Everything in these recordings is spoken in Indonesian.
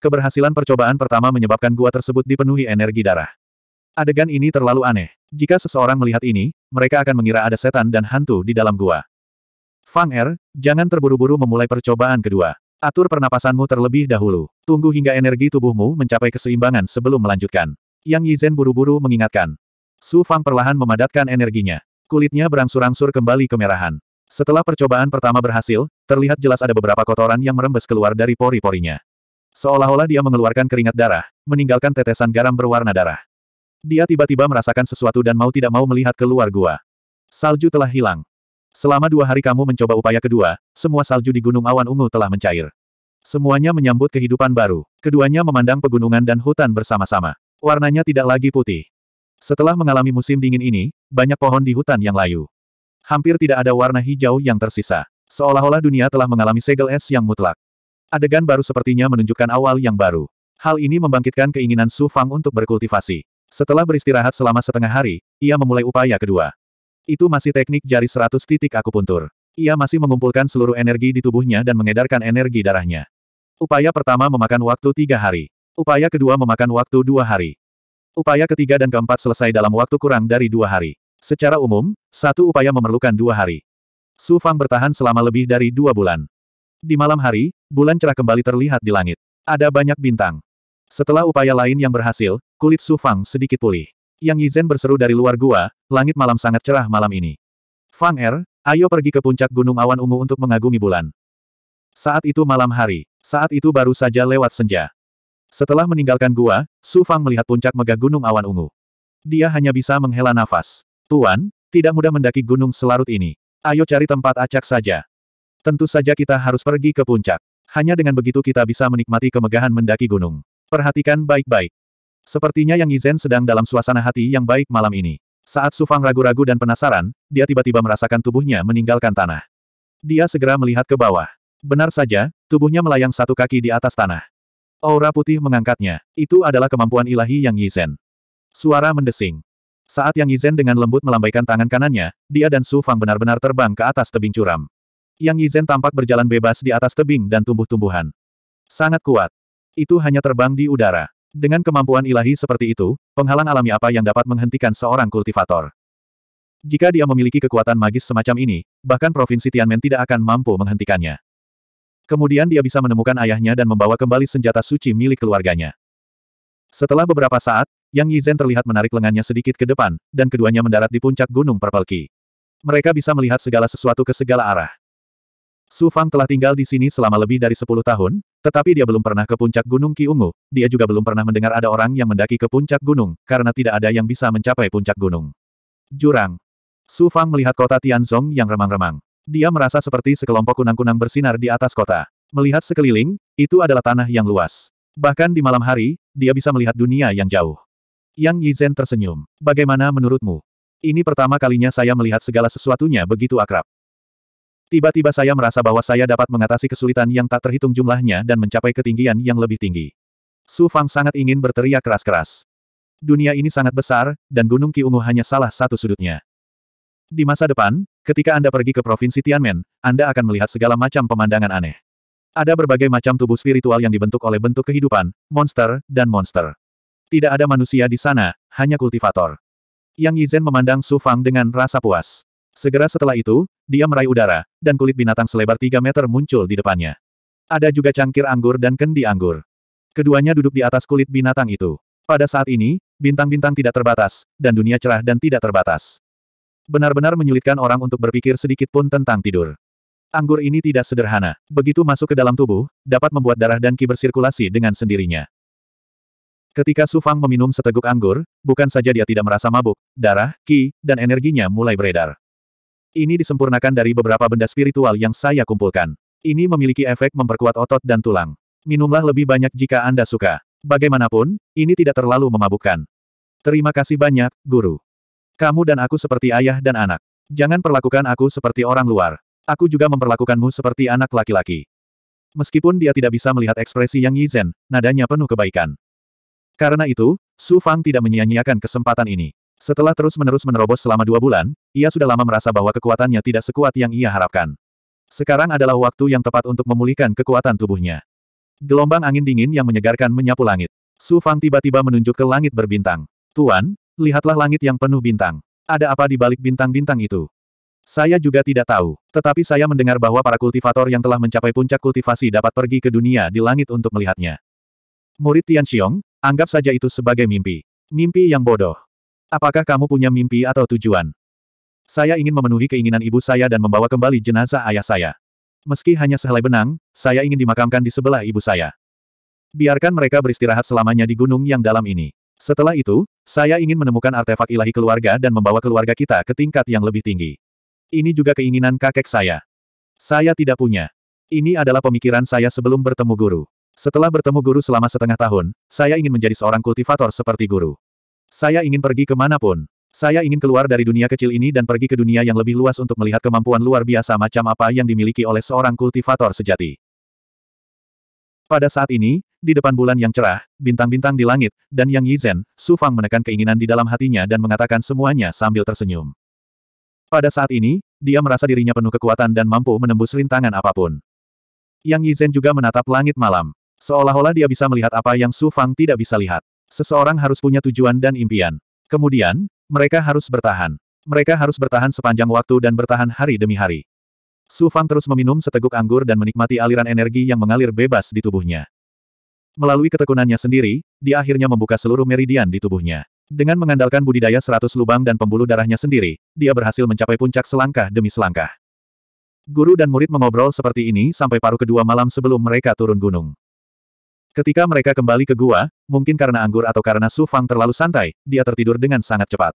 Keberhasilan percobaan pertama menyebabkan gua tersebut dipenuhi energi darah. Adegan ini terlalu aneh. Jika seseorang melihat ini, mereka akan mengira ada setan dan hantu di dalam gua. Fang Er, jangan terburu-buru memulai percobaan kedua. Atur pernapasanmu terlebih dahulu. Tunggu hingga energi tubuhmu mencapai keseimbangan sebelum melanjutkan. Yang Yizhen buru-buru mengingatkan. Su Fang perlahan memadatkan energinya. Kulitnya berangsur-angsur kembali kemerahan. Setelah percobaan pertama berhasil, terlihat jelas ada beberapa kotoran yang merembes keluar dari pori-porinya. Seolah-olah dia mengeluarkan keringat darah, meninggalkan tetesan garam berwarna darah. Dia tiba-tiba merasakan sesuatu dan mau tidak mau melihat keluar gua. Salju telah hilang. Selama dua hari kamu mencoba upaya kedua, semua salju di Gunung Awan Ungu telah mencair. Semuanya menyambut kehidupan baru. Keduanya memandang pegunungan dan hutan bersama-sama. Warnanya tidak lagi putih. Setelah mengalami musim dingin ini, banyak pohon di hutan yang layu. Hampir tidak ada warna hijau yang tersisa. Seolah-olah dunia telah mengalami segel es yang mutlak. Adegan baru sepertinya menunjukkan awal yang baru. Hal ini membangkitkan keinginan Su Fang untuk berkultivasi. Setelah beristirahat selama setengah hari, ia memulai upaya kedua. Itu masih teknik jari seratus titik akupuntur. Ia masih mengumpulkan seluruh energi di tubuhnya dan mengedarkan energi darahnya. Upaya pertama memakan waktu tiga hari. Upaya kedua memakan waktu dua hari. Upaya ketiga dan keempat selesai dalam waktu kurang dari dua hari. Secara umum, satu upaya memerlukan dua hari. Su Fang bertahan selama lebih dari dua bulan. Di malam hari, Bulan cerah kembali terlihat di langit. Ada banyak bintang. Setelah upaya lain yang berhasil, kulit Su Fang sedikit pulih. Yang Yizhen berseru dari luar gua, langit malam sangat cerah malam ini. Fang Er, ayo pergi ke puncak gunung awan ungu untuk mengagumi bulan. Saat itu malam hari, saat itu baru saja lewat senja. Setelah meninggalkan gua, Su Fang melihat puncak megah gunung awan ungu. Dia hanya bisa menghela nafas. Tuan, tidak mudah mendaki gunung selarut ini. Ayo cari tempat acak saja. Tentu saja kita harus pergi ke puncak. Hanya dengan begitu kita bisa menikmati kemegahan mendaki gunung. Perhatikan baik-baik. Sepertinya Yang Yizhen sedang dalam suasana hati yang baik malam ini. Saat Sufang ragu-ragu dan penasaran, dia tiba-tiba merasakan tubuhnya meninggalkan tanah. Dia segera melihat ke bawah. Benar saja, tubuhnya melayang satu kaki di atas tanah. Aura putih mengangkatnya. Itu adalah kemampuan ilahi Yang Yizhen. Suara mendesing. Saat Yang Yizhen dengan lembut melambaikan tangan kanannya, dia dan Sufang benar-benar terbang ke atas tebing curam. Yang Yizhen tampak berjalan bebas di atas tebing dan tumbuh-tumbuhan. Sangat kuat. Itu hanya terbang di udara. Dengan kemampuan ilahi seperti itu, penghalang alami apa yang dapat menghentikan seorang kultivator? Jika dia memiliki kekuatan magis semacam ini, bahkan Provinsi Tianmen tidak akan mampu menghentikannya. Kemudian dia bisa menemukan ayahnya dan membawa kembali senjata suci milik keluarganya. Setelah beberapa saat, Yang Yizhen terlihat menarik lengannya sedikit ke depan, dan keduanya mendarat di puncak gunung Purple Key. Mereka bisa melihat segala sesuatu ke segala arah. Su Fang telah tinggal di sini selama lebih dari 10 tahun, tetapi dia belum pernah ke puncak Gunung Kiungu, dia juga belum pernah mendengar ada orang yang mendaki ke puncak gunung, karena tidak ada yang bisa mencapai puncak gunung. Jurang. Su Fang melihat kota Tianzong yang remang-remang. Dia merasa seperti sekelompok kunang-kunang bersinar di atas kota. Melihat sekeliling, itu adalah tanah yang luas. Bahkan di malam hari, dia bisa melihat dunia yang jauh. Yang Yizhen tersenyum. Bagaimana menurutmu? Ini pertama kalinya saya melihat segala sesuatunya begitu akrab. Tiba-tiba saya merasa bahwa saya dapat mengatasi kesulitan yang tak terhitung jumlahnya dan mencapai ketinggian yang lebih tinggi. Su Fang sangat ingin berteriak keras-keras. Dunia ini sangat besar, dan Gunung Kiungu hanya salah satu sudutnya. Di masa depan, ketika Anda pergi ke Provinsi Tianmen, Anda akan melihat segala macam pemandangan aneh. Ada berbagai macam tubuh spiritual yang dibentuk oleh bentuk kehidupan, monster, dan monster. Tidak ada manusia di sana, hanya kultivator. Yang Yizhen memandang Su Fang dengan rasa puas. Segera setelah itu, dia meraih udara, dan kulit binatang selebar 3 meter muncul di depannya. Ada juga cangkir anggur dan kendi anggur. Keduanya duduk di atas kulit binatang itu. Pada saat ini, bintang-bintang tidak terbatas, dan dunia cerah dan tidak terbatas. Benar-benar menyulitkan orang untuk berpikir sedikit pun tentang tidur. Anggur ini tidak sederhana. Begitu masuk ke dalam tubuh, dapat membuat darah dan ki bersirkulasi dengan sendirinya. Ketika Su Fang meminum seteguk anggur, bukan saja dia tidak merasa mabuk, darah, ki, dan energinya mulai beredar. Ini disempurnakan dari beberapa benda spiritual yang saya kumpulkan. Ini memiliki efek memperkuat otot dan tulang. Minumlah lebih banyak jika Anda suka. Bagaimanapun, ini tidak terlalu memabukkan. Terima kasih banyak, Guru. Kamu dan aku seperti ayah dan anak. Jangan perlakukan aku seperti orang luar. Aku juga memperlakukanmu seperti anak laki-laki. Meskipun dia tidak bisa melihat ekspresi Yang Yizhen, nadanya penuh kebaikan. Karena itu, Su Fang tidak menyia-nyiakan kesempatan ini. Setelah terus-menerus menerobos selama dua bulan, ia sudah lama merasa bahwa kekuatannya tidak sekuat yang ia harapkan. Sekarang adalah waktu yang tepat untuk memulihkan kekuatan tubuhnya. Gelombang angin dingin yang menyegarkan menyapu langit. Su Fang tiba-tiba menunjuk ke langit berbintang. Tuan, lihatlah langit yang penuh bintang. Ada apa di balik bintang-bintang itu? Saya juga tidak tahu, tetapi saya mendengar bahwa para kultivator yang telah mencapai puncak kultivasi dapat pergi ke dunia di langit untuk melihatnya. Murid Tian Xiong, anggap saja itu sebagai mimpi. Mimpi yang bodoh. Apakah kamu punya mimpi atau tujuan? Saya ingin memenuhi keinginan ibu saya dan membawa kembali jenazah ayah saya. Meski hanya sehelai benang, saya ingin dimakamkan di sebelah ibu saya. Biarkan mereka beristirahat selamanya di gunung yang dalam ini. Setelah itu, saya ingin menemukan artefak ilahi keluarga dan membawa keluarga kita ke tingkat yang lebih tinggi. Ini juga keinginan kakek saya. Saya tidak punya. Ini adalah pemikiran saya sebelum bertemu guru. Setelah bertemu guru selama setengah tahun, saya ingin menjadi seorang kultivator seperti guru. Saya ingin pergi kemanapun. Saya ingin keluar dari dunia kecil ini dan pergi ke dunia yang lebih luas untuk melihat kemampuan luar biasa macam apa yang dimiliki oleh seorang kultivator sejati. Pada saat ini, di depan bulan yang cerah, bintang-bintang di langit, dan Yang Yizhen, Su Fang menekan keinginan di dalam hatinya dan mengatakan semuanya sambil tersenyum. Pada saat ini, dia merasa dirinya penuh kekuatan dan mampu menembus rintangan apapun. Yang Yizhen juga menatap langit malam. Seolah-olah dia bisa melihat apa yang Su Fang tidak bisa lihat. Seseorang harus punya tujuan dan impian. Kemudian, mereka harus bertahan. Mereka harus bertahan sepanjang waktu dan bertahan hari demi hari. Su Fang terus meminum seteguk anggur dan menikmati aliran energi yang mengalir bebas di tubuhnya. Melalui ketekunannya sendiri, dia akhirnya membuka seluruh meridian di tubuhnya. Dengan mengandalkan budidaya seratus lubang dan pembuluh darahnya sendiri, dia berhasil mencapai puncak selangkah demi selangkah. Guru dan murid mengobrol seperti ini sampai paruh kedua malam sebelum mereka turun gunung. Ketika mereka kembali ke gua, mungkin karena anggur atau karena Su Fang terlalu santai, dia tertidur dengan sangat cepat.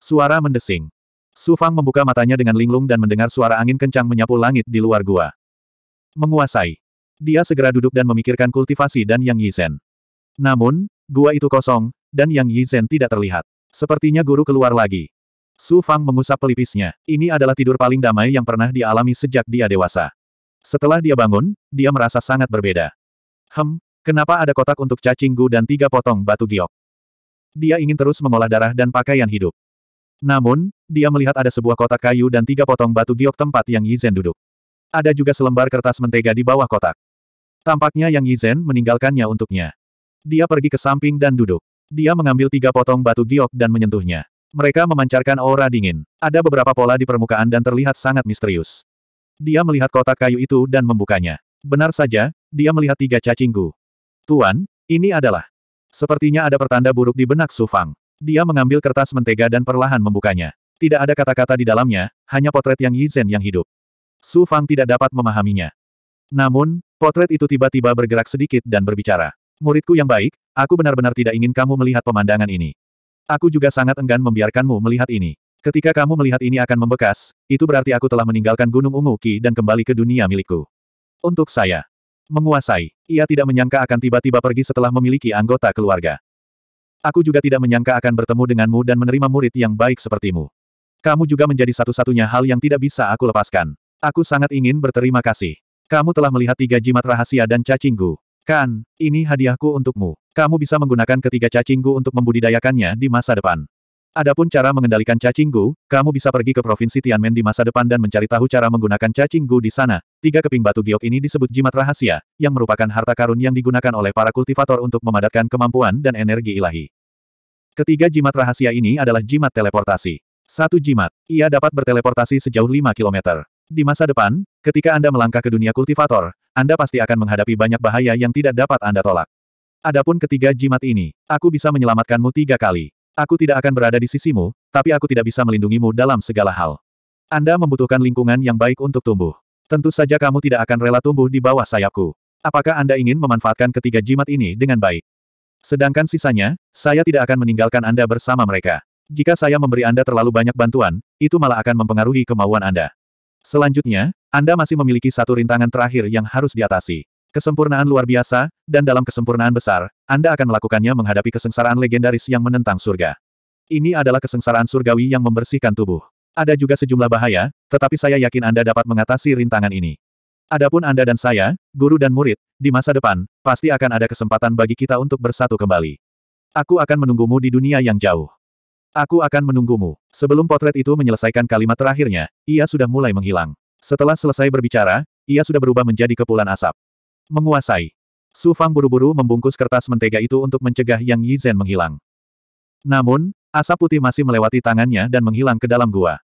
Suara mendesing. Su Fang membuka matanya dengan linglung dan mendengar suara angin kencang menyapu langit di luar gua. Menguasai. Dia segera duduk dan memikirkan kultivasi dan Yang Yizhen. Namun, gua itu kosong, dan Yang Yizhen tidak terlihat. Sepertinya guru keluar lagi. Su Fang mengusap pelipisnya. Ini adalah tidur paling damai yang pernah dialami sejak dia dewasa. Setelah dia bangun, dia merasa sangat berbeda. Hem, kenapa ada kotak untuk cacing gu dan tiga potong batu giok? Dia ingin terus mengolah darah dan pakaian hidup. Namun, dia melihat ada sebuah kotak kayu dan tiga potong batu giok tempat yang Yizhen duduk. Ada juga selembar kertas mentega di bawah kotak. Tampaknya Yang Yizhen meninggalkannya untuknya. Dia pergi ke samping dan duduk. Dia mengambil tiga potong batu giok dan menyentuhnya. Mereka memancarkan aura dingin. Ada beberapa pola di permukaan dan terlihat sangat misterius. Dia melihat kotak kayu itu dan membukanya. Benar saja, dia melihat tiga cacinggu. Tuan, ini adalah. Sepertinya ada pertanda buruk di benak Sufang. Dia mengambil kertas mentega dan perlahan membukanya. Tidak ada kata-kata di dalamnya, hanya potret yang Yizhen yang hidup. Su Fang tidak dapat memahaminya. Namun, potret itu tiba-tiba bergerak sedikit dan berbicara. Muridku yang baik, aku benar-benar tidak ingin kamu melihat pemandangan ini. Aku juga sangat enggan membiarkanmu melihat ini. Ketika kamu melihat ini akan membekas, itu berarti aku telah meninggalkan Gunung Ungu Ki dan kembali ke dunia milikku. Untuk saya. Menguasai. Ia tidak menyangka akan tiba-tiba pergi setelah memiliki anggota keluarga. Aku juga tidak menyangka akan bertemu denganmu dan menerima murid yang baik sepertimu. Kamu juga menjadi satu-satunya hal yang tidak bisa aku lepaskan. Aku sangat ingin berterima kasih. Kamu telah melihat tiga jimat rahasia dan cacingku, Kan, ini hadiahku untukmu. Kamu bisa menggunakan ketiga cacingku untuk membudidayakannya di masa depan. Adapun cara mengendalikan cacinggu, kamu bisa pergi ke provinsi Tianmen di masa depan dan mencari tahu cara menggunakan cacinggu di sana. Tiga keping batu giok ini disebut jimat rahasia, yang merupakan harta karun yang digunakan oleh para kultivator untuk memadatkan kemampuan dan energi ilahi. Ketiga jimat rahasia ini adalah jimat teleportasi. Satu jimat, ia dapat berteleportasi sejauh 5 km. Di masa depan, ketika Anda melangkah ke dunia kultivator, Anda pasti akan menghadapi banyak bahaya yang tidak dapat Anda tolak. Adapun ketiga jimat ini, aku bisa menyelamatkanmu tiga kali. Aku tidak akan berada di sisimu, tapi aku tidak bisa melindungimu dalam segala hal. Anda membutuhkan lingkungan yang baik untuk tumbuh. Tentu saja kamu tidak akan rela tumbuh di bawah sayapku. Apakah Anda ingin memanfaatkan ketiga jimat ini dengan baik? Sedangkan sisanya, saya tidak akan meninggalkan Anda bersama mereka. Jika saya memberi Anda terlalu banyak bantuan, itu malah akan mempengaruhi kemauan Anda. Selanjutnya, Anda masih memiliki satu rintangan terakhir yang harus diatasi. Kesempurnaan luar biasa, dan dalam kesempurnaan besar, Anda akan melakukannya menghadapi kesengsaraan legendaris yang menentang surga. Ini adalah kesengsaraan surgawi yang membersihkan tubuh. Ada juga sejumlah bahaya, tetapi saya yakin Anda dapat mengatasi rintangan ini. Adapun Anda dan saya, guru dan murid, di masa depan, pasti akan ada kesempatan bagi kita untuk bersatu kembali. Aku akan menunggumu di dunia yang jauh. Aku akan menunggumu. Sebelum potret itu menyelesaikan kalimat terakhirnya, ia sudah mulai menghilang. Setelah selesai berbicara, ia sudah berubah menjadi kepulan asap. Menguasai. Su Fang buru-buru membungkus kertas mentega itu untuk mencegah Yang Yizhen menghilang. Namun, asap putih masih melewati tangannya dan menghilang ke dalam gua.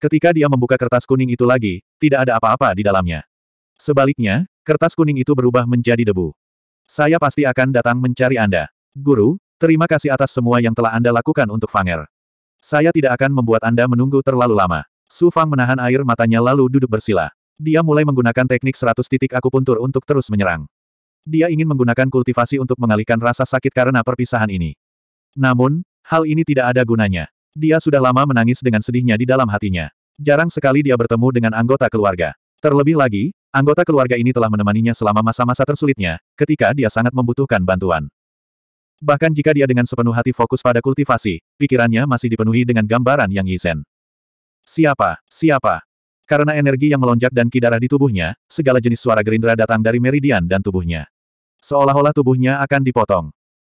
Ketika dia membuka kertas kuning itu lagi, tidak ada apa-apa di dalamnya. Sebaliknya, kertas kuning itu berubah menjadi debu. Saya pasti akan datang mencari Anda. Guru, terima kasih atas semua yang telah Anda lakukan untuk Fanger. Saya tidak akan membuat Anda menunggu terlalu lama. Su Fang menahan air matanya lalu duduk bersila. Dia mulai menggunakan teknik seratus titik akupuntur untuk terus menyerang. Dia ingin menggunakan kultivasi untuk mengalihkan rasa sakit karena perpisahan ini. Namun, hal ini tidak ada gunanya. Dia sudah lama menangis dengan sedihnya di dalam hatinya. Jarang sekali dia bertemu dengan anggota keluarga. Terlebih lagi, anggota keluarga ini telah menemaninya selama masa-masa tersulitnya, ketika dia sangat membutuhkan bantuan. Bahkan jika dia dengan sepenuh hati fokus pada kultivasi, pikirannya masih dipenuhi dengan gambaran yang Yisen. Siapa, siapa, karena energi yang melonjak dan ki di tubuhnya, segala jenis suara gerindra datang dari meridian dan tubuhnya. Seolah-olah tubuhnya akan dipotong.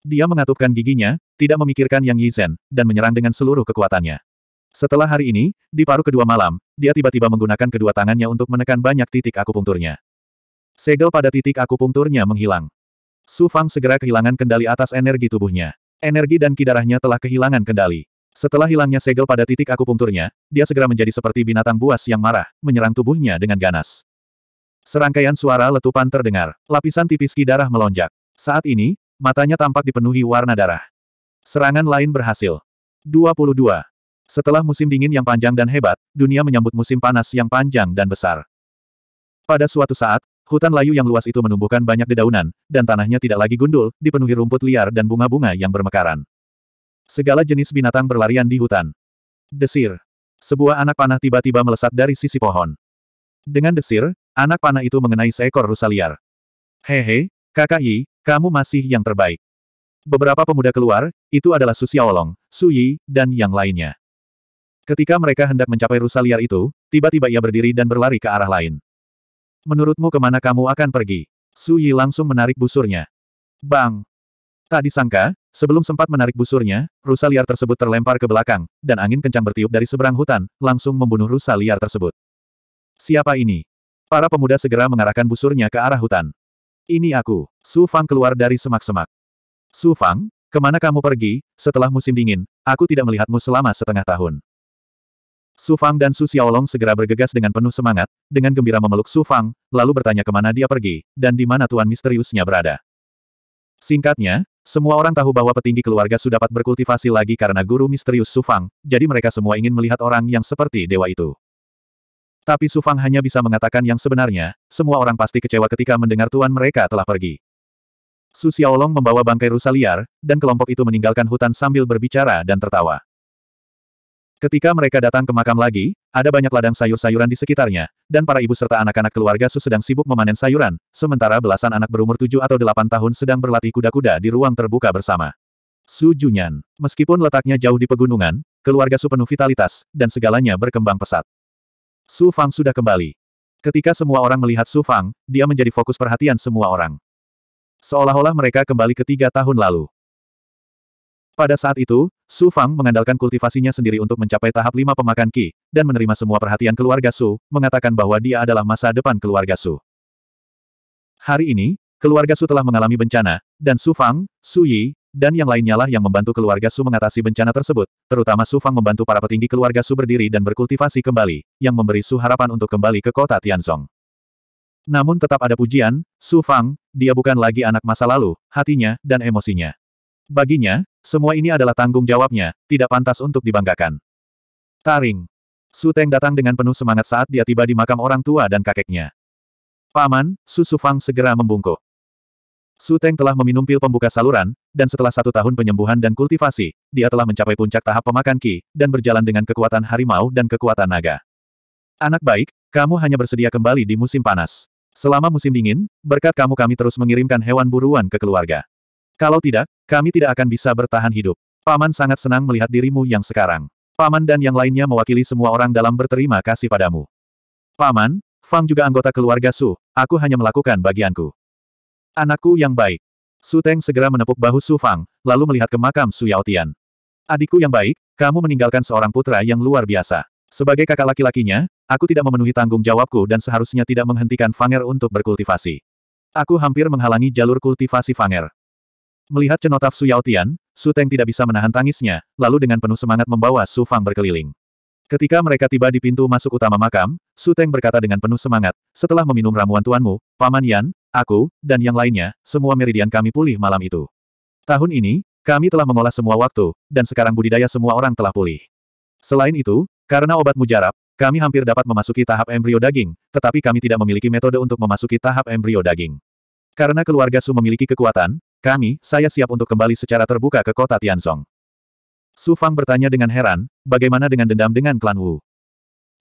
Dia mengatupkan giginya, tidak memikirkan Yang Yizhen, dan menyerang dengan seluruh kekuatannya. Setelah hari ini, di paruh kedua malam, dia tiba-tiba menggunakan kedua tangannya untuk menekan banyak titik akupunkturnya. Segel pada titik akupunkturnya menghilang. Su Fang segera kehilangan kendali atas energi tubuhnya. Energi dan kidarahnya telah kehilangan kendali. Setelah hilangnya segel pada titik akupunkturnya, dia segera menjadi seperti binatang buas yang marah, menyerang tubuhnya dengan ganas. Serangkaian suara letupan terdengar, lapisan tipis ki darah melonjak. Saat ini, matanya tampak dipenuhi warna darah. Serangan lain berhasil. 22. Setelah musim dingin yang panjang dan hebat, dunia menyambut musim panas yang panjang dan besar. Pada suatu saat, hutan layu yang luas itu menumbuhkan banyak dedaunan, dan tanahnya tidak lagi gundul, dipenuhi rumput liar dan bunga-bunga yang bermekaran. Segala jenis binatang berlarian di hutan. Desir. Sebuah anak panah tiba-tiba melesat dari sisi pohon. Dengan desir, anak panah itu mengenai seekor rusa liar. Hehe, kakak Yi, kamu masih yang terbaik. Beberapa pemuda keluar, itu adalah Su Xiaolong, Su Yi, dan yang lainnya. Ketika mereka hendak mencapai rusa liar itu, tiba-tiba ia berdiri dan berlari ke arah lain. Menurutmu kemana kamu akan pergi? Su Yi langsung menarik busurnya. Bang! Tak disangka, Sebelum sempat menarik busurnya, rusa liar tersebut terlempar ke belakang, dan angin kencang bertiup dari seberang hutan, langsung membunuh rusa liar tersebut. Siapa ini? Para pemuda segera mengarahkan busurnya ke arah hutan. Ini aku, Su Fang keluar dari semak-semak. Su Fang, kemana kamu pergi, setelah musim dingin, aku tidak melihatmu selama setengah tahun. Su Fang dan Su Xiaolong segera bergegas dengan penuh semangat, dengan gembira memeluk Su Fang, lalu bertanya kemana dia pergi, dan di mana Tuan misteriusnya berada. Singkatnya, semua orang tahu bahwa petinggi keluarga sudah dapat berkultivasi lagi karena guru misterius Sufang, jadi mereka semua ingin melihat orang yang seperti dewa itu. Tapi Sufang hanya bisa mengatakan yang sebenarnya, semua orang pasti kecewa ketika mendengar tuan mereka telah pergi. Su Xiaolong membawa bangkai rusa liar, dan kelompok itu meninggalkan hutan sambil berbicara dan tertawa. Ketika mereka datang ke makam lagi, ada banyak ladang sayur-sayuran di sekitarnya, dan para ibu serta anak-anak keluarga Su sedang sibuk memanen sayuran, sementara belasan anak berumur tujuh atau delapan tahun sedang berlatih kuda-kuda di ruang terbuka bersama. Su Junyan, meskipun letaknya jauh di pegunungan, keluarga Su penuh vitalitas, dan segalanya berkembang pesat. Su Fang sudah kembali. Ketika semua orang melihat Su Fang, dia menjadi fokus perhatian semua orang. Seolah-olah mereka kembali ke tiga tahun lalu. Pada saat itu, Su Fang mengandalkan kultivasinya sendiri untuk mencapai tahap lima pemakan Ki, dan menerima semua perhatian keluarga Su, mengatakan bahwa dia adalah masa depan keluarga Su. Hari ini, keluarga Su telah mengalami bencana, dan Su Fang, Su Yi, dan yang lainnya lah yang membantu keluarga Su mengatasi bencana tersebut, terutama Su Fang membantu para petinggi keluarga Su berdiri dan berkultivasi kembali, yang memberi Su harapan untuk kembali ke kota Tianzong. Namun tetap ada pujian, Su Fang, dia bukan lagi anak masa lalu, hatinya, dan emosinya. Baginya, semua ini adalah tanggung jawabnya, tidak pantas untuk dibanggakan. Taring. Su Teng datang dengan penuh semangat saat dia tiba di makam orang tua dan kakeknya. Paman, Su Sufang segera membungkuk. Su Teng telah meminum pil pembuka saluran, dan setelah satu tahun penyembuhan dan kultivasi, dia telah mencapai puncak tahap pemakan Ki, dan berjalan dengan kekuatan harimau dan kekuatan naga. Anak baik, kamu hanya bersedia kembali di musim panas. Selama musim dingin, berkat kamu kami terus mengirimkan hewan buruan ke keluarga. Kalau tidak, kami tidak akan bisa bertahan hidup. Paman sangat senang melihat dirimu yang sekarang. Paman dan yang lainnya mewakili semua orang dalam berterima kasih padamu. Paman, Fang juga anggota keluarga Su, aku hanya melakukan bagianku. Anakku yang baik. Su Teng segera menepuk bahu Su Fang, lalu melihat ke makam Su Yaotian. Adikku yang baik, kamu meninggalkan seorang putra yang luar biasa. Sebagai kakak laki-lakinya, aku tidak memenuhi tanggung jawabku dan seharusnya tidak menghentikan Fanger untuk berkultivasi. Aku hampir menghalangi jalur kultivasi Fanger. Melihat cenotaf Su Yao Tian, Su Teng tidak bisa menahan tangisnya, lalu dengan penuh semangat membawa Su Fang berkeliling. Ketika mereka tiba di pintu masuk utama makam, Su Teng berkata dengan penuh semangat, setelah meminum ramuan tuanmu, Paman Yan, aku, dan yang lainnya, semua meridian kami pulih malam itu. Tahun ini, kami telah mengolah semua waktu, dan sekarang budidaya semua orang telah pulih. Selain itu, karena obat mujarab, kami hampir dapat memasuki tahap embrio daging, tetapi kami tidak memiliki metode untuk memasuki tahap embrio daging. Karena keluarga Su memiliki kekuatan, kami, saya siap untuk kembali secara terbuka ke kota Tianzong. Su Fang bertanya dengan heran, bagaimana dengan dendam dengan klan Wu?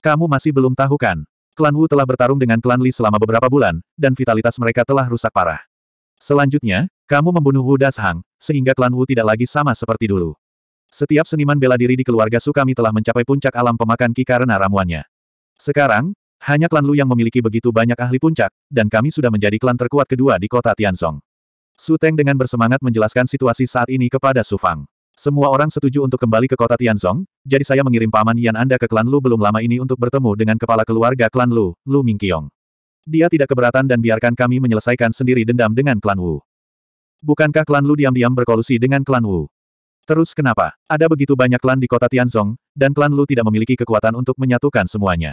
Kamu masih belum tahu kan? Klan Wu telah bertarung dengan klan Li selama beberapa bulan, dan vitalitas mereka telah rusak parah. Selanjutnya, kamu membunuh Wu Dashang, sehingga klan Wu tidak lagi sama seperti dulu. Setiap seniman bela diri di keluarga Su kami telah mencapai puncak alam pemakan Ki karena ramuannya. Sekarang, hanya klan Lu yang memiliki begitu banyak ahli puncak, dan kami sudah menjadi klan terkuat kedua di kota Tianzong. Su Teng dengan bersemangat menjelaskan situasi saat ini kepada Su Fang. Semua orang setuju untuk kembali ke kota Tianzong, jadi saya mengirim paman Yan Anda ke klan Lu belum lama ini untuk bertemu dengan kepala keluarga klan Lu, Lu Mingqiong. Dia tidak keberatan dan biarkan kami menyelesaikan sendiri dendam dengan klan Wu. Bukankah klan Lu diam-diam berkolusi dengan klan Wu? Terus kenapa? Ada begitu banyak klan di kota Tianzong, dan klan Lu tidak memiliki kekuatan untuk menyatukan semuanya.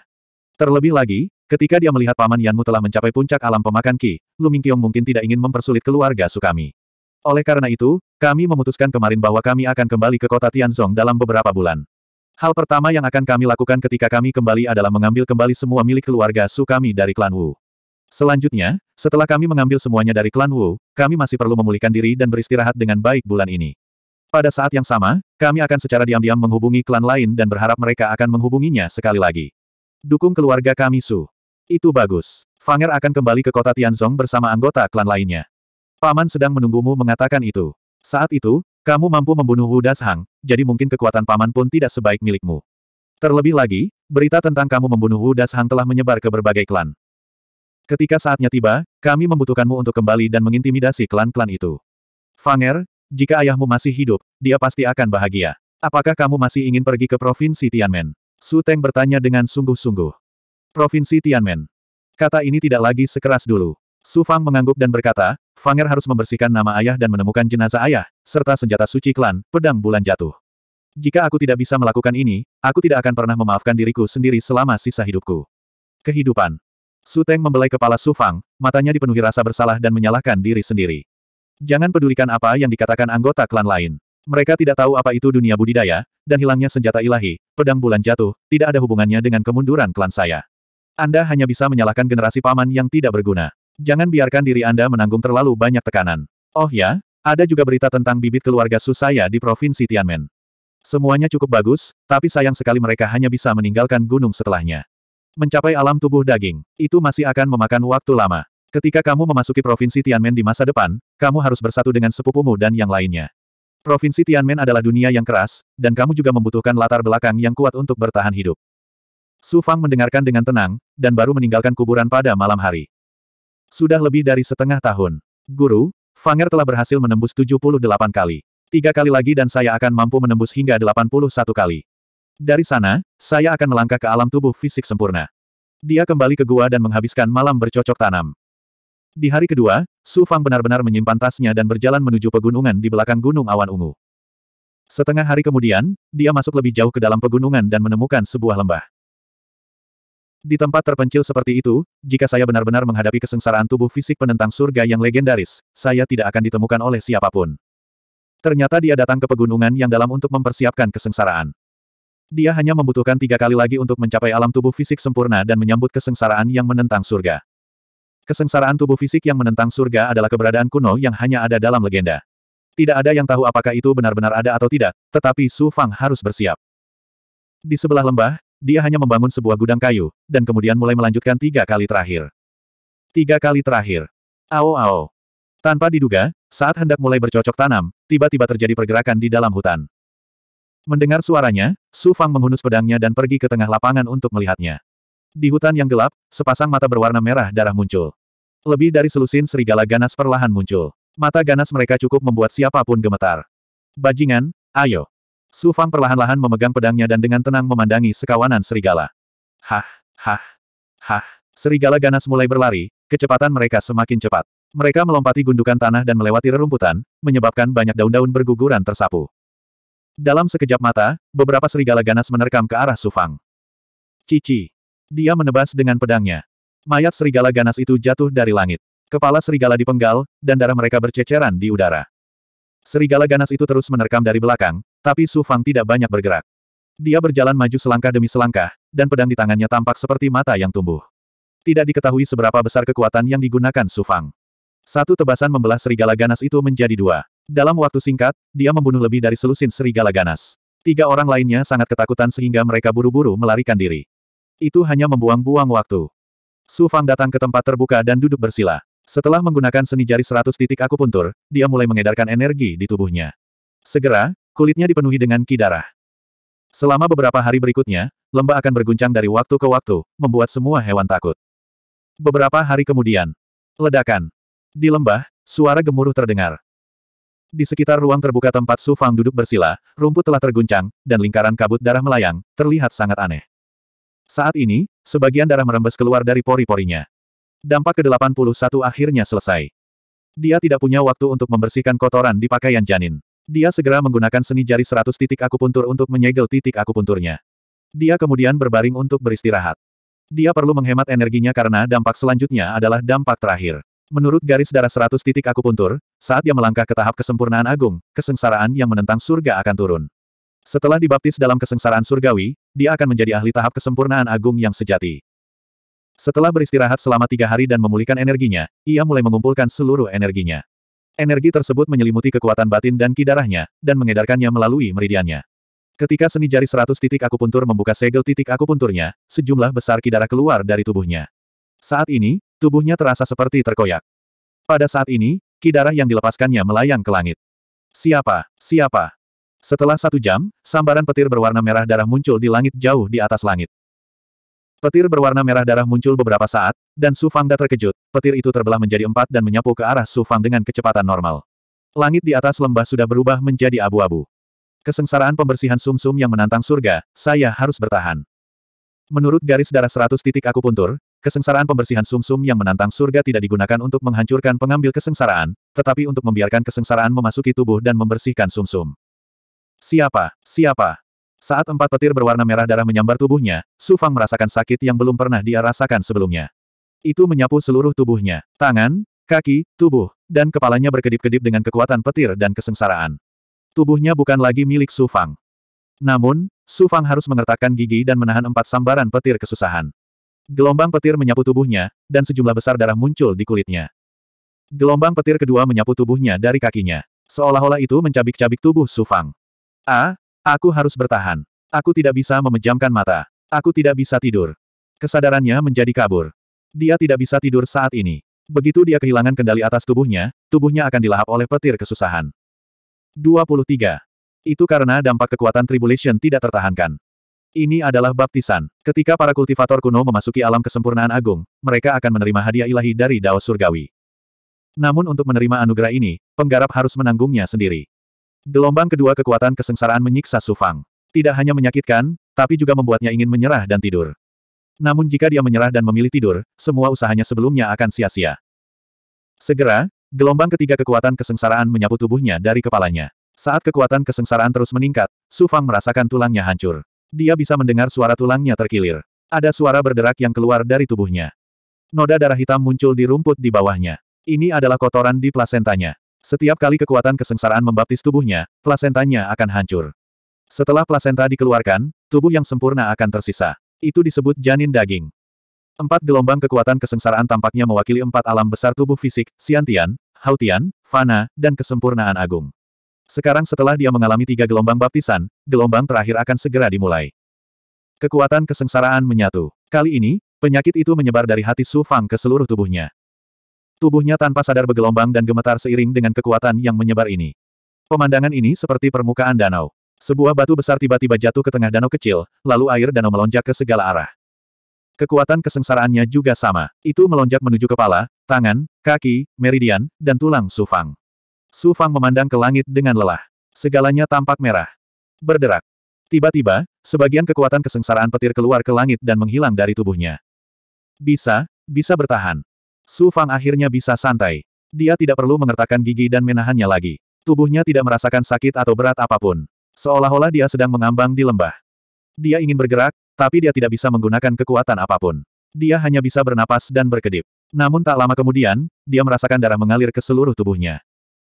Terlebih lagi, Ketika dia melihat Paman Yanmu telah mencapai puncak alam pemakan Ki, Mingqiong mungkin tidak ingin mempersulit keluarga Su kami. Oleh karena itu, kami memutuskan kemarin bahwa kami akan kembali ke kota Tianzong dalam beberapa bulan. Hal pertama yang akan kami lakukan ketika kami kembali adalah mengambil kembali semua milik keluarga Su kami dari klan Wu. Selanjutnya, setelah kami mengambil semuanya dari klan Wu, kami masih perlu memulihkan diri dan beristirahat dengan baik bulan ini. Pada saat yang sama, kami akan secara diam-diam menghubungi klan lain dan berharap mereka akan menghubunginya sekali lagi. Dukung keluarga kami Su. Itu bagus. Fanger akan kembali ke kota Tianzong bersama anggota klan lainnya. Paman sedang menunggumu mengatakan itu. Saat itu, kamu mampu membunuh Wu Dashang, jadi mungkin kekuatan paman pun tidak sebaik milikmu. Terlebih lagi, berita tentang kamu membunuh Wu Dashang telah menyebar ke berbagai klan. Ketika saatnya tiba, kami membutuhkanmu untuk kembali dan mengintimidasi klan-klan itu. Fanger, jika ayahmu masih hidup, dia pasti akan bahagia. Apakah kamu masih ingin pergi ke provinsi Tianmen? Su Teng bertanya dengan sungguh-sungguh. Provinsi Tianmen. Kata ini tidak lagi sekeras dulu. Su Fang mengangguk dan berkata, Fanger harus membersihkan nama ayah dan menemukan jenazah ayah, serta senjata suci klan, pedang bulan jatuh. Jika aku tidak bisa melakukan ini, aku tidak akan pernah memaafkan diriku sendiri selama sisa hidupku. Kehidupan. Su Teng membelai kepala Su Fang, matanya dipenuhi rasa bersalah dan menyalahkan diri sendiri. Jangan pedulikan apa yang dikatakan anggota klan lain. Mereka tidak tahu apa itu dunia budidaya, dan hilangnya senjata ilahi, pedang bulan jatuh, tidak ada hubungannya dengan kemunduran klan saya. Anda hanya bisa menyalahkan generasi paman yang tidak berguna. Jangan biarkan diri Anda menanggung terlalu banyak tekanan. Oh ya, ada juga berita tentang bibit keluarga Su saya di Provinsi Tianmen. Semuanya cukup bagus, tapi sayang sekali mereka hanya bisa meninggalkan gunung setelahnya. Mencapai alam tubuh daging, itu masih akan memakan waktu lama. Ketika kamu memasuki Provinsi Tianmen di masa depan, kamu harus bersatu dengan sepupumu dan yang lainnya. Provinsi Tianmen adalah dunia yang keras, dan kamu juga membutuhkan latar belakang yang kuat untuk bertahan hidup. Su Fang mendengarkan dengan tenang, dan baru meninggalkan kuburan pada malam hari. Sudah lebih dari setengah tahun. Guru, Fanger telah berhasil menembus 78 kali. Tiga kali lagi dan saya akan mampu menembus hingga 81 kali. Dari sana, saya akan melangkah ke alam tubuh fisik sempurna. Dia kembali ke gua dan menghabiskan malam bercocok tanam. Di hari kedua, Su Fang benar-benar menyimpan tasnya dan berjalan menuju pegunungan di belakang Gunung Awan Ungu. Setengah hari kemudian, dia masuk lebih jauh ke dalam pegunungan dan menemukan sebuah lembah. Di tempat terpencil seperti itu, jika saya benar-benar menghadapi kesengsaraan tubuh fisik penentang surga yang legendaris, saya tidak akan ditemukan oleh siapapun. Ternyata dia datang ke pegunungan yang dalam untuk mempersiapkan kesengsaraan. Dia hanya membutuhkan tiga kali lagi untuk mencapai alam tubuh fisik sempurna dan menyambut kesengsaraan yang menentang surga. Kesengsaraan tubuh fisik yang menentang surga adalah keberadaan kuno yang hanya ada dalam legenda. Tidak ada yang tahu apakah itu benar-benar ada atau tidak, tetapi Su Fang harus bersiap. Di sebelah lembah, dia hanya membangun sebuah gudang kayu, dan kemudian mulai melanjutkan tiga kali terakhir. Tiga kali terakhir. Ao ao. Tanpa diduga, saat hendak mulai bercocok tanam, tiba-tiba terjadi pergerakan di dalam hutan. Mendengar suaranya, Su Fang menghunus pedangnya dan pergi ke tengah lapangan untuk melihatnya. Di hutan yang gelap, sepasang mata berwarna merah darah muncul. Lebih dari selusin serigala ganas perlahan muncul. Mata ganas mereka cukup membuat siapapun gemetar. Bajingan, ayo. Su Fang perlahan-lahan memegang pedangnya dan dengan tenang memandangi sekawanan serigala. Hah, hah, hah. Serigala ganas mulai berlari, kecepatan mereka semakin cepat. Mereka melompati gundukan tanah dan melewati rerumputan, menyebabkan banyak daun-daun berguguran tersapu. Dalam sekejap mata, beberapa serigala ganas menerkam ke arah Sufang. Cici. Dia menebas dengan pedangnya. Mayat serigala ganas itu jatuh dari langit. Kepala serigala dipenggal, dan darah mereka berceceran di udara. Serigala ganas itu terus menerkam dari belakang, tapi Su Fang tidak banyak bergerak. Dia berjalan maju selangkah demi selangkah, dan pedang di tangannya tampak seperti mata yang tumbuh. Tidak diketahui seberapa besar kekuatan yang digunakan Su Fang. Satu tebasan membelah serigala ganas itu menjadi dua. Dalam waktu singkat, dia membunuh lebih dari selusin serigala ganas. Tiga orang lainnya sangat ketakutan sehingga mereka buru-buru melarikan diri. Itu hanya membuang-buang waktu. Su Fang datang ke tempat terbuka dan duduk bersila. Setelah menggunakan seni jari seratus titik akupuntur, dia mulai mengedarkan energi di tubuhnya. Segera, kulitnya dipenuhi dengan ki darah. Selama beberapa hari berikutnya, lembah akan berguncang dari waktu ke waktu, membuat semua hewan takut. Beberapa hari kemudian, ledakan. Di lembah, suara gemuruh terdengar. Di sekitar ruang terbuka tempat Su Fang duduk bersila, rumput telah terguncang, dan lingkaran kabut darah melayang, terlihat sangat aneh. Saat ini, sebagian darah merembes keluar dari pori-porinya dampak ke-81 akhirnya selesai. Dia tidak punya waktu untuk membersihkan kotoran di pakaian janin. Dia segera menggunakan seni jari 100 titik akupuntur untuk menyegel titik akupunturnya. Dia kemudian berbaring untuk beristirahat. Dia perlu menghemat energinya karena dampak selanjutnya adalah dampak terakhir. Menurut garis darah 100 titik akupuntur, saat dia melangkah ke tahap kesempurnaan agung, kesengsaraan yang menentang surga akan turun. Setelah dibaptis dalam kesengsaraan surgawi, dia akan menjadi ahli tahap kesempurnaan agung yang sejati. Setelah beristirahat selama tiga hari dan memulihkan energinya, ia mulai mengumpulkan seluruh energinya. Energi tersebut menyelimuti kekuatan batin dan kidarahnya, dan mengedarkannya melalui meridiannya. Ketika seni jari seratus titik akupuntur membuka segel titik akupunturnya, sejumlah besar kidarah keluar dari tubuhnya. Saat ini, tubuhnya terasa seperti terkoyak. Pada saat ini, kidarah yang dilepaskannya melayang ke langit. Siapa? Siapa? Setelah satu jam, sambaran petir berwarna merah darah muncul di langit jauh di atas langit. Petir berwarna merah darah muncul beberapa saat, dan Su Fangda terkejut, petir itu terbelah menjadi empat dan menyapu ke arah Su Fang dengan kecepatan normal. Langit di atas lembah sudah berubah menjadi abu-abu. Kesengsaraan pembersihan sumsum -sum yang menantang surga, saya harus bertahan. Menurut garis darah 100 titik aku puntur, kesengsaraan pembersihan sumsum -sum yang menantang surga tidak digunakan untuk menghancurkan pengambil kesengsaraan, tetapi untuk membiarkan kesengsaraan memasuki tubuh dan membersihkan sumsum. -sum. Siapa? Siapa? Saat empat petir berwarna merah darah menyambar tubuhnya, Su Fang merasakan sakit yang belum pernah dia rasakan sebelumnya. Itu menyapu seluruh tubuhnya, tangan, kaki, tubuh, dan kepalanya berkedip-kedip dengan kekuatan petir dan kesengsaraan. Tubuhnya bukan lagi milik Su Fang. Namun, Su Fang harus mengertakkan gigi dan menahan empat sambaran petir kesusahan. Gelombang petir menyapu tubuhnya, dan sejumlah besar darah muncul di kulitnya. Gelombang petir kedua menyapu tubuhnya dari kakinya. Seolah-olah itu mencabik-cabik tubuh Su Fang. A, Aku harus bertahan. Aku tidak bisa memejamkan mata. Aku tidak bisa tidur. Kesadarannya menjadi kabur. Dia tidak bisa tidur saat ini. Begitu dia kehilangan kendali atas tubuhnya, tubuhnya akan dilahap oleh petir kesusahan. 23. Itu karena dampak kekuatan Tribulation tidak tertahankan. Ini adalah baptisan. Ketika para kultivator kuno memasuki alam kesempurnaan agung, mereka akan menerima hadiah ilahi dari Dao Surgawi. Namun untuk menerima anugerah ini, penggarap harus menanggungnya sendiri. Gelombang kedua kekuatan kesengsaraan menyiksa Sufang. Tidak hanya menyakitkan, tapi juga membuatnya ingin menyerah dan tidur. Namun jika dia menyerah dan memilih tidur, semua usahanya sebelumnya akan sia-sia. Segera, gelombang ketiga kekuatan kesengsaraan menyapu tubuhnya dari kepalanya. Saat kekuatan kesengsaraan terus meningkat, Sufang merasakan tulangnya hancur. Dia bisa mendengar suara tulangnya terkilir. Ada suara berderak yang keluar dari tubuhnya. Noda darah hitam muncul di rumput di bawahnya. Ini adalah kotoran di plasentanya. Setiap kali kekuatan kesengsaraan membaptis tubuhnya, plasentanya akan hancur. Setelah plasenta dikeluarkan, tubuh yang sempurna akan tersisa. Itu disebut janin daging. Empat gelombang kekuatan kesengsaraan tampaknya mewakili empat alam besar tubuh fisik, Siantian, Hautian, Fana, dan kesempurnaan agung. Sekarang setelah dia mengalami tiga gelombang baptisan, gelombang terakhir akan segera dimulai. Kekuatan kesengsaraan menyatu. Kali ini, penyakit itu menyebar dari hati Su Fang ke seluruh tubuhnya. Tubuhnya tanpa sadar bergelombang dan gemetar seiring dengan kekuatan yang menyebar ini. Pemandangan ini seperti permukaan danau. Sebuah batu besar tiba-tiba jatuh ke tengah danau kecil, lalu air danau melonjak ke segala arah. Kekuatan kesengsaraannya juga sama. Itu melonjak menuju kepala, tangan, kaki, meridian, dan tulang Sufang. Sufang memandang ke langit dengan lelah. Segalanya tampak merah. Berderak. Tiba-tiba, sebagian kekuatan kesengsaraan petir keluar ke langit dan menghilang dari tubuhnya. Bisa, bisa bertahan. Su Fang akhirnya bisa santai. Dia tidak perlu mengertakkan gigi dan menahannya lagi. Tubuhnya tidak merasakan sakit atau berat apapun. Seolah-olah dia sedang mengambang di lembah. Dia ingin bergerak, tapi dia tidak bisa menggunakan kekuatan apapun. Dia hanya bisa bernapas dan berkedip. Namun tak lama kemudian, dia merasakan darah mengalir ke seluruh tubuhnya.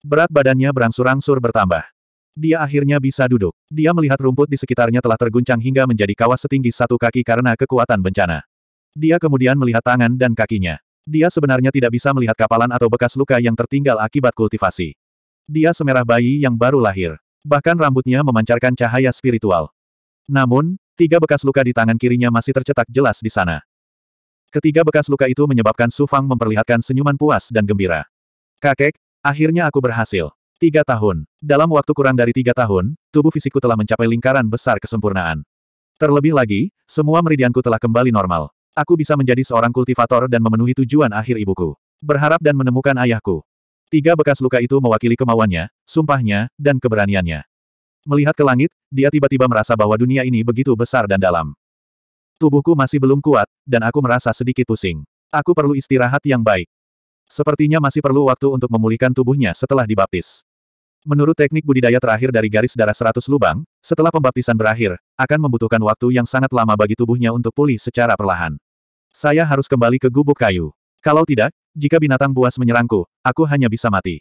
Berat badannya berangsur-angsur bertambah. Dia akhirnya bisa duduk. Dia melihat rumput di sekitarnya telah terguncang hingga menjadi kawah setinggi satu kaki karena kekuatan bencana. Dia kemudian melihat tangan dan kakinya. Dia sebenarnya tidak bisa melihat kapalan atau bekas luka yang tertinggal akibat kultivasi. Dia semerah bayi yang baru lahir. Bahkan rambutnya memancarkan cahaya spiritual. Namun, tiga bekas luka di tangan kirinya masih tercetak jelas di sana. Ketiga bekas luka itu menyebabkan Su Fang memperlihatkan senyuman puas dan gembira. Kakek, akhirnya aku berhasil. Tiga tahun. Dalam waktu kurang dari tiga tahun, tubuh fisikku telah mencapai lingkaran besar kesempurnaan. Terlebih lagi, semua meridianku telah kembali normal. Aku bisa menjadi seorang kultivator dan memenuhi tujuan akhir ibuku. Berharap dan menemukan ayahku. Tiga bekas luka itu mewakili kemauannya, sumpahnya, dan keberaniannya. Melihat ke langit, dia tiba-tiba merasa bahwa dunia ini begitu besar dan dalam. Tubuhku masih belum kuat, dan aku merasa sedikit pusing. Aku perlu istirahat yang baik. Sepertinya masih perlu waktu untuk memulihkan tubuhnya setelah dibaptis. Menurut teknik budidaya terakhir dari garis darah seratus lubang, setelah pembaptisan berakhir, akan membutuhkan waktu yang sangat lama bagi tubuhnya untuk pulih secara perlahan. Saya harus kembali ke gubuk kayu. Kalau tidak, jika binatang buas menyerangku, aku hanya bisa mati.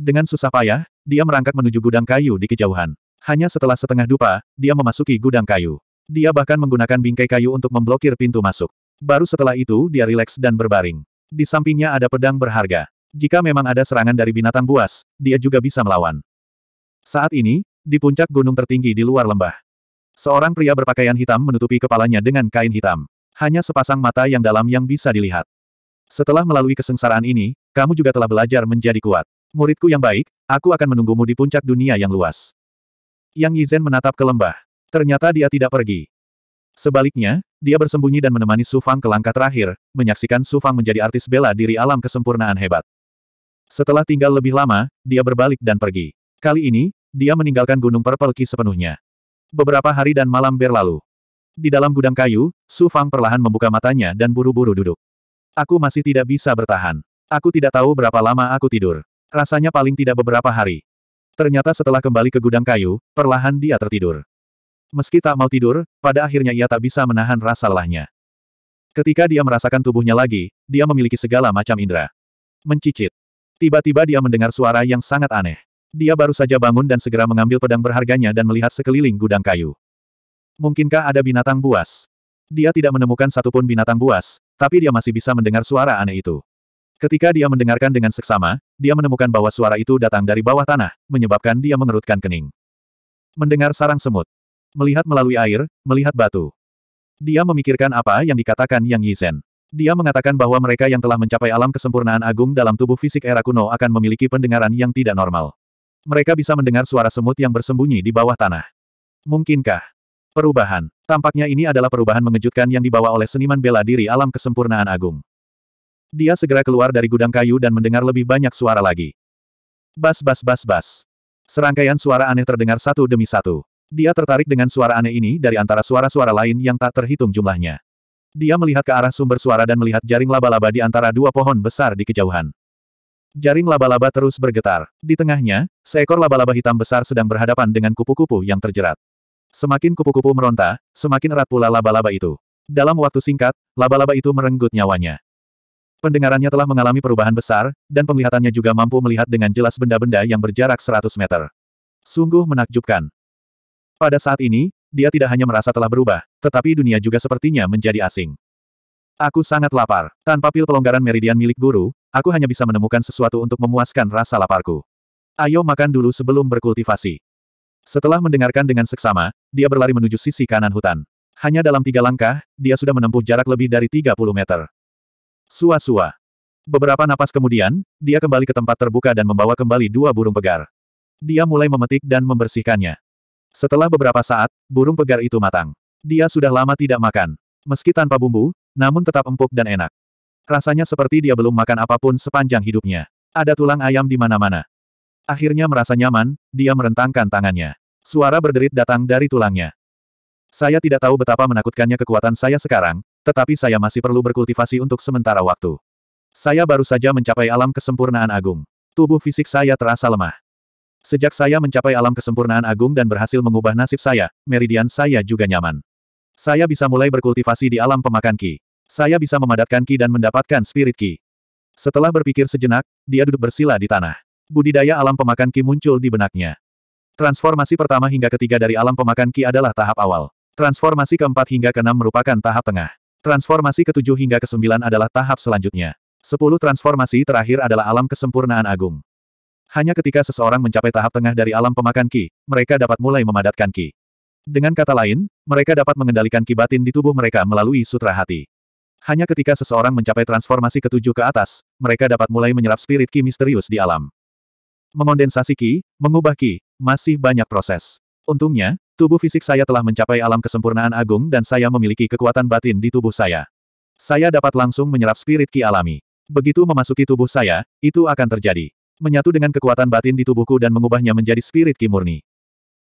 Dengan susah payah, dia merangkak menuju gudang kayu di kejauhan. Hanya setelah setengah dupa, dia memasuki gudang kayu. Dia bahkan menggunakan bingkai kayu untuk memblokir pintu masuk. Baru setelah itu dia rileks dan berbaring. Di sampingnya ada pedang berharga. Jika memang ada serangan dari binatang buas, dia juga bisa melawan. Saat ini, di puncak gunung tertinggi di luar lembah. Seorang pria berpakaian hitam menutupi kepalanya dengan kain hitam. Hanya sepasang mata yang dalam yang bisa dilihat. Setelah melalui kesengsaraan ini, kamu juga telah belajar menjadi kuat. Muridku yang baik, aku akan menunggumu di puncak dunia yang luas. Yang Yizhen menatap ke lembah. Ternyata dia tidak pergi. Sebaliknya, dia bersembunyi dan menemani Sufang ke langkah terakhir, menyaksikan Sufang menjadi artis bela diri alam kesempurnaan hebat. Setelah tinggal lebih lama, dia berbalik dan pergi. Kali ini, dia meninggalkan Gunung Perpelki sepenuhnya. Beberapa hari dan malam berlalu. Di dalam gudang kayu, Su Fang perlahan membuka matanya dan buru-buru duduk. Aku masih tidak bisa bertahan. Aku tidak tahu berapa lama aku tidur. Rasanya paling tidak beberapa hari. Ternyata setelah kembali ke gudang kayu, perlahan dia tertidur. Meski tak mau tidur, pada akhirnya ia tak bisa menahan rasa lelahnya. Ketika dia merasakan tubuhnya lagi, dia memiliki segala macam indera. Mencicit. Tiba-tiba dia mendengar suara yang sangat aneh. Dia baru saja bangun dan segera mengambil pedang berharganya dan melihat sekeliling gudang kayu. Mungkinkah ada binatang buas? Dia tidak menemukan satupun binatang buas, tapi dia masih bisa mendengar suara aneh itu. Ketika dia mendengarkan dengan seksama, dia menemukan bahwa suara itu datang dari bawah tanah, menyebabkan dia mengerutkan kening. Mendengar sarang semut. Melihat melalui air, melihat batu. Dia memikirkan apa yang dikatakan Yang Yizhen. Dia mengatakan bahwa mereka yang telah mencapai alam kesempurnaan agung dalam tubuh fisik era kuno akan memiliki pendengaran yang tidak normal. Mereka bisa mendengar suara semut yang bersembunyi di bawah tanah. Mungkinkah? Perubahan. Tampaknya ini adalah perubahan mengejutkan yang dibawa oleh seniman bela diri alam kesempurnaan agung. Dia segera keluar dari gudang kayu dan mendengar lebih banyak suara lagi. Bas bas bas bas. Serangkaian suara aneh terdengar satu demi satu. Dia tertarik dengan suara aneh ini dari antara suara-suara lain yang tak terhitung jumlahnya. Dia melihat ke arah sumber suara dan melihat jaring laba-laba di antara dua pohon besar di kejauhan. Jaring laba-laba terus bergetar. Di tengahnya, seekor laba-laba hitam besar sedang berhadapan dengan kupu-kupu yang terjerat. Semakin kupu-kupu meronta, semakin erat pula laba-laba itu. Dalam waktu singkat, laba-laba itu merenggut nyawanya. Pendengarannya telah mengalami perubahan besar, dan penglihatannya juga mampu melihat dengan jelas benda-benda yang berjarak 100 meter. Sungguh menakjubkan. Pada saat ini, dia tidak hanya merasa telah berubah, tetapi dunia juga sepertinya menjadi asing. Aku sangat lapar. Tanpa pil pelonggaran meridian milik guru, aku hanya bisa menemukan sesuatu untuk memuaskan rasa laparku. Ayo makan dulu sebelum berkultivasi. Setelah mendengarkan dengan seksama, dia berlari menuju sisi kanan hutan. Hanya dalam tiga langkah, dia sudah menempuh jarak lebih dari 30 meter. Sua-sua. Beberapa napas kemudian, dia kembali ke tempat terbuka dan membawa kembali dua burung pegar. Dia mulai memetik dan membersihkannya. Setelah beberapa saat, burung pegar itu matang. Dia sudah lama tidak makan. Meski tanpa bumbu, namun tetap empuk dan enak. Rasanya seperti dia belum makan apapun sepanjang hidupnya. Ada tulang ayam di mana-mana. Akhirnya merasa nyaman, dia merentangkan tangannya. Suara berderit datang dari tulangnya. Saya tidak tahu betapa menakutkannya kekuatan saya sekarang, tetapi saya masih perlu berkultivasi untuk sementara waktu. Saya baru saja mencapai alam kesempurnaan agung. Tubuh fisik saya terasa lemah. Sejak saya mencapai alam kesempurnaan agung dan berhasil mengubah nasib saya, meridian saya juga nyaman. Saya bisa mulai berkultivasi di alam pemakan ki. Saya bisa memadatkan ki dan mendapatkan spirit ki. Setelah berpikir sejenak, dia duduk bersila di tanah budidaya alam pemakan Ki muncul di benaknya. Transformasi pertama hingga ketiga dari alam pemakan Ki adalah tahap awal. Transformasi keempat hingga keenam merupakan tahap tengah. Transformasi ketujuh hingga kesembilan adalah tahap selanjutnya. Sepuluh transformasi terakhir adalah alam kesempurnaan agung. Hanya ketika seseorang mencapai tahap tengah dari alam pemakan Ki, mereka dapat mulai memadatkan Ki. Dengan kata lain, mereka dapat mengendalikan Ki batin di tubuh mereka melalui sutra hati. Hanya ketika seseorang mencapai transformasi ketujuh ke atas, mereka dapat mulai menyerap spirit Ki misterius di alam mengondensasi Ki, mengubah Ki, masih banyak proses. Untungnya, tubuh fisik saya telah mencapai alam kesempurnaan agung dan saya memiliki kekuatan batin di tubuh saya. Saya dapat langsung menyerap spirit Ki alami. Begitu memasuki tubuh saya, itu akan terjadi. Menyatu dengan kekuatan batin di tubuhku dan mengubahnya menjadi spirit Ki murni.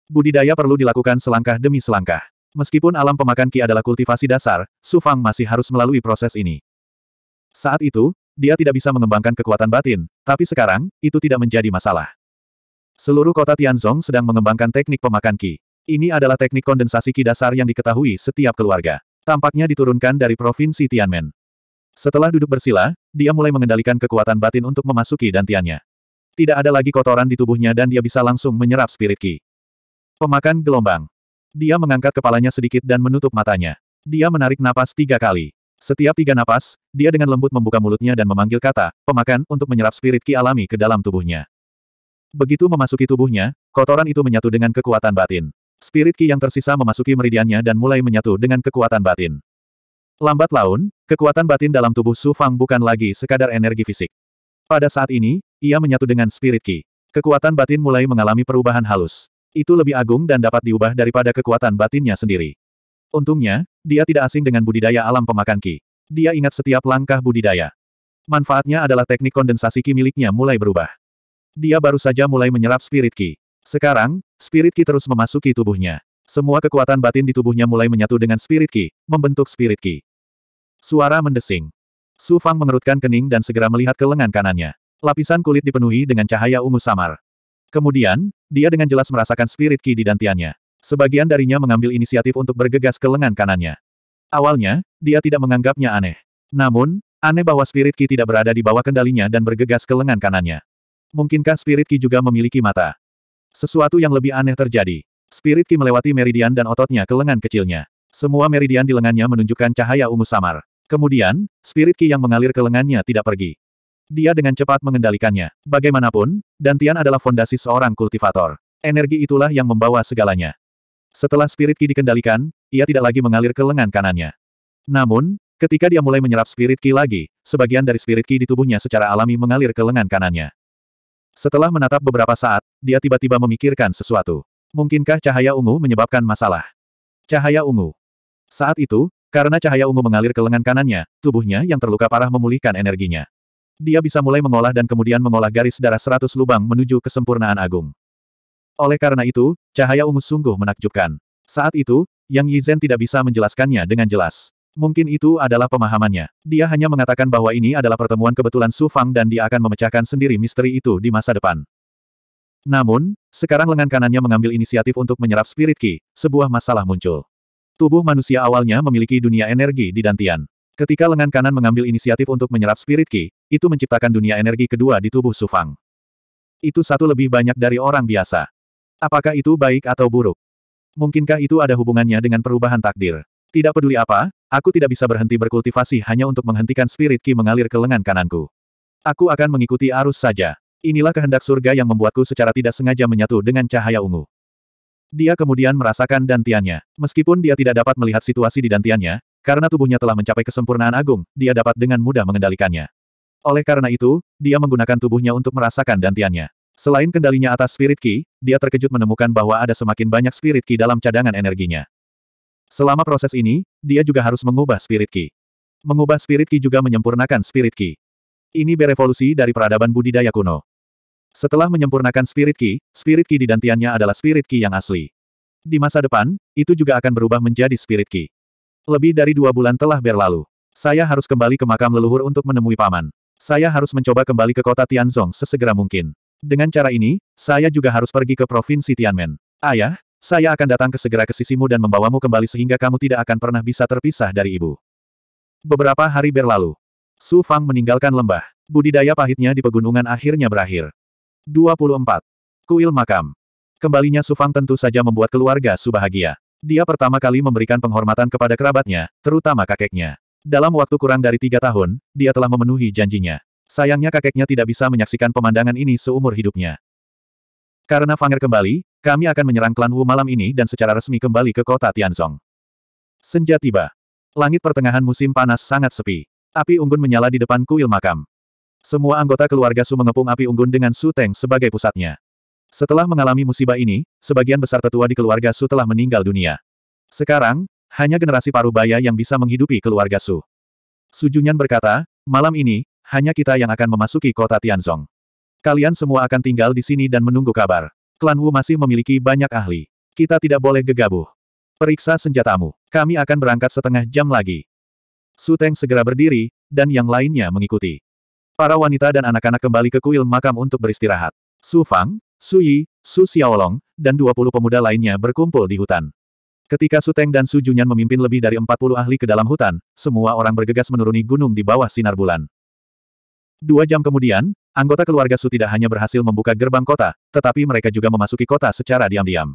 Budidaya perlu dilakukan selangkah demi selangkah. Meskipun alam pemakan Ki adalah kultivasi dasar, Sufang masih harus melalui proses ini. Saat itu, dia tidak bisa mengembangkan kekuatan batin, tapi sekarang, itu tidak menjadi masalah. Seluruh kota Tianzong sedang mengembangkan teknik pemakan Qi. Ini adalah teknik kondensasi Qi dasar yang diketahui setiap keluarga. Tampaknya diturunkan dari provinsi Tianmen. Setelah duduk bersila, dia mulai mengendalikan kekuatan batin untuk memasuki dantiannya. Tidak ada lagi kotoran di tubuhnya dan dia bisa langsung menyerap spirit Qi. Pemakan gelombang. Dia mengangkat kepalanya sedikit dan menutup matanya. Dia menarik napas tiga kali. Setiap tiga napas, dia dengan lembut membuka mulutnya dan memanggil kata, pemakan, untuk menyerap spirit ki alami ke dalam tubuhnya. Begitu memasuki tubuhnya, kotoran itu menyatu dengan kekuatan batin. Spirit ki yang tersisa memasuki meridiannya dan mulai menyatu dengan kekuatan batin. Lambat laun, kekuatan batin dalam tubuh Su Fang bukan lagi sekadar energi fisik. Pada saat ini, ia menyatu dengan spirit ki. Kekuatan batin mulai mengalami perubahan halus. Itu lebih agung dan dapat diubah daripada kekuatan batinnya sendiri. Untungnya, dia tidak asing dengan budidaya alam pemakan Ki. Dia ingat setiap langkah budidaya. Manfaatnya adalah teknik kondensasi Ki miliknya mulai berubah. Dia baru saja mulai menyerap spirit Ki. Sekarang, spirit Ki terus memasuki tubuhnya. Semua kekuatan batin di tubuhnya mulai menyatu dengan spirit Ki, membentuk spirit Ki. Suara mendesing. Su Fang mengerutkan kening dan segera melihat ke lengan kanannya. Lapisan kulit dipenuhi dengan cahaya ungu samar. Kemudian, dia dengan jelas merasakan spirit ki di dantiannya. Sebagian darinya mengambil inisiatif untuk bergegas ke lengan kanannya. Awalnya, dia tidak menganggapnya aneh. Namun, aneh bahwa Spirit Ki tidak berada di bawah kendalinya dan bergegas ke lengan kanannya. Mungkinkah Spirit Ki juga memiliki mata? Sesuatu yang lebih aneh terjadi. Spirit Ki melewati meridian dan ototnya ke lengan kecilnya. Semua meridian di lengannya menunjukkan cahaya ungu samar. Kemudian, Spirit Ki yang mengalir ke lengannya tidak pergi. Dia dengan cepat mengendalikannya. Bagaimanapun, Dantian adalah fondasi seorang kultivator. Energi itulah yang membawa segalanya. Setelah spirit ki dikendalikan, ia tidak lagi mengalir ke lengan kanannya. Namun, ketika dia mulai menyerap spirit ki lagi, sebagian dari spirit ki di tubuhnya secara alami mengalir ke lengan kanannya. Setelah menatap beberapa saat, dia tiba-tiba memikirkan sesuatu. Mungkinkah cahaya ungu menyebabkan masalah? Cahaya ungu. Saat itu, karena cahaya ungu mengalir ke lengan kanannya, tubuhnya yang terluka parah memulihkan energinya dia bisa mulai mengolah dan kemudian mengolah garis darah seratus lubang menuju kesempurnaan agung. Oleh karena itu, cahaya ungu sungguh menakjubkan. Saat itu, Yang Yizhen tidak bisa menjelaskannya dengan jelas. Mungkin itu adalah pemahamannya. Dia hanya mengatakan bahwa ini adalah pertemuan kebetulan Su Fang dan dia akan memecahkan sendiri misteri itu di masa depan. Namun, sekarang lengan kanannya mengambil inisiatif untuk menyerap spirit ki, sebuah masalah muncul. Tubuh manusia awalnya memiliki dunia energi di dantian. Ketika lengan kanan mengambil inisiatif untuk menyerap spirit ki, itu menciptakan dunia energi kedua di tubuh Su Fang. Itu satu lebih banyak dari orang biasa. Apakah itu baik atau buruk? Mungkinkah itu ada hubungannya dengan perubahan takdir? Tidak peduli apa, aku tidak bisa berhenti berkultivasi hanya untuk menghentikan spirit ki mengalir ke lengan kananku. Aku akan mengikuti arus saja. Inilah kehendak surga yang membuatku secara tidak sengaja menyatu dengan cahaya ungu. Dia kemudian merasakan dantiannya. Meskipun dia tidak dapat melihat situasi di dantiannya, karena tubuhnya telah mencapai kesempurnaan agung, dia dapat dengan mudah mengendalikannya. Oleh karena itu, dia menggunakan tubuhnya untuk merasakan dantiannya. Selain kendalinya atas spirit Key, dia terkejut menemukan bahwa ada semakin banyak spirit Key dalam cadangan energinya. Selama proses ini, dia juga harus mengubah spirit Key. Mengubah spirit Key juga menyempurnakan spirit Key. Ini berevolusi dari peradaban budidaya kuno. Setelah menyempurnakan spirit Key, spirit Key di dantiannya adalah spirit Key yang asli. Di masa depan, itu juga akan berubah menjadi spirit Key. Lebih dari dua bulan telah berlalu. Saya harus kembali ke makam leluhur untuk menemui paman. Saya harus mencoba kembali ke kota Tianzong sesegera mungkin. Dengan cara ini, saya juga harus pergi ke Provinsi Tianmen. Ayah, saya akan datang ke segera ke sisimu dan membawamu kembali sehingga kamu tidak akan pernah bisa terpisah dari ibu. Beberapa hari berlalu. Su Fang meninggalkan lembah. Budidaya pahitnya di pegunungan akhirnya berakhir. 24. Kuil Makam Kembalinya Su Fang tentu saja membuat keluarga Su bahagia. Dia pertama kali memberikan penghormatan kepada kerabatnya, terutama kakeknya. Dalam waktu kurang dari tiga tahun, dia telah memenuhi janjinya. Sayangnya kakeknya tidak bisa menyaksikan pemandangan ini seumur hidupnya. Karena Fanger kembali, kami akan menyerang klan Wu malam ini dan secara resmi kembali ke kota Tianzong. Senja tiba. Langit pertengahan musim panas sangat sepi. Api unggun menyala di depan kuil makam. Semua anggota keluarga Su mengepung api unggun dengan Su Teng sebagai pusatnya. Setelah mengalami musibah ini, sebagian besar tetua di keluarga Su telah meninggal dunia. Sekarang, hanya generasi paruh baya yang bisa menghidupi keluarga Su. Su Junyan berkata, malam ini, hanya kita yang akan memasuki kota Tianzong. Kalian semua akan tinggal di sini dan menunggu kabar. Klan Wu masih memiliki banyak ahli. Kita tidak boleh gegabah. Periksa senjatamu. Kami akan berangkat setengah jam lagi. Su Teng segera berdiri, dan yang lainnya mengikuti. Para wanita dan anak-anak kembali ke kuil makam untuk beristirahat. Su Fang, Su Yi, Su Xiaolong, dan 20 pemuda lainnya berkumpul di hutan. Ketika Su Teng dan Su Junyan memimpin lebih dari 40 ahli ke dalam hutan, semua orang bergegas menuruni gunung di bawah sinar bulan. Dua jam kemudian, anggota keluarga Su tidak hanya berhasil membuka gerbang kota, tetapi mereka juga memasuki kota secara diam-diam.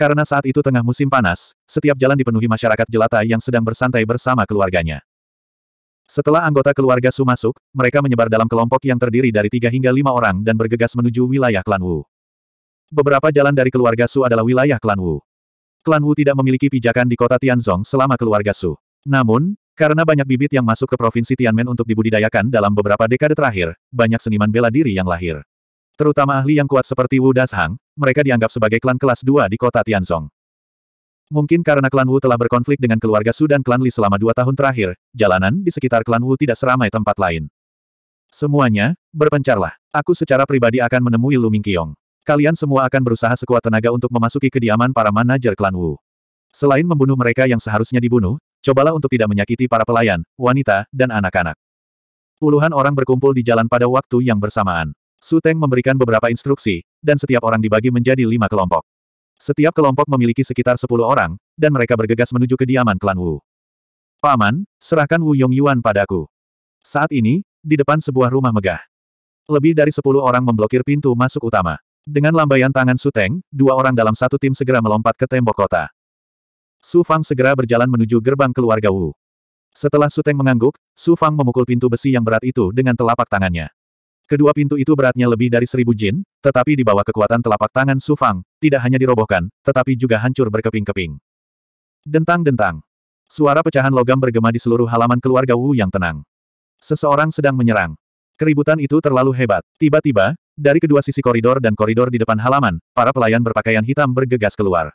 Karena saat itu tengah musim panas, setiap jalan dipenuhi masyarakat jelata yang sedang bersantai bersama keluarganya. Setelah anggota keluarga Su masuk, mereka menyebar dalam kelompok yang terdiri dari tiga hingga lima orang dan bergegas menuju wilayah klan Wu. Beberapa jalan dari keluarga Su adalah wilayah klan Wu. Klan Wu tidak memiliki pijakan di kota Tianzong selama keluarga Su. Namun, karena banyak bibit yang masuk ke Provinsi Tianmen untuk dibudidayakan dalam beberapa dekade terakhir, banyak seniman bela diri yang lahir. Terutama ahli yang kuat seperti Wu Dashang, mereka dianggap sebagai klan kelas 2 di kota Tianzong. Mungkin karena klan Wu telah berkonflik dengan keluarga Su dan klan Li selama dua tahun terakhir, jalanan di sekitar klan Wu tidak seramai tempat lain. Semuanya, berpencarlah. Aku secara pribadi akan menemui Lu Mingqiong. Kalian semua akan berusaha sekuat tenaga untuk memasuki kediaman para manajer klan Wu. Selain membunuh mereka yang seharusnya dibunuh, cobalah untuk tidak menyakiti para pelayan, wanita, dan anak-anak. Puluhan orang berkumpul di jalan pada waktu yang bersamaan. Suteng memberikan beberapa instruksi, dan setiap orang dibagi menjadi lima kelompok. Setiap kelompok memiliki sekitar sepuluh orang, dan mereka bergegas menuju kediaman klan Wu. Paman, serahkan Wu Yong Yuan padaku. Saat ini, di depan sebuah rumah megah. Lebih dari sepuluh orang memblokir pintu masuk utama. Dengan lambaian tangan Suteng, dua orang dalam satu tim segera melompat ke tembok kota. Su Fang segera berjalan menuju gerbang keluarga Wu. Setelah Su Teng mengangguk, Su Fang memukul pintu besi yang berat itu dengan telapak tangannya. Kedua pintu itu beratnya lebih dari seribu jin, tetapi di bawah kekuatan telapak tangan Su Fang, tidak hanya dirobohkan, tetapi juga hancur berkeping-keping. Dentang-dentang. Suara pecahan logam bergema di seluruh halaman keluarga Wu yang tenang. Seseorang sedang menyerang. Keributan itu terlalu hebat. Tiba-tiba, dari kedua sisi koridor dan koridor di depan halaman, para pelayan berpakaian hitam bergegas keluar.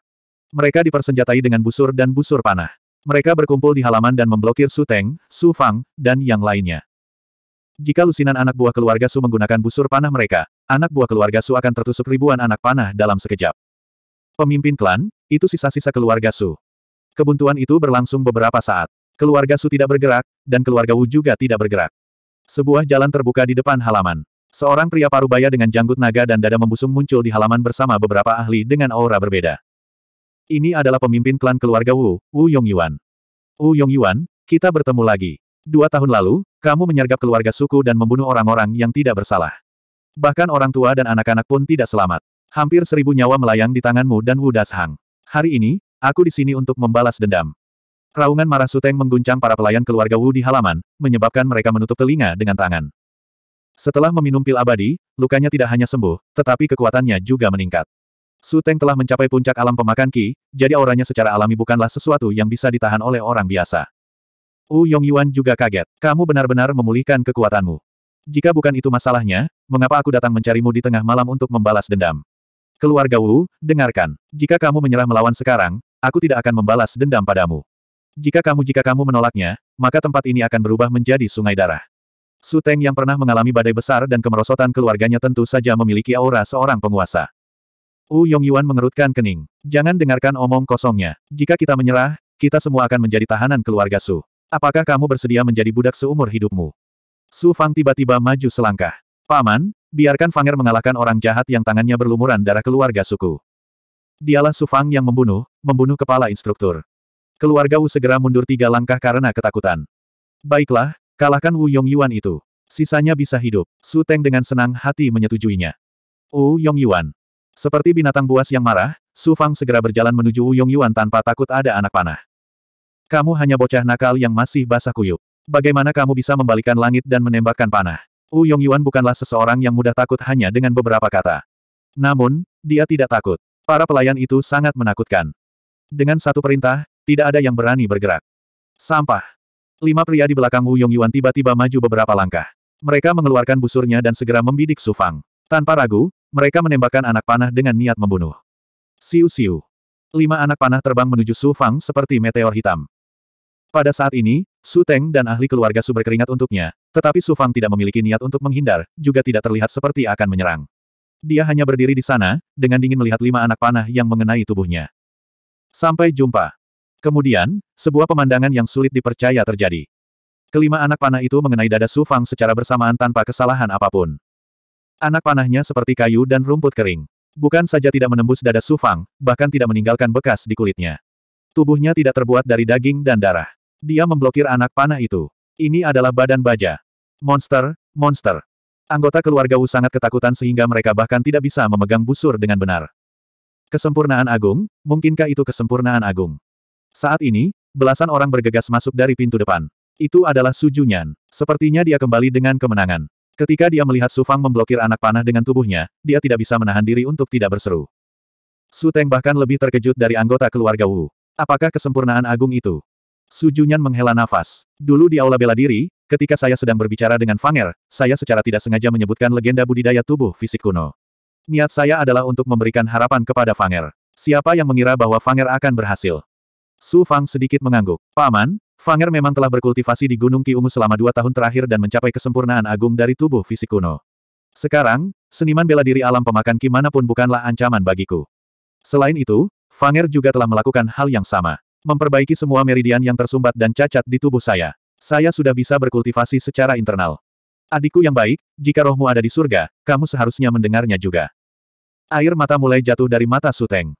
Mereka dipersenjatai dengan busur dan busur panah. Mereka berkumpul di halaman dan memblokir Su Teng, Su Fang, dan yang lainnya. Jika lusinan anak buah keluarga Su menggunakan busur panah mereka, anak buah keluarga Su akan tertusuk ribuan anak panah dalam sekejap. Pemimpin klan, itu sisa-sisa keluarga Su. Kebuntuan itu berlangsung beberapa saat. Keluarga Su tidak bergerak, dan keluarga Wu juga tidak bergerak. Sebuah jalan terbuka di depan halaman. Seorang pria parubaya dengan janggut naga dan dada membusung muncul di halaman bersama beberapa ahli dengan aura berbeda. Ini adalah pemimpin klan keluarga Wu, Wu Yongyuan. Wu Yongyuan, kita bertemu lagi. Dua tahun lalu, kamu menyergap keluarga suku dan membunuh orang-orang yang tidak bersalah. Bahkan orang tua dan anak-anak pun tidak selamat. Hampir seribu nyawa melayang di tanganmu dan Wu Dashang. Hari ini, aku di sini untuk membalas dendam. Raungan marah Suteng mengguncang para pelayan keluarga Wu di halaman, menyebabkan mereka menutup telinga dengan tangan. Setelah meminum pil abadi, lukanya tidak hanya sembuh, tetapi kekuatannya juga meningkat. Su Teng telah mencapai puncak alam pemakan Ki, jadi auranya secara alami bukanlah sesuatu yang bisa ditahan oleh orang biasa. Yong Yuan juga kaget. Kamu benar-benar memulihkan kekuatanmu. Jika bukan itu masalahnya, mengapa aku datang mencarimu di tengah malam untuk membalas dendam? Keluarga Wu, dengarkan. Jika kamu menyerah melawan sekarang, aku tidak akan membalas dendam padamu. Jika kamu jika kamu menolaknya, maka tempat ini akan berubah menjadi sungai darah. Su Teng yang pernah mengalami badai besar dan kemerosotan keluarganya tentu saja memiliki aura seorang penguasa. Wu Yong Yuan mengerutkan kening. Jangan dengarkan omong kosongnya. Jika kita menyerah, kita semua akan menjadi tahanan keluarga Su. Apakah kamu bersedia menjadi budak seumur hidupmu? Su Fang tiba-tiba maju selangkah. Paman, biarkan Fanger mengalahkan orang jahat yang tangannya berlumuran darah keluarga suku. Dialah Su Fang yang membunuh, membunuh kepala instruktur. Keluarga Wu segera mundur tiga langkah karena ketakutan. Baiklah, kalahkan Wu Yong Yuan itu. Sisanya bisa hidup. Su Teng dengan senang hati menyetujuinya. Wu Yong Yuan, seperti binatang buas yang marah, Su Fang segera berjalan menuju Uyong Yuan tanpa takut ada anak panah. Kamu hanya bocah nakal yang masih basah kuyup. Bagaimana kamu bisa membalikan langit dan menembakkan panah? Uyong Yuan bukanlah seseorang yang mudah takut hanya dengan beberapa kata. Namun, dia tidak takut. Para pelayan itu sangat menakutkan. Dengan satu perintah, tidak ada yang berani bergerak. Sampah. Lima pria di belakang Wu Yuan tiba-tiba maju beberapa langkah. Mereka mengeluarkan busurnya dan segera membidik Su Fang. Tanpa ragu, mereka menembakkan anak panah dengan niat membunuh. Siu-siu. Lima anak panah terbang menuju Su Fang seperti meteor hitam. Pada saat ini, Su Teng dan ahli keluarga Su berkeringat untuknya, tetapi Su Fang tidak memiliki niat untuk menghindar, juga tidak terlihat seperti akan menyerang. Dia hanya berdiri di sana, dengan dingin melihat lima anak panah yang mengenai tubuhnya. Sampai jumpa. Kemudian, sebuah pemandangan yang sulit dipercaya terjadi. Kelima anak panah itu mengenai dada Su Fang secara bersamaan tanpa kesalahan apapun. Anak panahnya seperti kayu dan rumput kering. Bukan saja tidak menembus dada Sufang, bahkan tidak meninggalkan bekas di kulitnya. Tubuhnya tidak terbuat dari daging dan darah. Dia memblokir anak panah itu. Ini adalah badan baja. Monster, monster. Anggota keluarga Wu sangat ketakutan sehingga mereka bahkan tidak bisa memegang busur dengan benar. Kesempurnaan agung, mungkinkah itu kesempurnaan agung? Saat ini, belasan orang bergegas masuk dari pintu depan. Itu adalah Su Junyan. Sepertinya dia kembali dengan kemenangan. Ketika dia melihat Su Fang memblokir anak panah dengan tubuhnya, dia tidak bisa menahan diri untuk tidak berseru. Su Teng bahkan lebih terkejut dari anggota keluarga Wu. Apakah kesempurnaan agung itu? Su Junyan menghela nafas. Dulu di aula bela diri, ketika saya sedang berbicara dengan Fanger, saya secara tidak sengaja menyebutkan legenda budidaya tubuh fisik kuno. Niat saya adalah untuk memberikan harapan kepada Fanger. Siapa yang mengira bahwa Fanger akan berhasil? Su Fang sedikit mengangguk. Paman, Fanger memang telah berkultivasi di Gunung Ki Umu selama dua tahun terakhir dan mencapai kesempurnaan agung dari tubuh fisik kuno. Sekarang, seniman bela diri alam pemakan Ki manapun bukanlah ancaman bagiku. Selain itu, Fanger juga telah melakukan hal yang sama. Memperbaiki semua meridian yang tersumbat dan cacat di tubuh saya. Saya sudah bisa berkultivasi secara internal. Adikku yang baik, jika rohmu ada di surga, kamu seharusnya mendengarnya juga. Air mata mulai jatuh dari mata Suteng.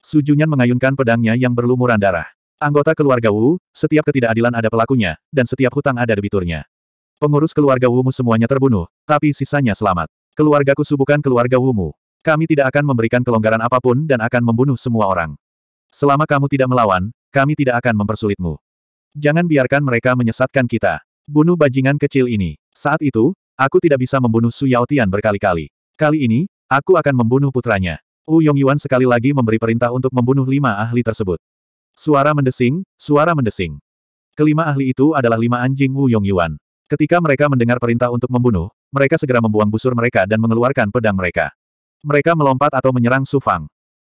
Sujunyan mengayunkan pedangnya yang berlumuran darah. Anggota keluarga Wu, setiap ketidakadilan ada pelakunya, dan setiap hutang ada debiturnya. Pengurus keluarga Wu mu semuanya terbunuh, tapi sisanya selamat. Keluargaku subukan keluarga Wu mu. Kami tidak akan memberikan kelonggaran apapun dan akan membunuh semua orang. Selama kamu tidak melawan, kami tidak akan mempersulitmu. Jangan biarkan mereka menyesatkan kita. Bunuh bajingan kecil ini. Saat itu, aku tidak bisa membunuh Su Yao Tian berkali-kali. Kali ini, aku akan membunuh putranya. Wu Yongyuan sekali lagi memberi perintah untuk membunuh lima ahli tersebut. Suara mendesing, suara mendesing. Kelima ahli itu adalah lima anjing Wu Yongyuan. Ketika mereka mendengar perintah untuk membunuh, mereka segera membuang busur mereka dan mengeluarkan pedang mereka. Mereka melompat atau menyerang Su Fang.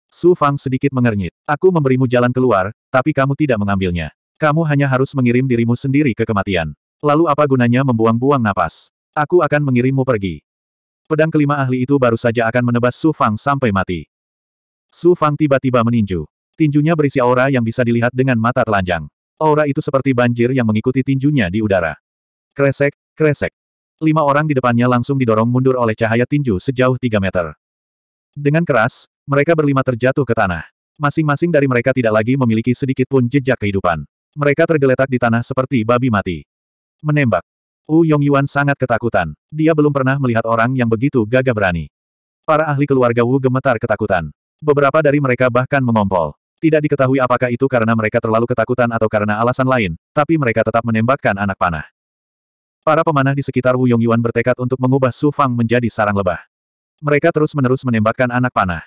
Su Fang sedikit mengernyit. Aku memberimu jalan keluar, tapi kamu tidak mengambilnya. Kamu hanya harus mengirim dirimu sendiri ke kematian. Lalu apa gunanya membuang-buang napas? Aku akan mengirimmu pergi. Pedang kelima ahli itu baru saja akan menebas Su Fang sampai mati. Su Fang tiba-tiba meninju. Tinjunya berisi aura yang bisa dilihat dengan mata telanjang. Aura itu seperti banjir yang mengikuti tinjunya di udara. Kresek, kresek. Lima orang di depannya langsung didorong mundur oleh cahaya tinju sejauh tiga meter. Dengan keras, mereka berlima terjatuh ke tanah. Masing-masing dari mereka tidak lagi memiliki sedikit pun jejak kehidupan. Mereka tergeletak di tanah seperti babi mati. Menembak. Wu Yuan sangat ketakutan. Dia belum pernah melihat orang yang begitu gagah berani. Para ahli keluarga Wu gemetar ketakutan. Beberapa dari mereka bahkan mengompol. Tidak diketahui apakah itu karena mereka terlalu ketakutan atau karena alasan lain, tapi mereka tetap menembakkan anak panah. Para pemanah di sekitar Wu Yuan bertekad untuk mengubah Su Fang menjadi sarang lebah. Mereka terus-menerus menembakkan anak panah.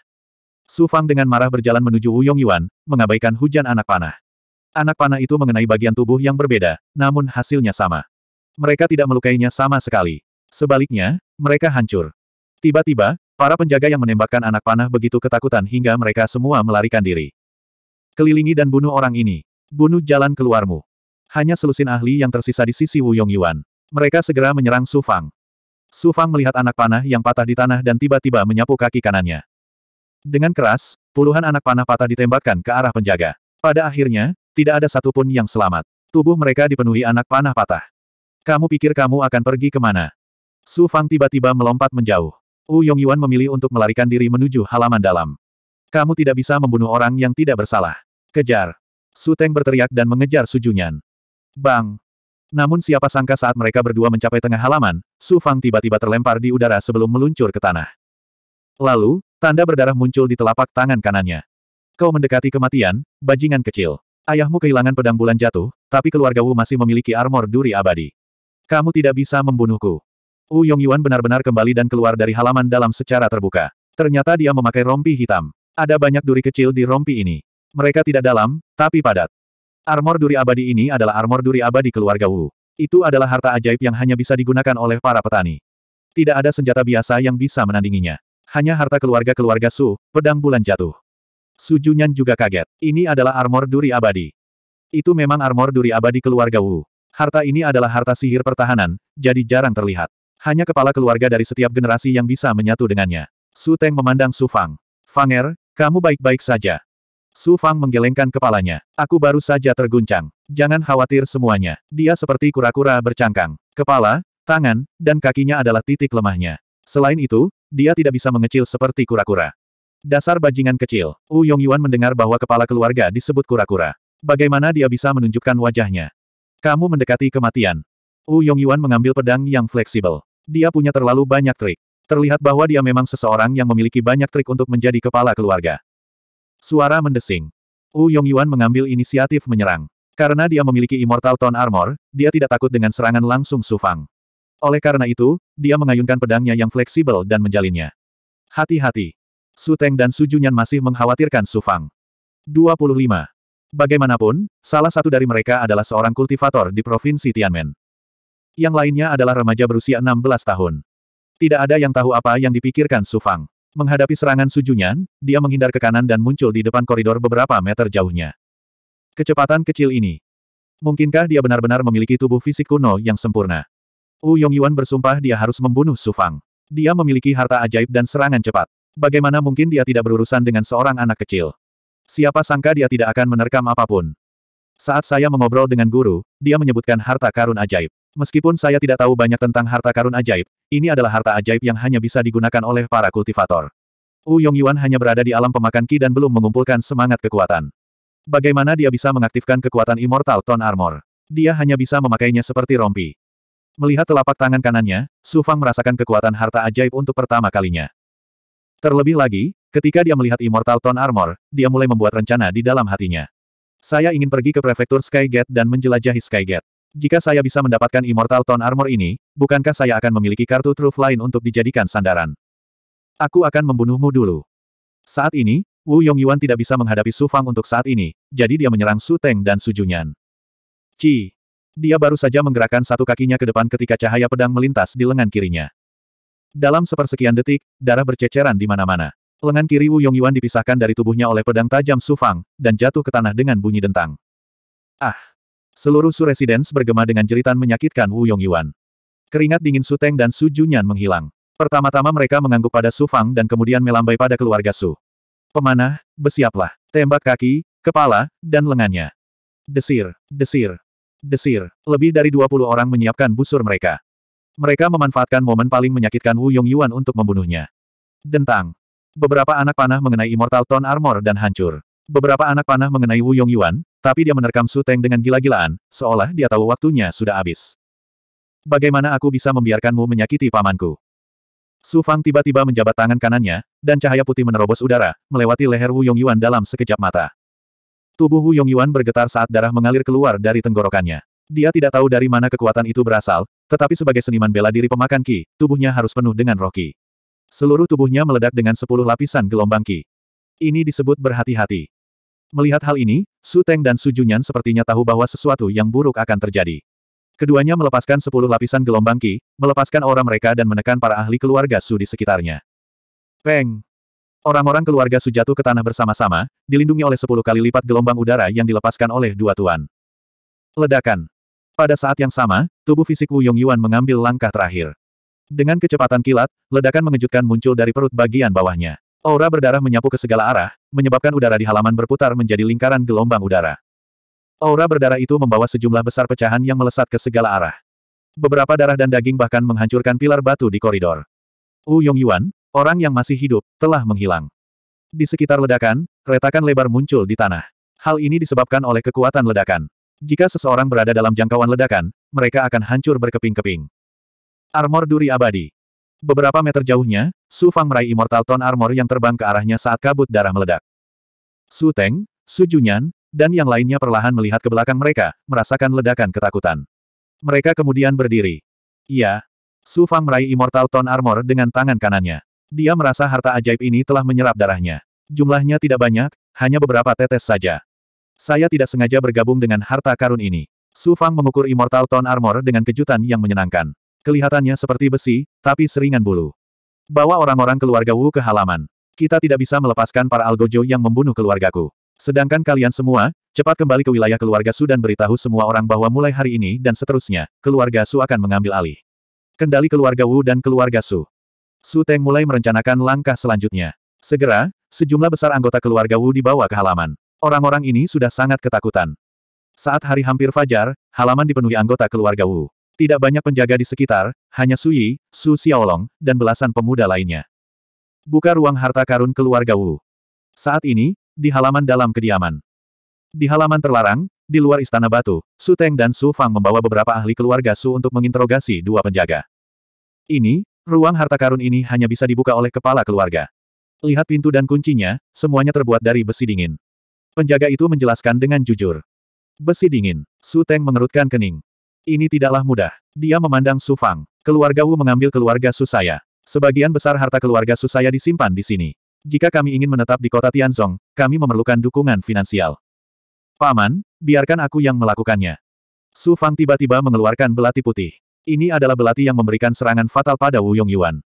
Su Fang dengan marah berjalan menuju Wu Yuan, mengabaikan hujan anak panah. Anak panah itu mengenai bagian tubuh yang berbeda, namun hasilnya sama. Mereka tidak melukainya sama sekali. Sebaliknya, mereka hancur. Tiba-tiba, para penjaga yang menembakkan anak panah begitu ketakutan hingga mereka semua melarikan diri. Kelilingi dan bunuh orang ini. Bunuh jalan keluarmu. Hanya selusin ahli yang tersisa di sisi Wu Yongyuan. Mereka segera menyerang Su Fang. Su Fang melihat anak panah yang patah di tanah dan tiba-tiba menyapu kaki kanannya. Dengan keras, puluhan anak panah patah ditembakkan ke arah penjaga. Pada akhirnya, tidak ada satupun yang selamat. Tubuh mereka dipenuhi anak panah patah. Kamu pikir kamu akan pergi kemana? Su Fang tiba-tiba melompat menjauh. Wu Yongyuan memilih untuk melarikan diri menuju halaman dalam. Kamu tidak bisa membunuh orang yang tidak bersalah. Kejar. Su berteriak dan mengejar Sujunyan. Bang! Namun siapa sangka saat mereka berdua mencapai tengah halaman, Su Fang tiba-tiba terlempar di udara sebelum meluncur ke tanah. Lalu, tanda berdarah muncul di telapak tangan kanannya. Kau mendekati kematian, bajingan kecil. Ayahmu kehilangan pedang bulan jatuh, tapi keluarga Wu masih memiliki armor duri abadi. Kamu tidak bisa membunuhku. Wu Yongyuan benar-benar kembali dan keluar dari halaman dalam secara terbuka. Ternyata dia memakai rompi hitam. Ada banyak duri kecil di rompi ini. Mereka tidak dalam, tapi padat. Armor duri abadi ini adalah armor duri abadi keluarga Wu. Itu adalah harta ajaib yang hanya bisa digunakan oleh para petani. Tidak ada senjata biasa yang bisa menandinginya. Hanya harta keluarga-keluarga Su, pedang bulan jatuh. Su Junyan juga kaget. Ini adalah armor duri abadi. Itu memang armor duri abadi keluarga Wu. Harta ini adalah harta sihir pertahanan, jadi jarang terlihat. Hanya kepala keluarga dari setiap generasi yang bisa menyatu dengannya. Su Teng memandang Su Fang. Fanger, kamu baik-baik saja. Su Fang menggelengkan kepalanya. Aku baru saja terguncang. Jangan khawatir semuanya. Dia seperti kura-kura bercangkang. Kepala, tangan, dan kakinya adalah titik lemahnya. Selain itu, dia tidak bisa mengecil seperti kura-kura. Dasar bajingan kecil. Wu Yong Yuan mendengar bahwa kepala keluarga disebut kura-kura. Bagaimana dia bisa menunjukkan wajahnya? Kamu mendekati kematian. Wu Yong Yuan mengambil pedang yang fleksibel. Dia punya terlalu banyak trik. Terlihat bahwa dia memang seseorang yang memiliki banyak trik untuk menjadi kepala keluarga. Suara mendesing. Wu Yongyuan mengambil inisiatif menyerang. Karena dia memiliki Immortal Tone Armor, dia tidak takut dengan serangan langsung Su Fang. Oleh karena itu, dia mengayunkan pedangnya yang fleksibel dan menjalinnya. Hati-hati. Su Teng dan Su Junyan masih mengkhawatirkan Su Fang. 25. Bagaimanapun, salah satu dari mereka adalah seorang kultivator di Provinsi Tianmen. Yang lainnya adalah remaja berusia 16 tahun. Tidak ada yang tahu apa yang dipikirkan Su Fang. Menghadapi serangan Sujunyan, dia menghindar ke kanan dan muncul di depan koridor beberapa meter jauhnya. Kecepatan kecil ini. Mungkinkah dia benar-benar memiliki tubuh fisik kuno yang sempurna? Wu Yongyuan bersumpah dia harus membunuh Su Fang. Dia memiliki harta ajaib dan serangan cepat. Bagaimana mungkin dia tidak berurusan dengan seorang anak kecil? Siapa sangka dia tidak akan menerkam apapun. Saat saya mengobrol dengan guru, dia menyebutkan harta karun ajaib. Meskipun saya tidak tahu banyak tentang harta karun ajaib, ini adalah harta ajaib yang hanya bisa digunakan oleh para kultivator. Wu Yongyuan hanya berada di alam pemakan Ki dan belum mengumpulkan semangat kekuatan. Bagaimana dia bisa mengaktifkan kekuatan Immortal Tone Armor? Dia hanya bisa memakainya seperti rompi. Melihat telapak tangan kanannya, Su Fang merasakan kekuatan harta ajaib untuk pertama kalinya. Terlebih lagi, ketika dia melihat Immortal Tone Armor, dia mulai membuat rencana di dalam hatinya. Saya ingin pergi ke prefektur Sky Gate dan menjelajahi Sky Gate. Jika saya bisa mendapatkan Immortal Tone Armor ini, bukankah saya akan memiliki kartu truf lain untuk dijadikan sandaran? Aku akan membunuhmu dulu. Saat ini, Wu Yongyuan tidak bisa menghadapi Su Fang untuk saat ini, jadi dia menyerang Su Teng dan Su Junyan. Ci! Dia baru saja menggerakkan satu kakinya ke depan ketika cahaya pedang melintas di lengan kirinya. Dalam sepersekian detik, darah berceceran di mana-mana. Lengan kiri Wu Yongyuan dipisahkan dari tubuhnya oleh pedang tajam Su Fang, dan jatuh ke tanah dengan bunyi dentang. Ah! Seluruh Su Residence bergema dengan jeritan menyakitkan Wu Yongyuan. Keringat dingin Su Teng dan Su Junyan menghilang. Pertama-tama mereka mengangguk pada Su Fang dan kemudian melambai pada keluarga Su. Pemanah, bersiaplah. Tembak kaki, kepala, dan lengannya. Desir, desir, desir. Lebih dari 20 orang menyiapkan busur mereka. Mereka memanfaatkan momen paling menyakitkan Wu Yongyuan untuk membunuhnya. Dentang. Beberapa anak panah mengenai Immortal Tone Armor dan hancur. Beberapa anak panah mengenai Wu Yongyuan, tapi dia menerkam Su Teng dengan gila-gilaan, seolah dia tahu waktunya sudah habis. Bagaimana aku bisa membiarkanmu menyakiti pamanku? Su Fang tiba-tiba menjabat tangan kanannya, dan cahaya putih menerobos udara, melewati leher Wu Yuan dalam sekejap mata. Tubuh Wu Yuan bergetar saat darah mengalir keluar dari tenggorokannya. Dia tidak tahu dari mana kekuatan itu berasal, tetapi sebagai seniman bela diri pemakan Ki, tubuhnya harus penuh dengan roki. Seluruh tubuhnya meledak dengan sepuluh lapisan gelombang Ki. Ini disebut berhati-hati. Melihat hal ini, Su Teng dan Su Junyan sepertinya tahu bahwa sesuatu yang buruk akan terjadi. Keduanya melepaskan sepuluh lapisan gelombang ki, melepaskan aura mereka dan menekan para ahli keluarga Su di sekitarnya. Peng! Orang-orang keluarga Su jatuh ke tanah bersama-sama, dilindungi oleh sepuluh kali lipat gelombang udara yang dilepaskan oleh dua tuan. Ledakan! Pada saat yang sama, tubuh fisik Wu Yong Yuan mengambil langkah terakhir. Dengan kecepatan kilat, ledakan mengejutkan muncul dari perut bagian bawahnya. Aura berdarah menyapu ke segala arah, menyebabkan udara di halaman berputar menjadi lingkaran gelombang udara. Aura berdarah itu membawa sejumlah besar pecahan yang melesat ke segala arah. Beberapa darah dan daging bahkan menghancurkan pilar batu di koridor. Wu Yuan, orang yang masih hidup, telah menghilang. Di sekitar ledakan, retakan lebar muncul di tanah. Hal ini disebabkan oleh kekuatan ledakan. Jika seseorang berada dalam jangkauan ledakan, mereka akan hancur berkeping-keping. Armor Duri Abadi Beberapa meter jauhnya, Su Fang meraih Immortal Tone Armor yang terbang ke arahnya saat kabut darah meledak. Su Teng, Su Junyan, dan yang lainnya perlahan melihat ke belakang mereka, merasakan ledakan ketakutan. Mereka kemudian berdiri. Iya. Su Fang meraih Immortal Tone Armor dengan tangan kanannya. Dia merasa harta ajaib ini telah menyerap darahnya. Jumlahnya tidak banyak, hanya beberapa tetes saja. Saya tidak sengaja bergabung dengan harta karun ini. Su Fang mengukur Immortal Tone Armor dengan kejutan yang menyenangkan. Kelihatannya seperti besi, tapi seringan bulu. Bawa orang-orang keluarga Wu ke halaman. Kita tidak bisa melepaskan para algojo yang membunuh keluargaku. Sedangkan kalian semua, cepat kembali ke wilayah keluarga Su dan beritahu semua orang bahwa mulai hari ini dan seterusnya, keluarga Su akan mengambil alih. Kendali keluarga Wu dan keluarga Su. Su Teng mulai merencanakan langkah selanjutnya. Segera, sejumlah besar anggota keluarga Wu dibawa ke halaman. Orang-orang ini sudah sangat ketakutan. Saat hari hampir fajar, halaman dipenuhi anggota keluarga Wu. Tidak banyak penjaga di sekitar, hanya Suyi, Su Xiaolong, dan belasan pemuda lainnya. Buka ruang harta karun keluarga Wu. Saat ini, di halaman dalam kediaman. Di halaman terlarang, di luar Istana Batu, Su Teng dan Su Fang membawa beberapa ahli keluarga Su untuk menginterogasi dua penjaga. Ini, ruang harta karun ini hanya bisa dibuka oleh kepala keluarga. Lihat pintu dan kuncinya, semuanya terbuat dari besi dingin. Penjaga itu menjelaskan dengan jujur. Besi dingin, Su Teng mengerutkan kening. Ini tidaklah mudah. Dia memandang Su Fang. Keluarga Wu mengambil keluarga Su saya. Sebagian besar harta keluarga Su saya disimpan di sini. Jika kami ingin menetap di kota Tianzong, kami memerlukan dukungan finansial. Paman, biarkan aku yang melakukannya. Su Fang tiba-tiba mengeluarkan belati putih. Ini adalah belati yang memberikan serangan fatal pada Wu Yongyuan.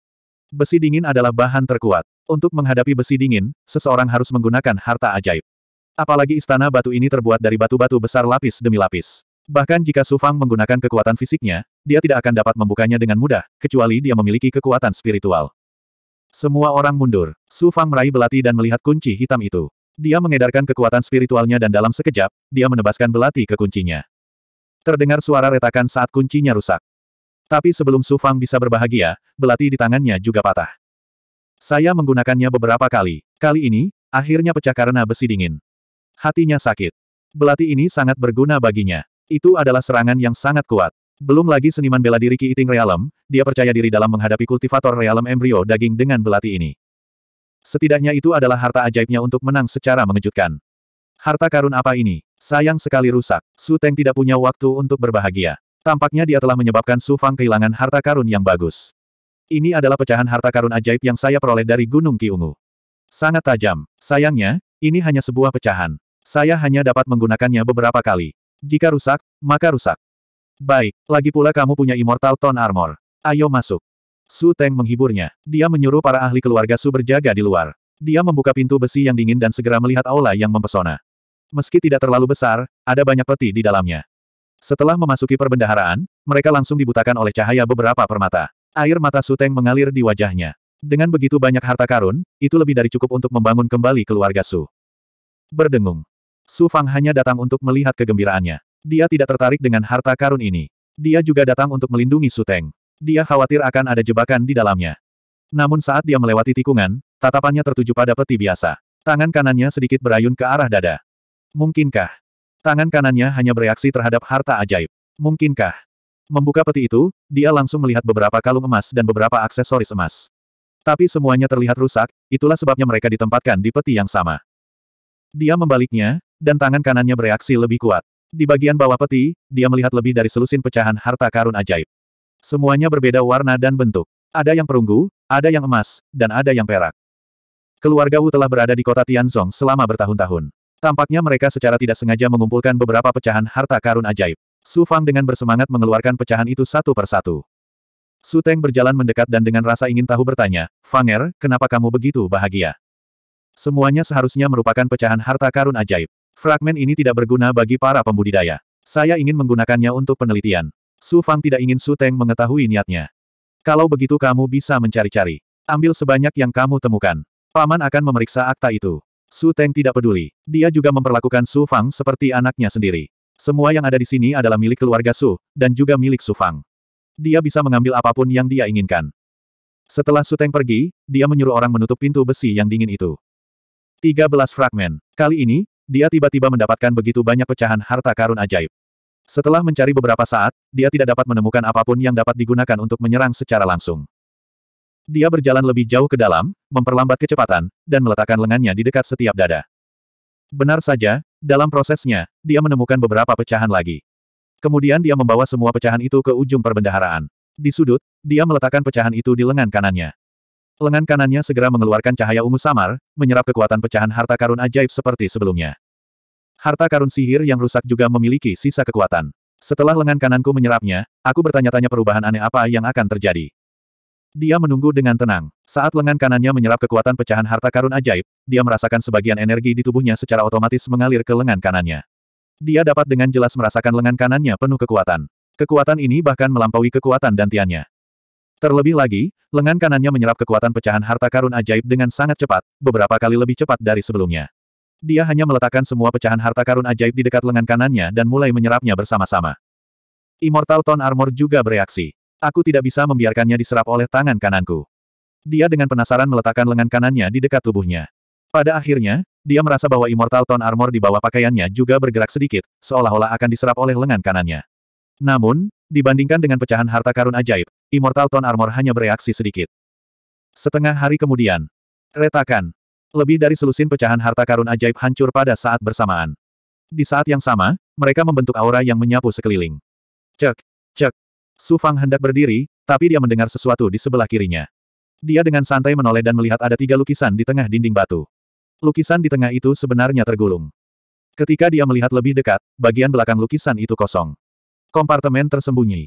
Besi dingin adalah bahan terkuat. Untuk menghadapi besi dingin, seseorang harus menggunakan harta ajaib. Apalagi istana batu ini terbuat dari batu-batu besar lapis demi lapis. Bahkan jika Su Fang menggunakan kekuatan fisiknya, dia tidak akan dapat membukanya dengan mudah, kecuali dia memiliki kekuatan spiritual. Semua orang mundur. Su Fang meraih belati dan melihat kunci hitam itu. Dia mengedarkan kekuatan spiritualnya dan dalam sekejap, dia menebaskan belati ke kuncinya. Terdengar suara retakan saat kuncinya rusak. Tapi sebelum Su Fang bisa berbahagia, belati di tangannya juga patah. Saya menggunakannya beberapa kali. Kali ini, akhirnya pecah karena besi dingin. Hatinya sakit. Belati ini sangat berguna baginya. Itu adalah serangan yang sangat kuat. Belum lagi seniman bela diri Ki Iting Realem, dia percaya diri dalam menghadapi kultivator realem embrio daging dengan belati ini. Setidaknya itu adalah harta ajaibnya untuk menang secara mengejutkan. Harta karun apa ini? Sayang sekali rusak. Su Teng tidak punya waktu untuk berbahagia. Tampaknya dia telah menyebabkan Su Fang kehilangan harta karun yang bagus. Ini adalah pecahan harta karun ajaib yang saya peroleh dari Gunung Ki Ungu. Sangat tajam. Sayangnya, ini hanya sebuah pecahan. Saya hanya dapat menggunakannya beberapa kali. Jika rusak, maka rusak. Baik, lagi pula kamu punya Immortal Tone Armor. Ayo masuk. Su Teng menghiburnya. Dia menyuruh para ahli keluarga Su berjaga di luar. Dia membuka pintu besi yang dingin dan segera melihat aula yang mempesona. Meski tidak terlalu besar, ada banyak peti di dalamnya. Setelah memasuki perbendaharaan, mereka langsung dibutakan oleh cahaya beberapa permata. Air mata Su Teng mengalir di wajahnya. Dengan begitu banyak harta karun, itu lebih dari cukup untuk membangun kembali keluarga Su. Berdengung. Su Fang hanya datang untuk melihat kegembiraannya. Dia tidak tertarik dengan harta karun ini. Dia juga datang untuk melindungi Su Teng. Dia khawatir akan ada jebakan di dalamnya. Namun saat dia melewati tikungan, tatapannya tertuju pada peti biasa. Tangan kanannya sedikit berayun ke arah dada. Mungkinkah? Tangan kanannya hanya bereaksi terhadap harta ajaib. Mungkinkah? Membuka peti itu, dia langsung melihat beberapa kalung emas dan beberapa aksesoris emas. Tapi semuanya terlihat rusak, itulah sebabnya mereka ditempatkan di peti yang sama. Dia membaliknya, dan tangan kanannya bereaksi lebih kuat. Di bagian bawah peti, dia melihat lebih dari selusin pecahan harta karun ajaib. Semuanya berbeda warna dan bentuk. Ada yang perunggu, ada yang emas, dan ada yang perak. Keluarga Wu telah berada di kota Tianzong selama bertahun-tahun. Tampaknya mereka secara tidak sengaja mengumpulkan beberapa pecahan harta karun ajaib. Su Fang dengan bersemangat mengeluarkan pecahan itu satu persatu. Su Teng berjalan mendekat dan dengan rasa ingin tahu bertanya, Fanger, kenapa kamu begitu bahagia? Semuanya seharusnya merupakan pecahan harta karun ajaib. Fragmen ini tidak berguna bagi para pembudidaya. Saya ingin menggunakannya untuk penelitian. Su Fang tidak ingin Su Teng mengetahui niatnya. Kalau begitu kamu bisa mencari-cari. Ambil sebanyak yang kamu temukan. Paman akan memeriksa akta itu. Su Teng tidak peduli. Dia juga memperlakukan Su Fang seperti anaknya sendiri. Semua yang ada di sini adalah milik keluarga Su, dan juga milik Su Fang. Dia bisa mengambil apapun yang dia inginkan. Setelah Su Teng pergi, dia menyuruh orang menutup pintu besi yang dingin itu. 13 fragmen. Kali ini, dia tiba-tiba mendapatkan begitu banyak pecahan harta karun ajaib. Setelah mencari beberapa saat, dia tidak dapat menemukan apapun yang dapat digunakan untuk menyerang secara langsung. Dia berjalan lebih jauh ke dalam, memperlambat kecepatan, dan meletakkan lengannya di dekat setiap dada. Benar saja, dalam prosesnya, dia menemukan beberapa pecahan lagi. Kemudian dia membawa semua pecahan itu ke ujung perbendaharaan. Di sudut, dia meletakkan pecahan itu di lengan kanannya. Lengan kanannya segera mengeluarkan cahaya ungu samar, menyerap kekuatan pecahan harta karun ajaib seperti sebelumnya. Harta karun sihir yang rusak juga memiliki sisa kekuatan. Setelah lengan kananku menyerapnya, aku bertanya-tanya perubahan aneh apa yang akan terjadi. Dia menunggu dengan tenang. Saat lengan kanannya menyerap kekuatan pecahan harta karun ajaib, dia merasakan sebagian energi di tubuhnya secara otomatis mengalir ke lengan kanannya. Dia dapat dengan jelas merasakan lengan kanannya penuh kekuatan. Kekuatan ini bahkan melampaui kekuatan dantiannya. Terlebih lagi, lengan kanannya menyerap kekuatan pecahan harta karun ajaib dengan sangat cepat, beberapa kali lebih cepat dari sebelumnya. Dia hanya meletakkan semua pecahan harta karun ajaib di dekat lengan kanannya dan mulai menyerapnya bersama-sama. Immortal Tone Armor juga bereaksi. Aku tidak bisa membiarkannya diserap oleh tangan kananku. Dia dengan penasaran meletakkan lengan kanannya di dekat tubuhnya. Pada akhirnya, dia merasa bahwa Immortal Tone Armor di bawah pakaiannya juga bergerak sedikit, seolah-olah akan diserap oleh lengan kanannya. Namun, dibandingkan dengan pecahan harta karun ajaib, Immortal Tone Armor hanya bereaksi sedikit. Setengah hari kemudian. Retakan. Lebih dari selusin pecahan harta karun ajaib hancur pada saat bersamaan. Di saat yang sama, mereka membentuk aura yang menyapu sekeliling. Cek, cek. Su Fang hendak berdiri, tapi dia mendengar sesuatu di sebelah kirinya. Dia dengan santai menoleh dan melihat ada tiga lukisan di tengah dinding batu. Lukisan di tengah itu sebenarnya tergulung. Ketika dia melihat lebih dekat, bagian belakang lukisan itu kosong. Kompartemen tersembunyi.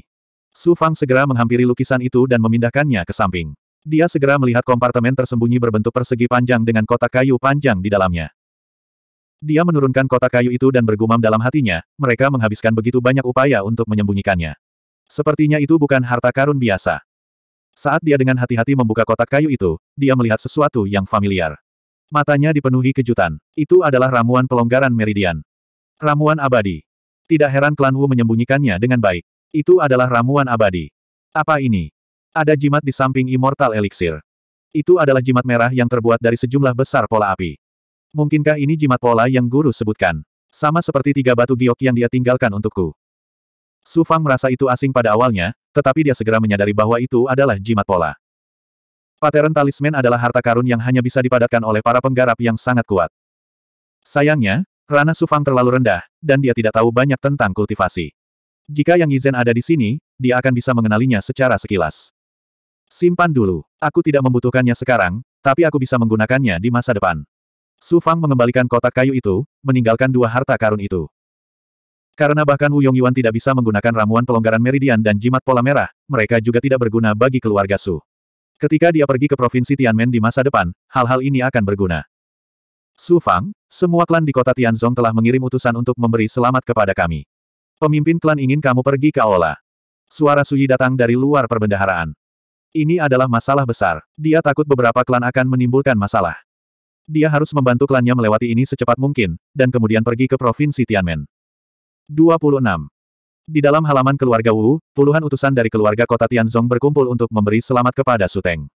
Su Fang segera menghampiri lukisan itu dan memindahkannya ke samping. Dia segera melihat kompartemen tersembunyi berbentuk persegi panjang dengan kotak kayu panjang di dalamnya. Dia menurunkan kotak kayu itu dan bergumam dalam hatinya, mereka menghabiskan begitu banyak upaya untuk menyembunyikannya. Sepertinya itu bukan harta karun biasa. Saat dia dengan hati-hati membuka kotak kayu itu, dia melihat sesuatu yang familiar. Matanya dipenuhi kejutan. Itu adalah ramuan pelonggaran meridian. Ramuan abadi. Tidak heran klan Wu menyembunyikannya dengan baik. Itu adalah ramuan abadi. Apa ini? Ada jimat di samping Immortal Elixir. Itu adalah jimat merah yang terbuat dari sejumlah besar pola api. Mungkinkah ini jimat pola yang guru sebutkan? Sama seperti tiga batu giok yang dia tinggalkan untukku. Su Fang merasa itu asing pada awalnya, tetapi dia segera menyadari bahwa itu adalah jimat pola. Pateran talisman adalah harta karun yang hanya bisa dipadatkan oleh para penggarap yang sangat kuat. Sayangnya, ranah Su Fang terlalu rendah, dan dia tidak tahu banyak tentang kultivasi. Jika Yang Yizhen ada di sini, dia akan bisa mengenalinya secara sekilas. Simpan dulu. Aku tidak membutuhkannya sekarang, tapi aku bisa menggunakannya di masa depan. Su Fang mengembalikan kotak kayu itu, meninggalkan dua harta karun itu. Karena bahkan Wu Yong Yuan tidak bisa menggunakan ramuan pelonggaran meridian dan jimat pola merah, mereka juga tidak berguna bagi keluarga Su. Ketika dia pergi ke provinsi Tianmen di masa depan, hal-hal ini akan berguna. Su Fang, semua klan di kota Tianzong telah mengirim utusan untuk memberi selamat kepada kami. Pemimpin klan ingin kamu pergi ke aula. Suara Suyi datang dari luar perbendaharaan. Ini adalah masalah besar. Dia takut beberapa klan akan menimbulkan masalah. Dia harus membantu klannya melewati ini secepat mungkin, dan kemudian pergi ke Provinsi Tianmen. 26. Di dalam halaman keluarga Wu, puluhan utusan dari keluarga kota Tianzong berkumpul untuk memberi selamat kepada Suteng.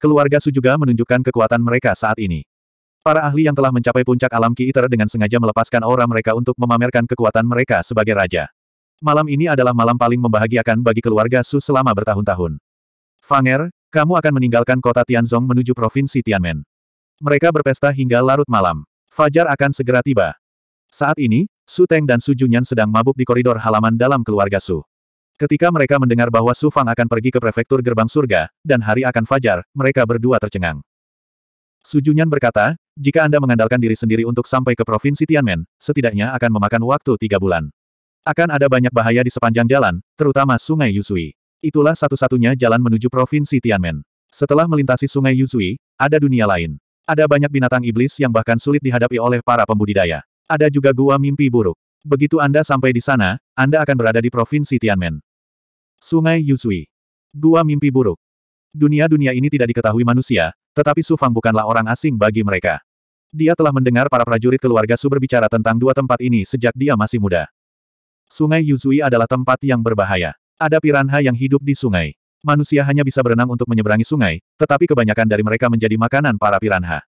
Keluarga Su juga menunjukkan kekuatan mereka saat ini. Para ahli yang telah mencapai puncak alam Ki Iter dengan sengaja melepaskan aura mereka untuk memamerkan kekuatan mereka sebagai raja. Malam ini adalah malam paling membahagiakan bagi keluarga Su selama bertahun-tahun. Fanger, kamu akan meninggalkan kota Tianzong menuju provinsi Tianmen. Mereka berpesta hingga larut malam. Fajar akan segera tiba. Saat ini, Su Teng dan Su Junyan sedang mabuk di koridor halaman dalam keluarga Su. Ketika mereka mendengar bahwa Su Fang akan pergi ke prefektur gerbang surga, dan hari akan fajar, mereka berdua tercengang. Sujunyan berkata, jika Anda mengandalkan diri sendiri untuk sampai ke Provinsi Tianmen, setidaknya akan memakan waktu tiga bulan. Akan ada banyak bahaya di sepanjang jalan, terutama Sungai Yusui. Itulah satu-satunya jalan menuju Provinsi Tianmen. Setelah melintasi Sungai Yusui, ada dunia lain. Ada banyak binatang iblis yang bahkan sulit dihadapi oleh para pembudidaya. Ada juga gua mimpi buruk. Begitu Anda sampai di sana, Anda akan berada di Provinsi Tianmen. Sungai Yusui. Gua mimpi buruk. Dunia-dunia ini tidak diketahui manusia, tetapi Su Fang bukanlah orang asing bagi mereka. Dia telah mendengar para prajurit keluarga Su berbicara tentang dua tempat ini sejak dia masih muda. Sungai Yuzui adalah tempat yang berbahaya. Ada piranha yang hidup di sungai. Manusia hanya bisa berenang untuk menyeberangi sungai, tetapi kebanyakan dari mereka menjadi makanan para piranha.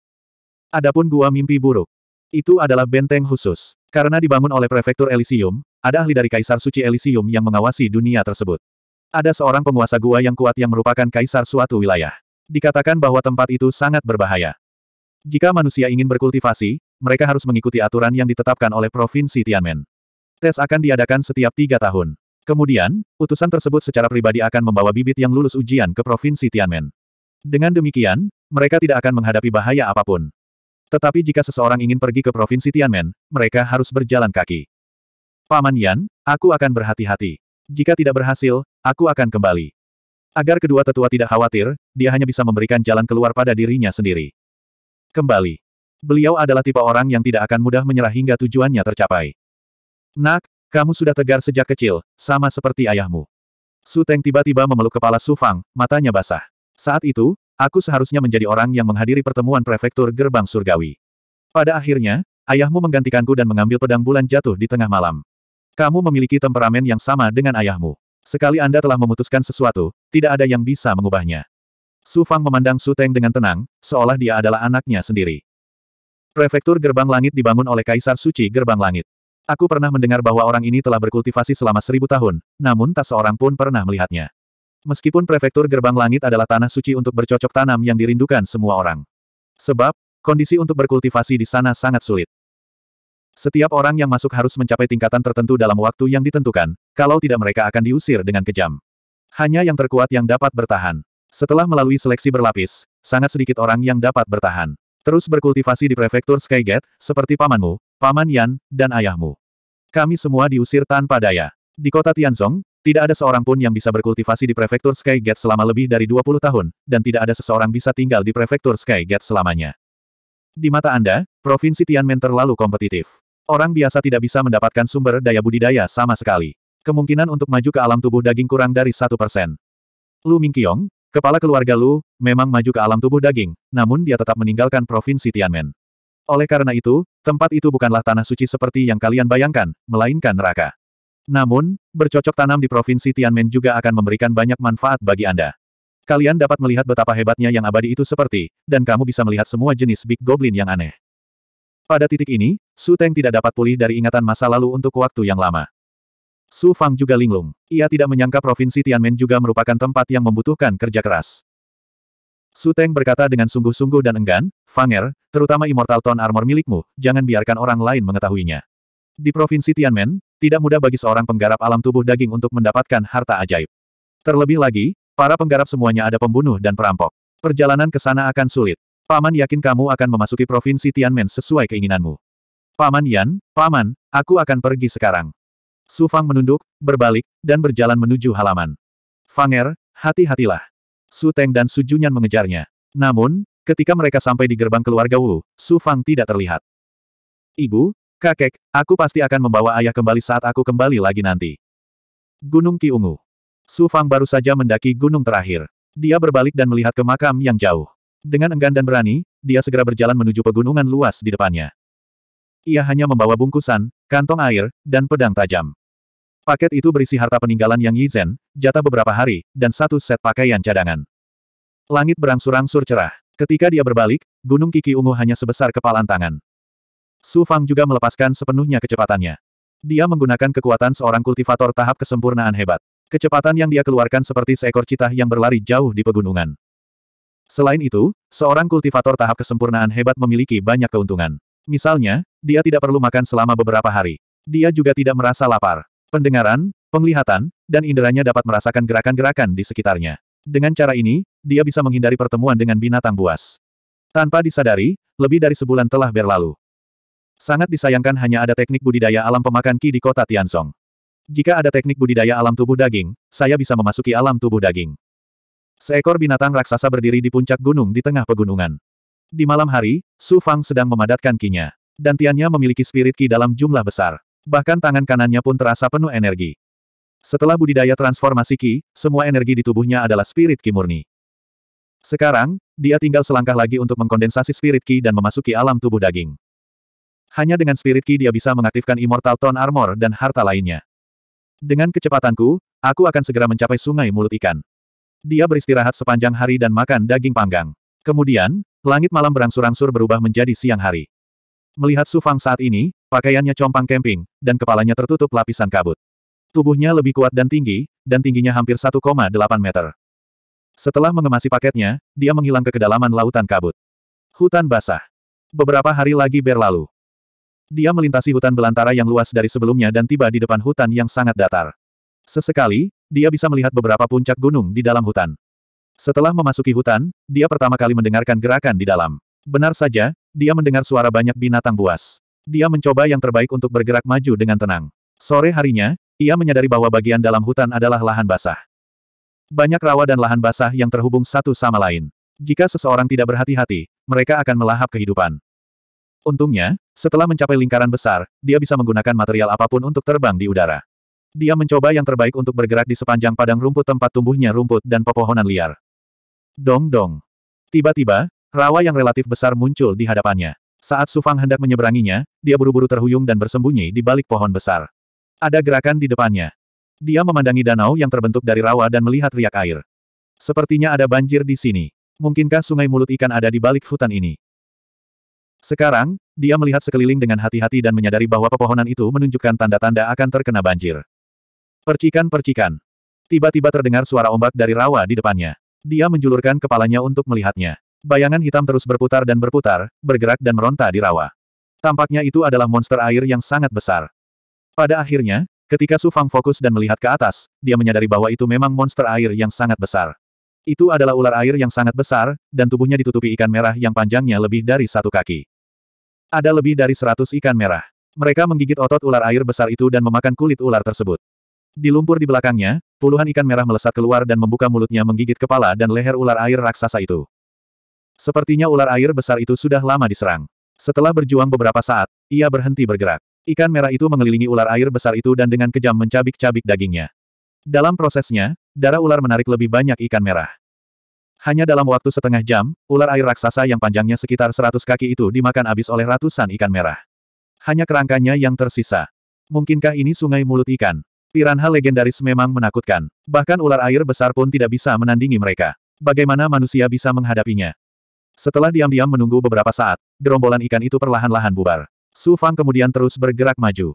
Adapun gua mimpi buruk. Itu adalah benteng khusus. Karena dibangun oleh prefektur Elysium, ada ahli dari Kaisar Suci Elysium yang mengawasi dunia tersebut. Ada seorang penguasa gua yang kuat yang merupakan kaisar suatu wilayah. Dikatakan bahwa tempat itu sangat berbahaya. Jika manusia ingin berkultivasi, mereka harus mengikuti aturan yang ditetapkan oleh Provinsi Tianmen. Tes akan diadakan setiap tiga tahun. Kemudian, utusan tersebut secara pribadi akan membawa bibit yang lulus ujian ke Provinsi Tianmen. Dengan demikian, mereka tidak akan menghadapi bahaya apapun. Tetapi jika seseorang ingin pergi ke Provinsi Tianmen, mereka harus berjalan kaki. Paman Yan, aku akan berhati-hati. Jika tidak berhasil, aku akan kembali. Agar kedua tetua tidak khawatir, dia hanya bisa memberikan jalan keluar pada dirinya sendiri. Kembali. Beliau adalah tipe orang yang tidak akan mudah menyerah hingga tujuannya tercapai. Nak, kamu sudah tegar sejak kecil, sama seperti ayahmu. Su Teng tiba-tiba memeluk kepala Su Fang, matanya basah. Saat itu, aku seharusnya menjadi orang yang menghadiri pertemuan prefektur gerbang surgawi. Pada akhirnya, ayahmu menggantikanku dan mengambil pedang bulan jatuh di tengah malam. Kamu memiliki temperamen yang sama dengan ayahmu. Sekali Anda telah memutuskan sesuatu, tidak ada yang bisa mengubahnya. Su Fang memandang Su Teng dengan tenang, seolah dia adalah anaknya sendiri. Prefektur Gerbang Langit dibangun oleh Kaisar Suci Gerbang Langit. Aku pernah mendengar bahwa orang ini telah berkultivasi selama seribu tahun, namun tak seorang pun pernah melihatnya. Meskipun Prefektur Gerbang Langit adalah tanah suci untuk bercocok tanam yang dirindukan semua orang. Sebab, kondisi untuk berkultivasi di sana sangat sulit. Setiap orang yang masuk harus mencapai tingkatan tertentu dalam waktu yang ditentukan, kalau tidak mereka akan diusir dengan kejam. Hanya yang terkuat yang dapat bertahan. Setelah melalui seleksi berlapis, sangat sedikit orang yang dapat bertahan. Terus berkultivasi di prefektur Skygate, seperti pamanmu, paman Yan, dan ayahmu. Kami semua diusir tanpa daya. Di kota Tianzong, tidak ada seorang pun yang bisa berkultivasi di prefektur Sky Gate selama lebih dari 20 tahun, dan tidak ada seseorang bisa tinggal di prefektur Sky Gate selamanya. Di mata Anda, Provinsi Tianmen terlalu kompetitif. Orang biasa tidak bisa mendapatkan sumber daya budidaya sama sekali. Kemungkinan untuk maju ke alam tubuh daging kurang dari satu persen. Lu Mingqiong, kepala keluarga Lu, memang maju ke alam tubuh daging, namun dia tetap meninggalkan provinsi Tianmen. Oleh karena itu, tempat itu bukanlah tanah suci seperti yang kalian bayangkan, melainkan neraka. Namun, bercocok tanam di provinsi Tianmen juga akan memberikan banyak manfaat bagi Anda. Kalian dapat melihat betapa hebatnya yang abadi itu seperti, dan kamu bisa melihat semua jenis Big Goblin yang aneh. Pada titik ini, Su Teng tidak dapat pulih dari ingatan masa lalu untuk waktu yang lama. Su Fang juga linglung. Ia tidak menyangka provinsi Tianmen juga merupakan tempat yang membutuhkan kerja keras. Su Teng berkata dengan sungguh-sungguh dan enggan, Fanger, terutama Immortal Tone Armor milikmu, jangan biarkan orang lain mengetahuinya. Di provinsi Tianmen, tidak mudah bagi seorang penggarap alam tubuh daging untuk mendapatkan harta ajaib. Terlebih lagi, para penggarap semuanya ada pembunuh dan perampok. Perjalanan ke sana akan sulit. Paman yakin kamu akan memasuki provinsi Tianmen sesuai keinginanmu. Paman Yan, Paman, aku akan pergi sekarang. Su Fang menunduk, berbalik, dan berjalan menuju halaman. Fanger, hati-hatilah. Su Teng dan Su Junyan mengejarnya. Namun, ketika mereka sampai di gerbang keluarga Wu, Su Fang tidak terlihat. Ibu, kakek, aku pasti akan membawa ayah kembali saat aku kembali lagi nanti. Gunung Ki Ungu. Su Fang baru saja mendaki gunung terakhir. Dia berbalik dan melihat ke makam yang jauh. Dengan enggan dan berani, dia segera berjalan menuju pegunungan luas di depannya. Ia hanya membawa bungkusan, kantong air, dan pedang tajam. Paket itu berisi harta peninggalan Yang Yizhen, jatah beberapa hari, dan satu set pakaian cadangan. Langit berangsur-angsur cerah. Ketika dia berbalik, gunung kiki ungu hanya sebesar kepalan tangan. Su Fang juga melepaskan sepenuhnya kecepatannya. Dia menggunakan kekuatan seorang kultivator tahap kesempurnaan hebat. Kecepatan yang dia keluarkan seperti seekor citah yang berlari jauh di pegunungan. Selain itu, seorang kultivator tahap kesempurnaan hebat memiliki banyak keuntungan. Misalnya, dia tidak perlu makan selama beberapa hari. Dia juga tidak merasa lapar. Pendengaran, penglihatan, dan inderanya dapat merasakan gerakan-gerakan di sekitarnya. Dengan cara ini, dia bisa menghindari pertemuan dengan binatang buas. Tanpa disadari, lebih dari sebulan telah berlalu. Sangat disayangkan hanya ada teknik budidaya alam pemakan ki di kota Tianzong. Jika ada teknik budidaya alam tubuh daging, saya bisa memasuki alam tubuh daging. Seekor binatang raksasa berdiri di puncak gunung di tengah pegunungan. Di malam hari, Su Fang sedang memadatkan kinya. Tiannya memiliki spirit ki dalam jumlah besar. Bahkan tangan kanannya pun terasa penuh energi. Setelah budidaya transformasi ki, semua energi di tubuhnya adalah spirit ki murni. Sekarang, dia tinggal selangkah lagi untuk mengkondensasi spirit ki dan memasuki alam tubuh daging. Hanya dengan spirit ki dia bisa mengaktifkan immortal tone armor dan harta lainnya. Dengan kecepatanku, aku akan segera mencapai sungai mulut ikan. Dia beristirahat sepanjang hari dan makan daging panggang. Kemudian, langit malam berangsur-angsur berubah menjadi siang hari. Melihat Su Fang saat ini, pakaiannya compang camping, dan kepalanya tertutup lapisan kabut. Tubuhnya lebih kuat dan tinggi, dan tingginya hampir 1,8 meter. Setelah mengemasi paketnya, dia menghilang ke kedalaman lautan kabut. Hutan basah. Beberapa hari lagi berlalu. Dia melintasi hutan belantara yang luas dari sebelumnya dan tiba di depan hutan yang sangat datar. Sesekali, dia bisa melihat beberapa puncak gunung di dalam hutan. Setelah memasuki hutan, dia pertama kali mendengarkan gerakan di dalam. Benar saja, dia mendengar suara banyak binatang buas. Dia mencoba yang terbaik untuk bergerak maju dengan tenang. Sore harinya, ia menyadari bahwa bagian dalam hutan adalah lahan basah. Banyak rawa dan lahan basah yang terhubung satu sama lain. Jika seseorang tidak berhati-hati, mereka akan melahap kehidupan. Untungnya, setelah mencapai lingkaran besar, dia bisa menggunakan material apapun untuk terbang di udara. Dia mencoba yang terbaik untuk bergerak di sepanjang padang rumput tempat tumbuhnya rumput dan pepohonan liar. Dong-dong. Tiba-tiba, rawa yang relatif besar muncul di hadapannya. Saat Sufang hendak menyeberanginya, dia buru-buru terhuyung dan bersembunyi di balik pohon besar. Ada gerakan di depannya. Dia memandangi danau yang terbentuk dari rawa dan melihat riak air. Sepertinya ada banjir di sini. Mungkinkah sungai mulut ikan ada di balik hutan ini? Sekarang, dia melihat sekeliling dengan hati-hati dan menyadari bahwa pepohonan itu menunjukkan tanda-tanda akan terkena banjir. Percikan-percikan. Tiba-tiba terdengar suara ombak dari rawa di depannya. Dia menjulurkan kepalanya untuk melihatnya. Bayangan hitam terus berputar dan berputar, bergerak dan meronta di rawa. Tampaknya itu adalah monster air yang sangat besar. Pada akhirnya, ketika Su Fang fokus dan melihat ke atas, dia menyadari bahwa itu memang monster air yang sangat besar. Itu adalah ular air yang sangat besar, dan tubuhnya ditutupi ikan merah yang panjangnya lebih dari satu kaki. Ada lebih dari seratus ikan merah. Mereka menggigit otot ular air besar itu dan memakan kulit ular tersebut. Di lumpur di belakangnya, puluhan ikan merah melesat keluar dan membuka mulutnya menggigit kepala dan leher ular air raksasa itu. Sepertinya ular air besar itu sudah lama diserang. Setelah berjuang beberapa saat, ia berhenti bergerak. Ikan merah itu mengelilingi ular air besar itu dan dengan kejam mencabik-cabik dagingnya. Dalam prosesnya, darah ular menarik lebih banyak ikan merah. Hanya dalam waktu setengah jam, ular air raksasa yang panjangnya sekitar 100 kaki itu dimakan habis oleh ratusan ikan merah. Hanya kerangkanya yang tersisa. Mungkinkah ini sungai mulut ikan? Piranha legendaris memang menakutkan. Bahkan ular air besar pun tidak bisa menandingi mereka. Bagaimana manusia bisa menghadapinya? Setelah diam-diam menunggu beberapa saat, gerombolan ikan itu perlahan-lahan bubar. Su Fang kemudian terus bergerak maju.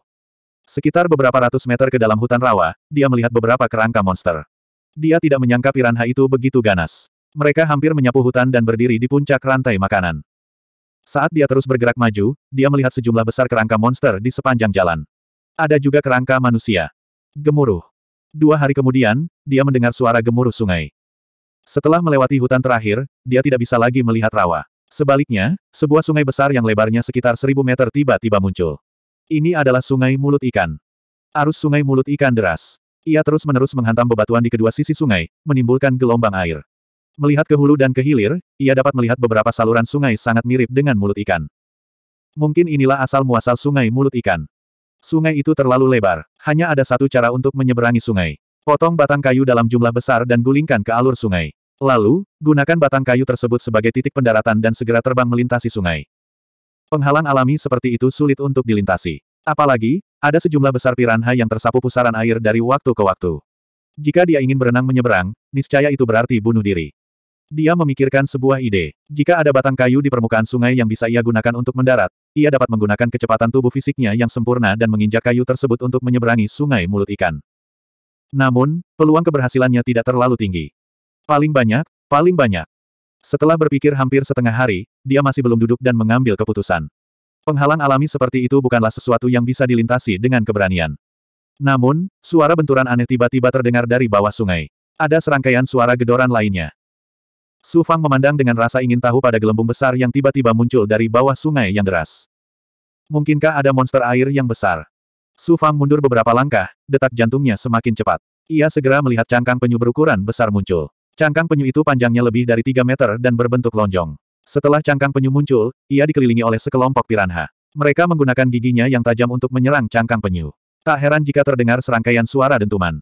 Sekitar beberapa ratus meter ke dalam hutan rawa, dia melihat beberapa kerangka monster. Dia tidak menyangka piranha itu begitu ganas. Mereka hampir menyapu hutan dan berdiri di puncak rantai makanan. Saat dia terus bergerak maju, dia melihat sejumlah besar kerangka monster di sepanjang jalan. Ada juga kerangka manusia. Gemuruh. Dua hari kemudian, dia mendengar suara gemuruh sungai. Setelah melewati hutan terakhir, dia tidak bisa lagi melihat rawa. Sebaliknya, sebuah sungai besar yang lebarnya sekitar seribu meter tiba-tiba muncul. Ini adalah sungai mulut ikan. Arus sungai mulut ikan deras. Ia terus-menerus menghantam bebatuan di kedua sisi sungai, menimbulkan gelombang air. Melihat ke hulu dan ke hilir, ia dapat melihat beberapa saluran sungai sangat mirip dengan mulut ikan. Mungkin inilah asal-muasal sungai mulut ikan. Sungai itu terlalu lebar. Hanya ada satu cara untuk menyeberangi sungai. Potong batang kayu dalam jumlah besar dan gulingkan ke alur sungai. Lalu, gunakan batang kayu tersebut sebagai titik pendaratan dan segera terbang melintasi sungai. Penghalang alami seperti itu sulit untuk dilintasi. Apalagi, ada sejumlah besar piranha yang tersapu pusaran air dari waktu ke waktu. Jika dia ingin berenang menyeberang, niscaya itu berarti bunuh diri. Dia memikirkan sebuah ide. Jika ada batang kayu di permukaan sungai yang bisa ia gunakan untuk mendarat, ia dapat menggunakan kecepatan tubuh fisiknya yang sempurna dan menginjak kayu tersebut untuk menyeberangi sungai mulut ikan. Namun, peluang keberhasilannya tidak terlalu tinggi. Paling banyak, paling banyak. Setelah berpikir hampir setengah hari, dia masih belum duduk dan mengambil keputusan. Penghalang alami seperti itu bukanlah sesuatu yang bisa dilintasi dengan keberanian. Namun, suara benturan aneh tiba-tiba terdengar dari bawah sungai. Ada serangkaian suara gedoran lainnya. Su Fang memandang dengan rasa ingin tahu pada gelembung besar yang tiba-tiba muncul dari bawah sungai yang deras. Mungkinkah ada monster air yang besar? Su Fang mundur beberapa langkah, detak jantungnya semakin cepat. Ia segera melihat cangkang penyu berukuran besar muncul. Cangkang penyu itu panjangnya lebih dari 3 meter dan berbentuk lonjong. Setelah cangkang penyu muncul, ia dikelilingi oleh sekelompok piranha. Mereka menggunakan giginya yang tajam untuk menyerang cangkang penyu. Tak heran jika terdengar serangkaian suara dentuman.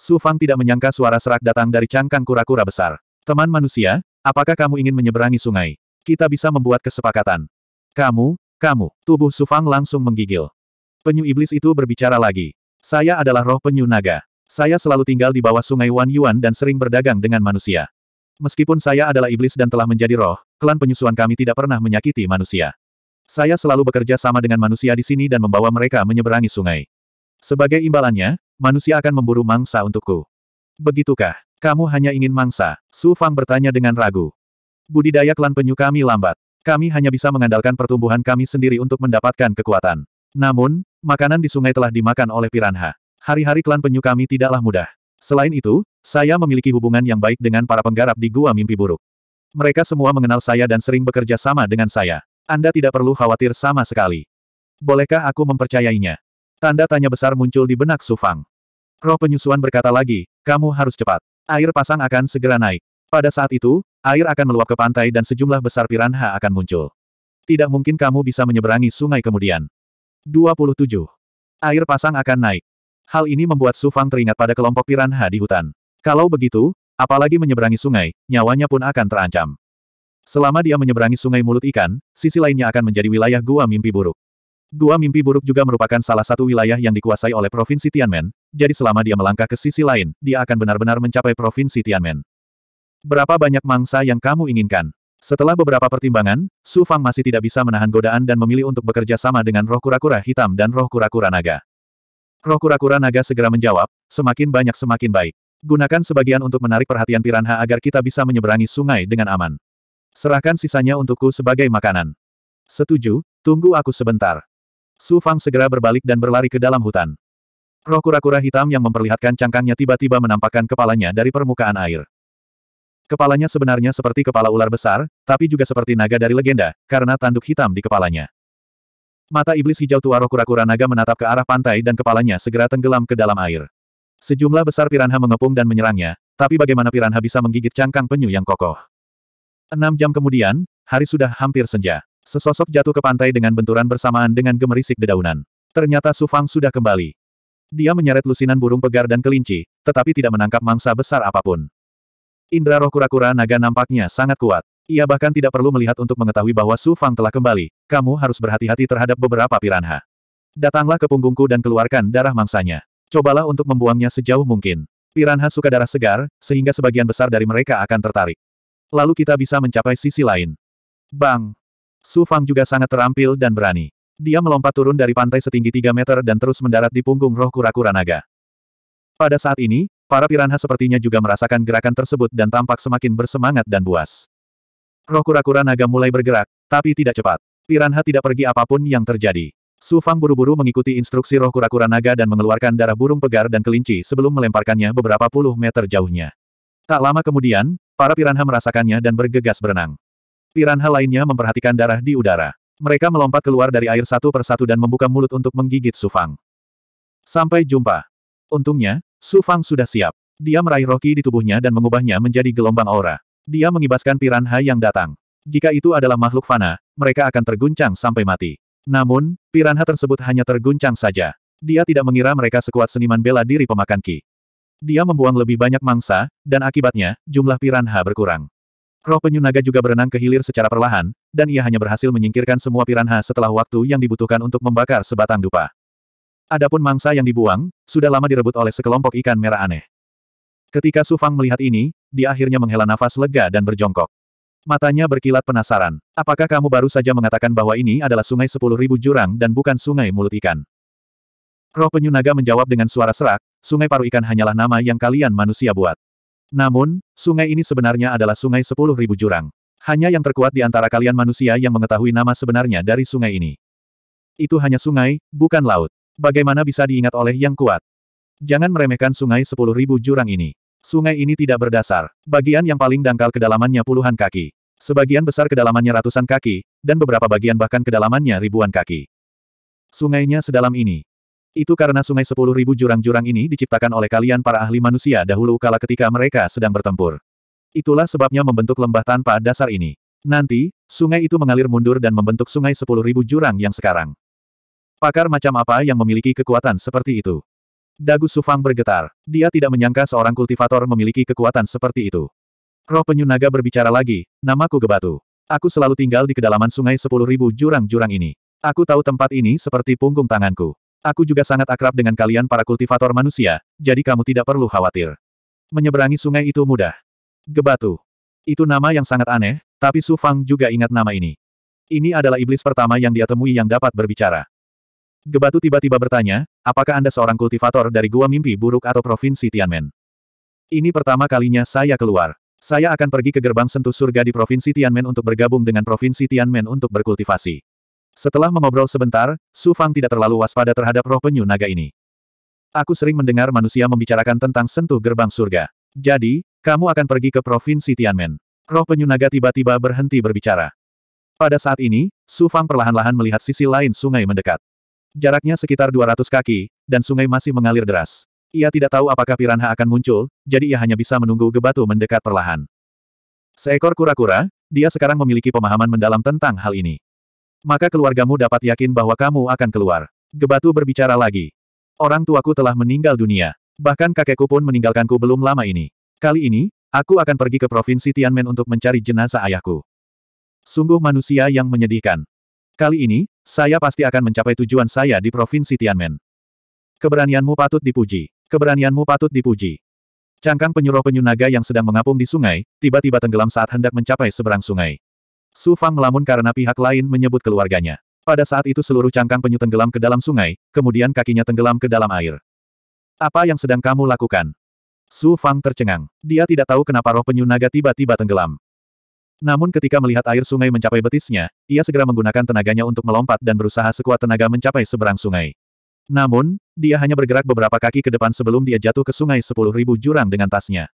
Su Fang tidak menyangka suara serak datang dari cangkang kura-kura besar. Teman manusia, apakah kamu ingin menyeberangi sungai? Kita bisa membuat kesepakatan. Kamu, kamu, tubuh Sufang langsung menggigil. Penyu iblis itu berbicara lagi. Saya adalah roh penyu naga. Saya selalu tinggal di bawah sungai Wan Yuan dan sering berdagang dengan manusia. Meskipun saya adalah iblis dan telah menjadi roh, klan penyusuan kami tidak pernah menyakiti manusia. Saya selalu bekerja sama dengan manusia di sini dan membawa mereka menyeberangi sungai. Sebagai imbalannya, manusia akan memburu mangsa untukku. Begitukah? Kamu hanya ingin mangsa, Su Fang bertanya dengan ragu. Budidaya klan penyu kami lambat. Kami hanya bisa mengandalkan pertumbuhan kami sendiri untuk mendapatkan kekuatan. Namun, makanan di sungai telah dimakan oleh piranha. Hari-hari klan penyu kami tidaklah mudah. Selain itu, saya memiliki hubungan yang baik dengan para penggarap di Gua Mimpi Buruk. Mereka semua mengenal saya dan sering bekerja sama dengan saya. Anda tidak perlu khawatir sama sekali. Bolehkah aku mempercayainya? Tanda tanya besar muncul di benak Sufang. Roh penyusuan berkata lagi, kamu harus cepat. Air pasang akan segera naik. Pada saat itu, air akan meluap ke pantai dan sejumlah besar piranha akan muncul. Tidak mungkin kamu bisa menyeberangi sungai kemudian. 27. Air pasang akan naik. Hal ini membuat Su Fang teringat pada kelompok piranha di hutan. Kalau begitu, apalagi menyeberangi sungai, nyawanya pun akan terancam. Selama dia menyeberangi sungai mulut ikan, sisi lainnya akan menjadi wilayah gua mimpi buruk. Gua Mimpi Buruk juga merupakan salah satu wilayah yang dikuasai oleh Provinsi Tianmen, jadi selama dia melangkah ke sisi lain, dia akan benar-benar mencapai Provinsi Tianmen. Berapa banyak mangsa yang kamu inginkan? Setelah beberapa pertimbangan, Su Fang masih tidak bisa menahan godaan dan memilih untuk bekerja sama dengan roh kura-kura hitam dan roh kura-kura naga. Roh kura-kura naga segera menjawab, semakin banyak semakin baik. Gunakan sebagian untuk menarik perhatian piranha agar kita bisa menyeberangi sungai dengan aman. Serahkan sisanya untukku sebagai makanan. Setuju, tunggu aku sebentar. Su Fang segera berbalik dan berlari ke dalam hutan. Roh kura-kura hitam yang memperlihatkan cangkangnya tiba-tiba menampakkan kepalanya dari permukaan air. Kepalanya sebenarnya seperti kepala ular besar, tapi juga seperti naga dari legenda, karena tanduk hitam di kepalanya. Mata iblis hijau tua roh kura-kura naga menatap ke arah pantai dan kepalanya segera tenggelam ke dalam air. Sejumlah besar piranha mengepung dan menyerangnya, tapi bagaimana piranha bisa menggigit cangkang penyu yang kokoh? Enam jam kemudian, hari sudah hampir senja. Sesosok jatuh ke pantai dengan benturan bersamaan dengan gemerisik dedaunan. Ternyata Su Fang sudah kembali. Dia menyeret lusinan burung pegar dan kelinci, tetapi tidak menangkap mangsa besar apapun. Indra roh kura-kura naga nampaknya sangat kuat. Ia bahkan tidak perlu melihat untuk mengetahui bahwa Su Fang telah kembali. Kamu harus berhati-hati terhadap beberapa piranha. Datanglah ke punggungku dan keluarkan darah mangsanya. Cobalah untuk membuangnya sejauh mungkin. Piranha suka darah segar, sehingga sebagian besar dari mereka akan tertarik. Lalu kita bisa mencapai sisi lain. Bang! Su Fang juga sangat terampil dan berani. Dia melompat turun dari pantai setinggi 3 meter dan terus mendarat di punggung roh kura-kura naga. Pada saat ini, para piranha sepertinya juga merasakan gerakan tersebut dan tampak semakin bersemangat dan buas. Roh kura-kura naga mulai bergerak, tapi tidak cepat. Piranha tidak pergi apapun yang terjadi. Su Fang buru-buru mengikuti instruksi roh kura-kura naga dan mengeluarkan darah burung pegar dan kelinci sebelum melemparkannya beberapa puluh meter jauhnya. Tak lama kemudian, para piranha merasakannya dan bergegas berenang. Piranha lainnya memperhatikan darah di udara. Mereka melompat keluar dari air satu persatu dan membuka mulut untuk menggigit Sufang. Sampai jumpa. Untungnya, Sufang sudah siap. Dia meraih roki di tubuhnya dan mengubahnya menjadi gelombang aura. Dia mengibaskan piranha yang datang. Jika itu adalah makhluk fana, mereka akan terguncang sampai mati. Namun, piranha tersebut hanya terguncang saja. Dia tidak mengira mereka sekuat seniman bela diri pemakan ki. Dia membuang lebih banyak mangsa, dan akibatnya, jumlah piranha berkurang. Roh penyu naga juga berenang ke hilir secara perlahan, dan ia hanya berhasil menyingkirkan semua piranha setelah waktu yang dibutuhkan untuk membakar sebatang dupa. Adapun mangsa yang dibuang, sudah lama direbut oleh sekelompok ikan merah aneh. Ketika Su Fang melihat ini, dia akhirnya menghela nafas lega dan berjongkok. Matanya berkilat penasaran. Apakah kamu baru saja mengatakan bahwa ini adalah sungai sepuluh ribu jurang dan bukan sungai mulut ikan? Roh penyu naga menjawab dengan suara serak, sungai paru ikan hanyalah nama yang kalian manusia buat. Namun, sungai ini sebenarnya adalah sungai sepuluh ribu jurang. Hanya yang terkuat di antara kalian manusia yang mengetahui nama sebenarnya dari sungai ini. Itu hanya sungai, bukan laut. Bagaimana bisa diingat oleh yang kuat? Jangan meremehkan sungai sepuluh ribu jurang ini. Sungai ini tidak berdasar. Bagian yang paling dangkal kedalamannya puluhan kaki. Sebagian besar kedalamannya ratusan kaki, dan beberapa bagian bahkan kedalamannya ribuan kaki. Sungainya sedalam ini. Itu karena sungai sepuluh ribu jurang-jurang ini diciptakan oleh kalian para ahli manusia dahulu kala ketika mereka sedang bertempur. Itulah sebabnya membentuk lembah tanpa dasar ini. Nanti, sungai itu mengalir mundur dan membentuk sungai sepuluh ribu jurang yang sekarang. Pakar macam apa yang memiliki kekuatan seperti itu? Dagu Sufang bergetar. Dia tidak menyangka seorang kultivator memiliki kekuatan seperti itu. Roh penyunaga berbicara lagi, namaku Gebatu. Aku selalu tinggal di kedalaman sungai sepuluh ribu jurang-jurang ini. Aku tahu tempat ini seperti punggung tanganku. Aku juga sangat akrab dengan kalian para kultivator manusia, jadi kamu tidak perlu khawatir. Menyeberangi sungai itu mudah. Gebatu. Itu nama yang sangat aneh, tapi Su Fang juga ingat nama ini. Ini adalah iblis pertama yang dia temui yang dapat berbicara. Gebatu tiba-tiba bertanya, apakah Anda seorang kultivator dari Gua Mimpi Buruk atau Provinsi Tianmen? Ini pertama kalinya saya keluar. Saya akan pergi ke gerbang sentuh surga di Provinsi Tianmen untuk bergabung dengan Provinsi Tianmen untuk berkultivasi. Setelah mengobrol sebentar, Su Fang tidak terlalu waspada terhadap roh penyu naga ini. Aku sering mendengar manusia membicarakan tentang sentuh gerbang surga. Jadi, kamu akan pergi ke provinsi Tianmen. Roh penyu naga tiba-tiba berhenti berbicara. Pada saat ini, Su Fang perlahan-lahan melihat sisi lain sungai mendekat. Jaraknya sekitar 200 kaki, dan sungai masih mengalir deras. Ia tidak tahu apakah piranha akan muncul, jadi ia hanya bisa menunggu gebatu mendekat perlahan. Seekor kura-kura, dia sekarang memiliki pemahaman mendalam tentang hal ini. Maka keluargamu dapat yakin bahwa kamu akan keluar. Gebatu berbicara lagi. Orang tuaku telah meninggal dunia. Bahkan kakekku pun meninggalkanku belum lama ini. Kali ini, aku akan pergi ke provinsi Tianmen untuk mencari jenazah ayahku. Sungguh manusia yang menyedihkan. Kali ini, saya pasti akan mencapai tujuan saya di provinsi Tianmen. Keberanianmu patut dipuji. Keberanianmu patut dipuji. Cangkang penyuruh penyunaga yang sedang mengapung di sungai, tiba-tiba tenggelam saat hendak mencapai seberang sungai. Su Fang melamun karena pihak lain menyebut keluarganya. Pada saat itu seluruh cangkang penyu tenggelam ke dalam sungai, kemudian kakinya tenggelam ke dalam air. Apa yang sedang kamu lakukan? Su Fang tercengang. Dia tidak tahu kenapa roh penyu naga tiba-tiba tenggelam. Namun ketika melihat air sungai mencapai betisnya, ia segera menggunakan tenaganya untuk melompat dan berusaha sekuat tenaga mencapai seberang sungai. Namun, dia hanya bergerak beberapa kaki ke depan sebelum dia jatuh ke sungai sepuluh ribu jurang dengan tasnya.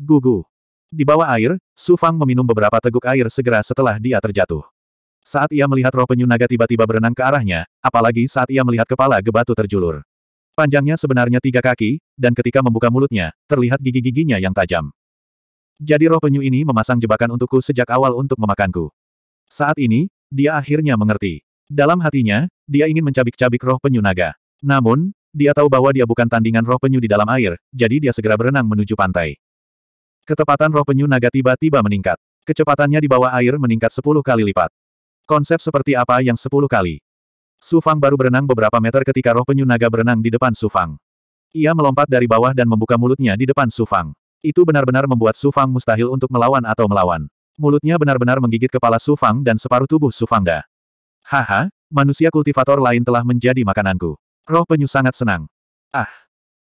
Gugu. Di bawah air, Su Fang meminum beberapa teguk air segera setelah dia terjatuh. Saat ia melihat roh penyu naga tiba-tiba berenang ke arahnya, apalagi saat ia melihat kepala gebatu terjulur. Panjangnya sebenarnya tiga kaki, dan ketika membuka mulutnya, terlihat gigi-giginya yang tajam. Jadi roh penyu ini memasang jebakan untukku sejak awal untuk memakanku. Saat ini, dia akhirnya mengerti. Dalam hatinya, dia ingin mencabik-cabik roh penyu naga. Namun, dia tahu bahwa dia bukan tandingan roh penyu di dalam air, jadi dia segera berenang menuju pantai. Ketepatan roh penyu naga tiba-tiba meningkat. Kecepatannya di bawah air meningkat 10 kali lipat. Konsep seperti apa yang 10 kali? Su Fang baru berenang beberapa meter ketika roh penyu naga berenang di depan Su Fang. Ia melompat dari bawah dan membuka mulutnya di depan Su Fang. Itu benar-benar membuat Su Fang mustahil untuk melawan atau melawan. Mulutnya benar-benar menggigit kepala Su Fang dan separuh tubuh Su dah. Haha, manusia kultivator lain telah menjadi makananku. Roh penyu sangat senang. Ah,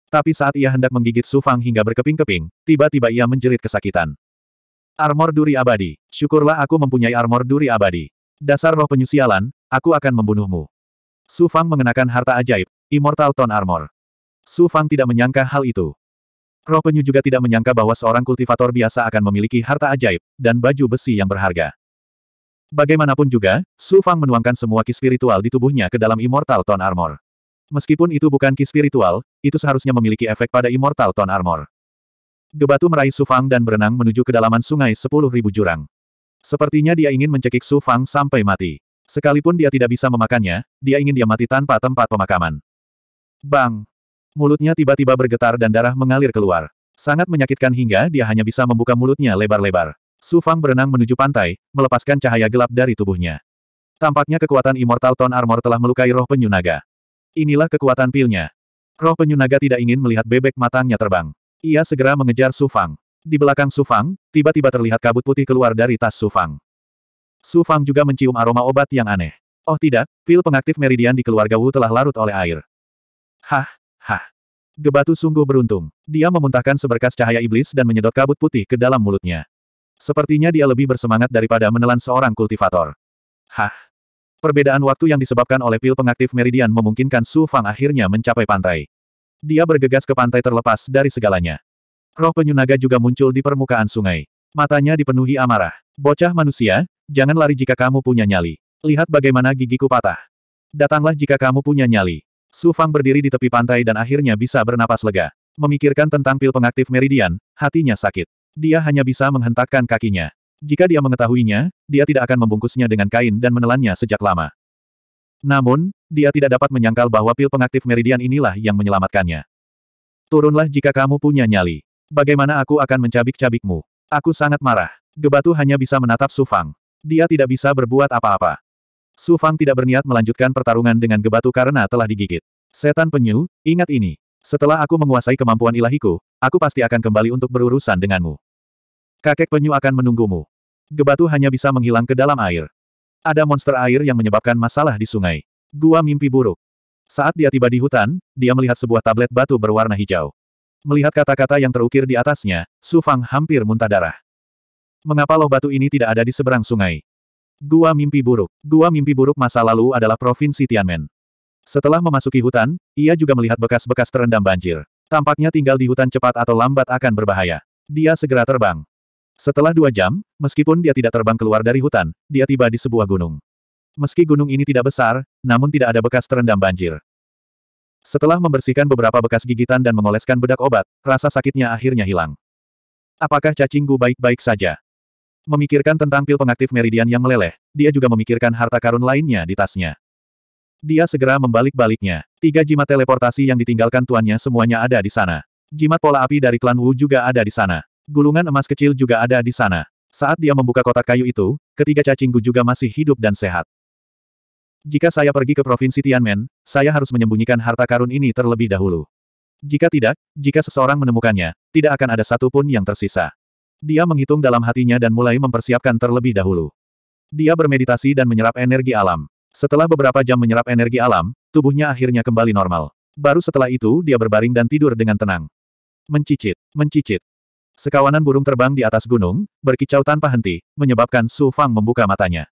tapi saat ia hendak menggigit Su Fang hingga berkeping-keping, tiba-tiba ia menjerit kesakitan. Armor duri abadi. Syukurlah aku mempunyai armor duri abadi. Dasar roh penyusialan, aku akan membunuhmu. Su Fang mengenakan harta ajaib, Immortal Tone Armor. Su Fang tidak menyangka hal itu. Roh penyu juga tidak menyangka bahwa seorang kultivator biasa akan memiliki harta ajaib, dan baju besi yang berharga. Bagaimanapun juga, Su Fang menuangkan semua ki spiritual di tubuhnya ke dalam Immortal Tone Armor. Meskipun itu bukan ki spiritual, itu seharusnya memiliki efek pada Immortal Tone Armor. Gebatu meraih Sufang dan berenang menuju kedalaman sungai sepuluh ribu jurang. Sepertinya dia ingin mencekik Sufang sampai mati. Sekalipun dia tidak bisa memakannya, dia ingin dia mati tanpa tempat pemakaman. Bang! Mulutnya tiba-tiba bergetar dan darah mengalir keluar. Sangat menyakitkan hingga dia hanya bisa membuka mulutnya lebar-lebar. Sufang berenang menuju pantai, melepaskan cahaya gelap dari tubuhnya. Tampaknya kekuatan Immortal Tone Armor telah melukai roh penyu naga. Inilah kekuatan pilnya. Roh penyunaga tidak ingin melihat bebek matangnya terbang. Ia segera mengejar Sufang. Di belakang Sufang, tiba-tiba terlihat kabut putih keluar dari tas Sufang. Sufang juga mencium aroma obat yang aneh. Oh tidak, pil pengaktif meridian di keluarga Wu telah larut oleh air. Hah, hah. Gebatu sungguh beruntung. Dia memuntahkan seberkas cahaya iblis dan menyedot kabut putih ke dalam mulutnya. Sepertinya dia lebih bersemangat daripada menelan seorang kultivator. Hah. Perbedaan waktu yang disebabkan oleh pil pengaktif meridian memungkinkan Su Fang akhirnya mencapai pantai. Dia bergegas ke pantai terlepas dari segalanya. Roh penyunaga juga muncul di permukaan sungai. Matanya dipenuhi amarah. Bocah manusia, jangan lari jika kamu punya nyali. Lihat bagaimana gigiku patah. Datanglah jika kamu punya nyali. Su Fang berdiri di tepi pantai dan akhirnya bisa bernapas lega. Memikirkan tentang pil pengaktif meridian, hatinya sakit. Dia hanya bisa menghentakkan kakinya. Jika dia mengetahuinya, dia tidak akan membungkusnya dengan kain dan menelannya sejak lama. Namun, dia tidak dapat menyangkal bahwa pil pengaktif meridian inilah yang menyelamatkannya. Turunlah jika kamu punya nyali. Bagaimana aku akan mencabik-cabikmu? Aku sangat marah. Gebatu hanya bisa menatap Sufang. Dia tidak bisa berbuat apa-apa. Sufang tidak berniat melanjutkan pertarungan dengan gebatu karena telah digigit. Setan penyu, ingat ini. Setelah aku menguasai kemampuan ilahiku, aku pasti akan kembali untuk berurusan denganmu. Kakek penyu akan menunggumu. Gebatu hanya bisa menghilang ke dalam air. Ada monster air yang menyebabkan masalah di sungai. Gua mimpi buruk. Saat dia tiba di hutan, dia melihat sebuah tablet batu berwarna hijau. Melihat kata-kata yang terukir di atasnya, Su Fang hampir muntah darah. Mengapa loh batu ini tidak ada di seberang sungai? Gua mimpi buruk. Gua mimpi buruk masa lalu adalah provinsi Tianmen. Setelah memasuki hutan, ia juga melihat bekas-bekas terendam banjir. Tampaknya tinggal di hutan cepat atau lambat akan berbahaya. Dia segera terbang. Setelah dua jam, meskipun dia tidak terbang keluar dari hutan, dia tiba di sebuah gunung. Meski gunung ini tidak besar, namun tidak ada bekas terendam banjir. Setelah membersihkan beberapa bekas gigitan dan mengoleskan bedak obat, rasa sakitnya akhirnya hilang. Apakah cacing baik-baik saja? Memikirkan tentang pil pengaktif meridian yang meleleh, dia juga memikirkan harta karun lainnya di tasnya. Dia segera membalik-baliknya. Tiga jimat teleportasi yang ditinggalkan tuannya semuanya ada di sana. Jimat pola api dari klan Wu juga ada di sana. Gulungan emas kecil juga ada di sana. Saat dia membuka kotak kayu itu, ketiga cacingku juga masih hidup dan sehat. Jika saya pergi ke provinsi Tianmen, saya harus menyembunyikan harta karun ini terlebih dahulu. Jika tidak, jika seseorang menemukannya, tidak akan ada satupun yang tersisa. Dia menghitung dalam hatinya dan mulai mempersiapkan terlebih dahulu. Dia bermeditasi dan menyerap energi alam. Setelah beberapa jam menyerap energi alam, tubuhnya akhirnya kembali normal. Baru setelah itu dia berbaring dan tidur dengan tenang. Mencicit, mencicit, Sekawanan burung terbang di atas gunung, berkicau tanpa henti, menyebabkan Su Fang membuka matanya.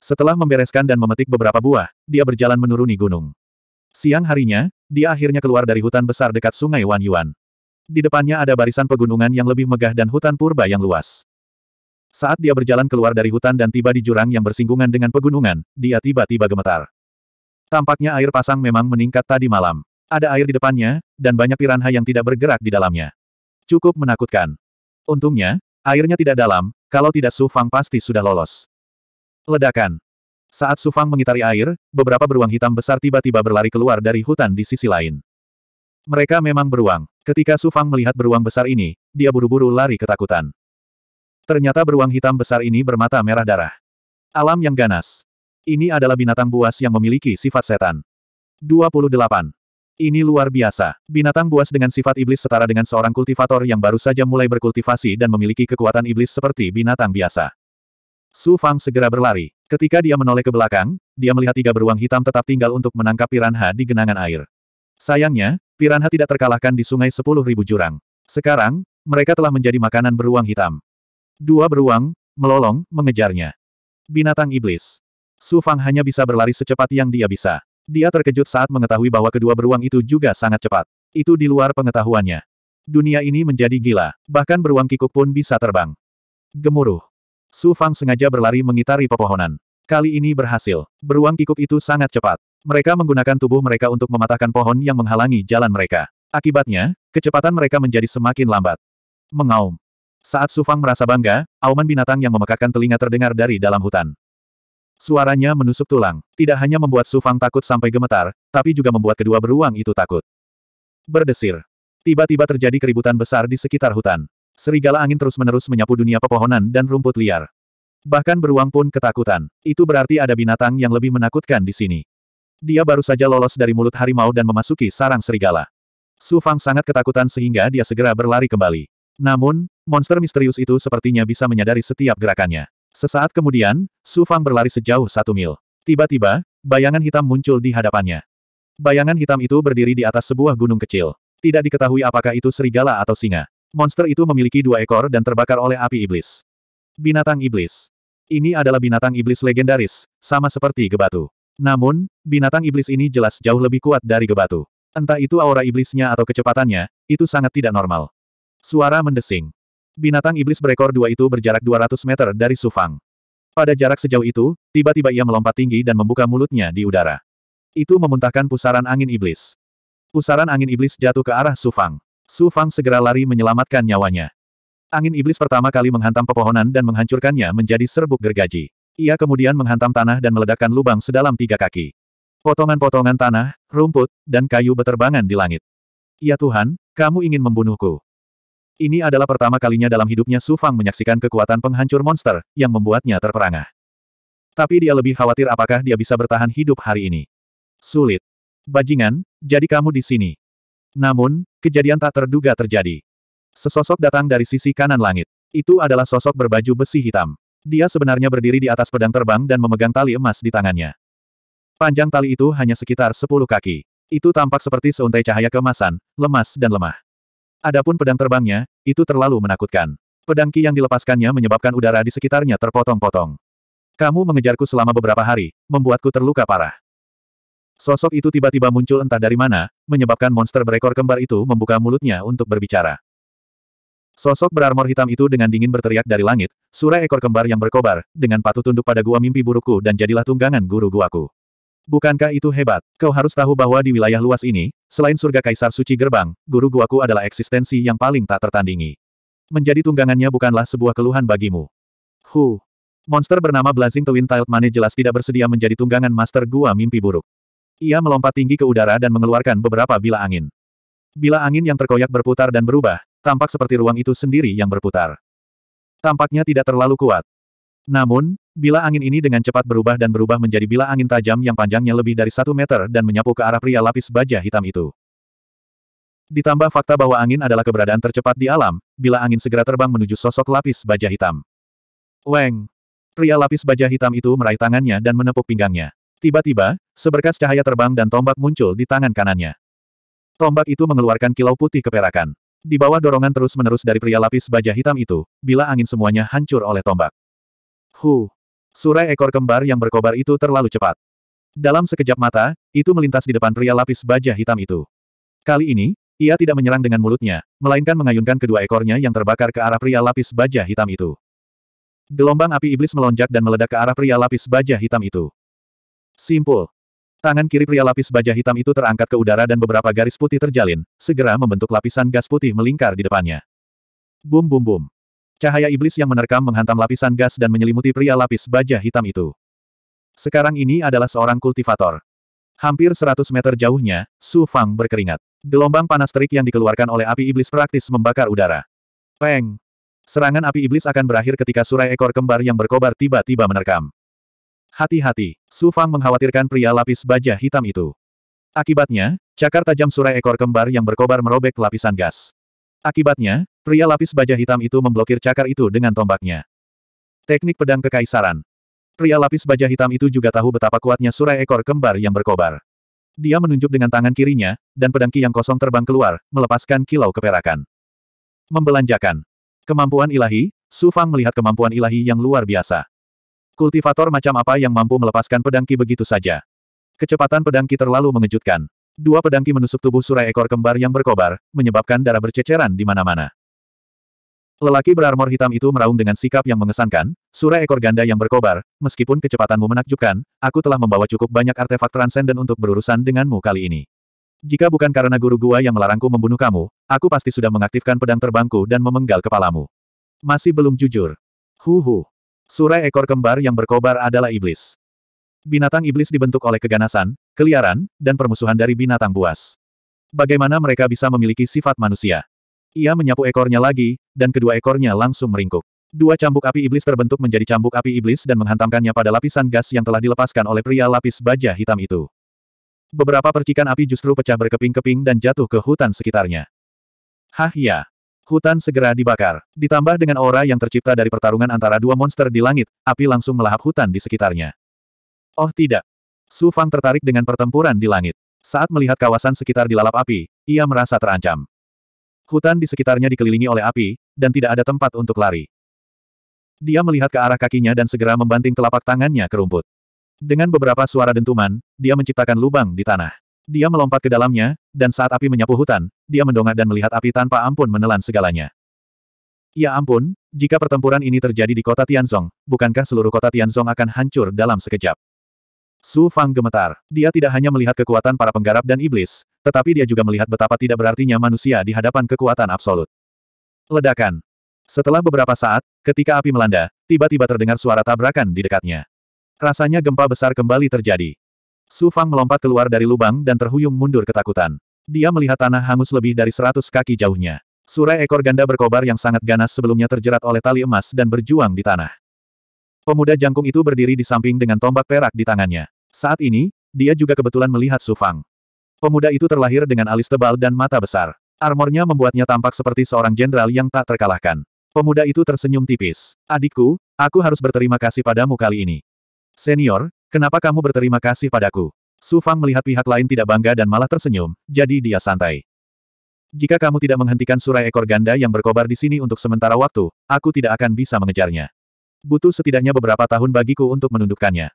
Setelah membereskan dan memetik beberapa buah, dia berjalan menuruni gunung. Siang harinya, dia akhirnya keluar dari hutan besar dekat sungai Wan Yuan. Di depannya ada barisan pegunungan yang lebih megah dan hutan purba yang luas. Saat dia berjalan keluar dari hutan dan tiba di jurang yang bersinggungan dengan pegunungan, dia tiba-tiba gemetar. Tampaknya air pasang memang meningkat tadi malam. Ada air di depannya, dan banyak piranha yang tidak bergerak di dalamnya. Cukup menakutkan. Untungnya, airnya tidak dalam, kalau tidak Su Fang pasti sudah lolos. Ledakan. Saat Su Fang mengitari air, beberapa beruang hitam besar tiba-tiba berlari keluar dari hutan di sisi lain. Mereka memang beruang. Ketika Su Fang melihat beruang besar ini, dia buru-buru lari ketakutan. Ternyata beruang hitam besar ini bermata merah darah. Alam yang ganas. Ini adalah binatang buas yang memiliki sifat setan. 28. Ini luar biasa. Binatang buas dengan sifat iblis setara dengan seorang kultivator yang baru saja mulai berkultivasi dan memiliki kekuatan iblis seperti binatang biasa. Su Fang segera berlari. Ketika dia menoleh ke belakang, dia melihat tiga beruang hitam tetap tinggal untuk menangkap piranha di genangan air. Sayangnya, piranha tidak terkalahkan di sungai sepuluh ribu jurang. Sekarang, mereka telah menjadi makanan beruang hitam. Dua beruang, melolong, mengejarnya. Binatang iblis. Su Fang hanya bisa berlari secepat yang dia bisa. Dia terkejut saat mengetahui bahwa kedua beruang itu juga sangat cepat. Itu di luar pengetahuannya. Dunia ini menjadi gila, bahkan beruang kikuk pun bisa terbang. Gemuruh. Su Fang sengaja berlari mengitari pepohonan. Kali ini berhasil. Beruang kikuk itu sangat cepat. Mereka menggunakan tubuh mereka untuk mematahkan pohon yang menghalangi jalan mereka. Akibatnya, kecepatan mereka menjadi semakin lambat. Mengaum. Saat Su Fang merasa bangga, auman binatang yang memekakkan telinga terdengar dari dalam hutan. Suaranya menusuk tulang, tidak hanya membuat Su Fang takut sampai gemetar, tapi juga membuat kedua beruang itu takut. Berdesir. Tiba-tiba terjadi keributan besar di sekitar hutan. Serigala angin terus-menerus menyapu dunia pepohonan dan rumput liar. Bahkan beruang pun ketakutan. Itu berarti ada binatang yang lebih menakutkan di sini. Dia baru saja lolos dari mulut harimau dan memasuki sarang serigala. Su Fang sangat ketakutan sehingga dia segera berlari kembali. Namun, monster misterius itu sepertinya bisa menyadari setiap gerakannya. Sesaat kemudian, Su Fang berlari sejauh satu mil. Tiba-tiba, bayangan hitam muncul di hadapannya. Bayangan hitam itu berdiri di atas sebuah gunung kecil. Tidak diketahui apakah itu serigala atau singa. Monster itu memiliki dua ekor dan terbakar oleh api iblis. Binatang iblis. Ini adalah binatang iblis legendaris, sama seperti gebatu. Namun, binatang iblis ini jelas jauh lebih kuat dari gebatu. Entah itu aura iblisnya atau kecepatannya, itu sangat tidak normal. Suara mendesing. Binatang iblis berekor dua itu berjarak 200 meter dari Sufang. Pada jarak sejauh itu, tiba-tiba ia melompat tinggi dan membuka mulutnya di udara. Itu memuntahkan pusaran angin iblis. Pusaran angin iblis jatuh ke arah Sufang. Sufang segera lari menyelamatkan nyawanya. Angin iblis pertama kali menghantam pepohonan dan menghancurkannya menjadi serbuk gergaji. Ia kemudian menghantam tanah dan meledakkan lubang sedalam tiga kaki. Potongan-potongan tanah, rumput, dan kayu beterbangan di langit. Ya Tuhan, kamu ingin membunuhku. Ini adalah pertama kalinya dalam hidupnya Su Fang menyaksikan kekuatan penghancur monster, yang membuatnya terperangah. Tapi dia lebih khawatir apakah dia bisa bertahan hidup hari ini. Sulit. Bajingan, jadi kamu di sini. Namun, kejadian tak terduga terjadi. Sesosok datang dari sisi kanan langit. Itu adalah sosok berbaju besi hitam. Dia sebenarnya berdiri di atas pedang terbang dan memegang tali emas di tangannya. Panjang tali itu hanya sekitar 10 kaki. Itu tampak seperti seuntai cahaya kemasan, lemas dan lemah. Adapun pedang terbangnya, itu terlalu menakutkan. Pedang Ki yang dilepaskannya menyebabkan udara di sekitarnya terpotong-potong. Kamu mengejarku selama beberapa hari, membuatku terluka parah. Sosok itu tiba-tiba muncul entah dari mana, menyebabkan monster berekor kembar itu membuka mulutnya untuk berbicara. Sosok berarmor hitam itu dengan dingin berteriak dari langit, surai ekor kembar yang berkobar, dengan patuh tunduk pada gua mimpi burukku dan jadilah tunggangan guru guaku. Bukankah itu hebat? Kau harus tahu bahwa di wilayah luas ini, selain surga Kaisar Suci Gerbang, guru guaku adalah eksistensi yang paling tak tertandingi. Menjadi tunggangannya bukanlah sebuah keluhan bagimu. Hu, Monster bernama Blazing Twin Tiled Mane jelas tidak bersedia menjadi tunggangan Master Gua Mimpi Buruk. Ia melompat tinggi ke udara dan mengeluarkan beberapa bila angin. Bila angin yang terkoyak berputar dan berubah, tampak seperti ruang itu sendiri yang berputar. Tampaknya tidak terlalu kuat. Namun, Bila angin ini dengan cepat berubah dan berubah menjadi bila angin tajam yang panjangnya lebih dari satu meter dan menyapu ke arah pria lapis baja hitam itu. Ditambah fakta bahwa angin adalah keberadaan tercepat di alam, bila angin segera terbang menuju sosok lapis baja hitam. Weng! Pria lapis baja hitam itu meraih tangannya dan menepuk pinggangnya. Tiba-tiba, seberkas cahaya terbang dan tombak muncul di tangan kanannya. Tombak itu mengeluarkan kilau putih keperakan. Di bawah dorongan terus-menerus dari pria lapis baja hitam itu, bila angin semuanya hancur oleh tombak. Huh! Surai ekor kembar yang berkobar itu terlalu cepat. Dalam sekejap mata, itu melintas di depan pria lapis baja hitam itu. Kali ini, ia tidak menyerang dengan mulutnya, melainkan mengayunkan kedua ekornya yang terbakar ke arah pria lapis baja hitam itu. Gelombang api iblis melonjak dan meledak ke arah pria lapis baja hitam itu. Simpul. Tangan kiri pria lapis baja hitam itu terangkat ke udara dan beberapa garis putih terjalin, segera membentuk lapisan gas putih melingkar di depannya. Bum bum bum. Cahaya iblis yang menerkam menghantam lapisan gas dan menyelimuti pria lapis baja hitam itu. Sekarang ini adalah seorang kultivator. Hampir 100 meter jauhnya, Su Fang berkeringat. Gelombang panas terik yang dikeluarkan oleh api iblis praktis membakar udara. Peng! Serangan api iblis akan berakhir ketika surai ekor kembar yang berkobar tiba-tiba menerkam. Hati-hati, Su Fang mengkhawatirkan pria lapis baja hitam itu. Akibatnya, cakar tajam surai ekor kembar yang berkobar merobek lapisan gas. Akibatnya, pria lapis baja hitam itu memblokir cakar itu dengan tombaknya. Teknik pedang kekaisaran. Pria lapis baja hitam itu juga tahu betapa kuatnya surai ekor kembar yang berkobar. Dia menunjuk dengan tangan kirinya, dan pedang ki yang kosong terbang keluar, melepaskan kilau keperakan. Membelanjakan. Kemampuan ilahi, Su Fang melihat kemampuan ilahi yang luar biasa. Kultivator macam apa yang mampu melepaskan pedang ki begitu saja? Kecepatan pedang ki terlalu mengejutkan. Dua pedangki menusuk tubuh surai ekor kembar yang berkobar, menyebabkan darah berceceran di mana-mana. Lelaki berarmor hitam itu meraung dengan sikap yang mengesankan, surai ekor ganda yang berkobar, meskipun kecepatanmu menakjubkan, aku telah membawa cukup banyak artefak transenden untuk berurusan denganmu kali ini. Jika bukan karena guru gua yang melarangku membunuh kamu, aku pasti sudah mengaktifkan pedang terbangku dan memenggal kepalamu. Masih belum jujur. Huhu. Surai ekor kembar yang berkobar adalah iblis. Binatang iblis dibentuk oleh keganasan, keliaran, dan permusuhan dari binatang buas. Bagaimana mereka bisa memiliki sifat manusia? Ia menyapu ekornya lagi, dan kedua ekornya langsung meringkuk. Dua cambuk api iblis terbentuk menjadi cambuk api iblis dan menghantamkannya pada lapisan gas yang telah dilepaskan oleh pria lapis baja hitam itu. Beberapa percikan api justru pecah berkeping-keping dan jatuh ke hutan sekitarnya. Hah ya! Hutan segera dibakar. Ditambah dengan aura yang tercipta dari pertarungan antara dua monster di langit, api langsung melahap hutan di sekitarnya. Oh tidak. Su Fang tertarik dengan pertempuran di langit. Saat melihat kawasan sekitar di dilalap api, ia merasa terancam. Hutan di sekitarnya dikelilingi oleh api, dan tidak ada tempat untuk lari. Dia melihat ke arah kakinya dan segera membanting telapak tangannya ke rumput. Dengan beberapa suara dentuman, dia menciptakan lubang di tanah. Dia melompat ke dalamnya, dan saat api menyapu hutan, dia mendongak dan melihat api tanpa ampun menelan segalanya. Ya ampun, jika pertempuran ini terjadi di kota Tianzong, bukankah seluruh kota Tianzong akan hancur dalam sekejap? Su Fang gemetar. Dia tidak hanya melihat kekuatan para penggarap dan iblis, tetapi dia juga melihat betapa tidak berartinya manusia di hadapan kekuatan absolut. Ledakan. Setelah beberapa saat, ketika api melanda, tiba-tiba terdengar suara tabrakan di dekatnya. Rasanya gempa besar kembali terjadi. Su Fang melompat keluar dari lubang dan terhuyung mundur ketakutan. Dia melihat tanah hangus lebih dari seratus kaki jauhnya. Surai ekor ganda berkobar yang sangat ganas sebelumnya terjerat oleh tali emas dan berjuang di tanah. Pemuda jangkung itu berdiri di samping dengan tombak perak di tangannya. Saat ini, dia juga kebetulan melihat Sufang. Pemuda itu terlahir dengan alis tebal dan mata besar. Armornya membuatnya tampak seperti seorang jenderal yang tak terkalahkan. Pemuda itu tersenyum tipis. Adikku, aku harus berterima kasih padamu kali ini. Senior, kenapa kamu berterima kasih padaku? Su Fang melihat pihak lain tidak bangga dan malah tersenyum, jadi dia santai. Jika kamu tidak menghentikan surai ekor ganda yang berkobar di sini untuk sementara waktu, aku tidak akan bisa mengejarnya. Butuh setidaknya beberapa tahun bagiku untuk menundukkannya.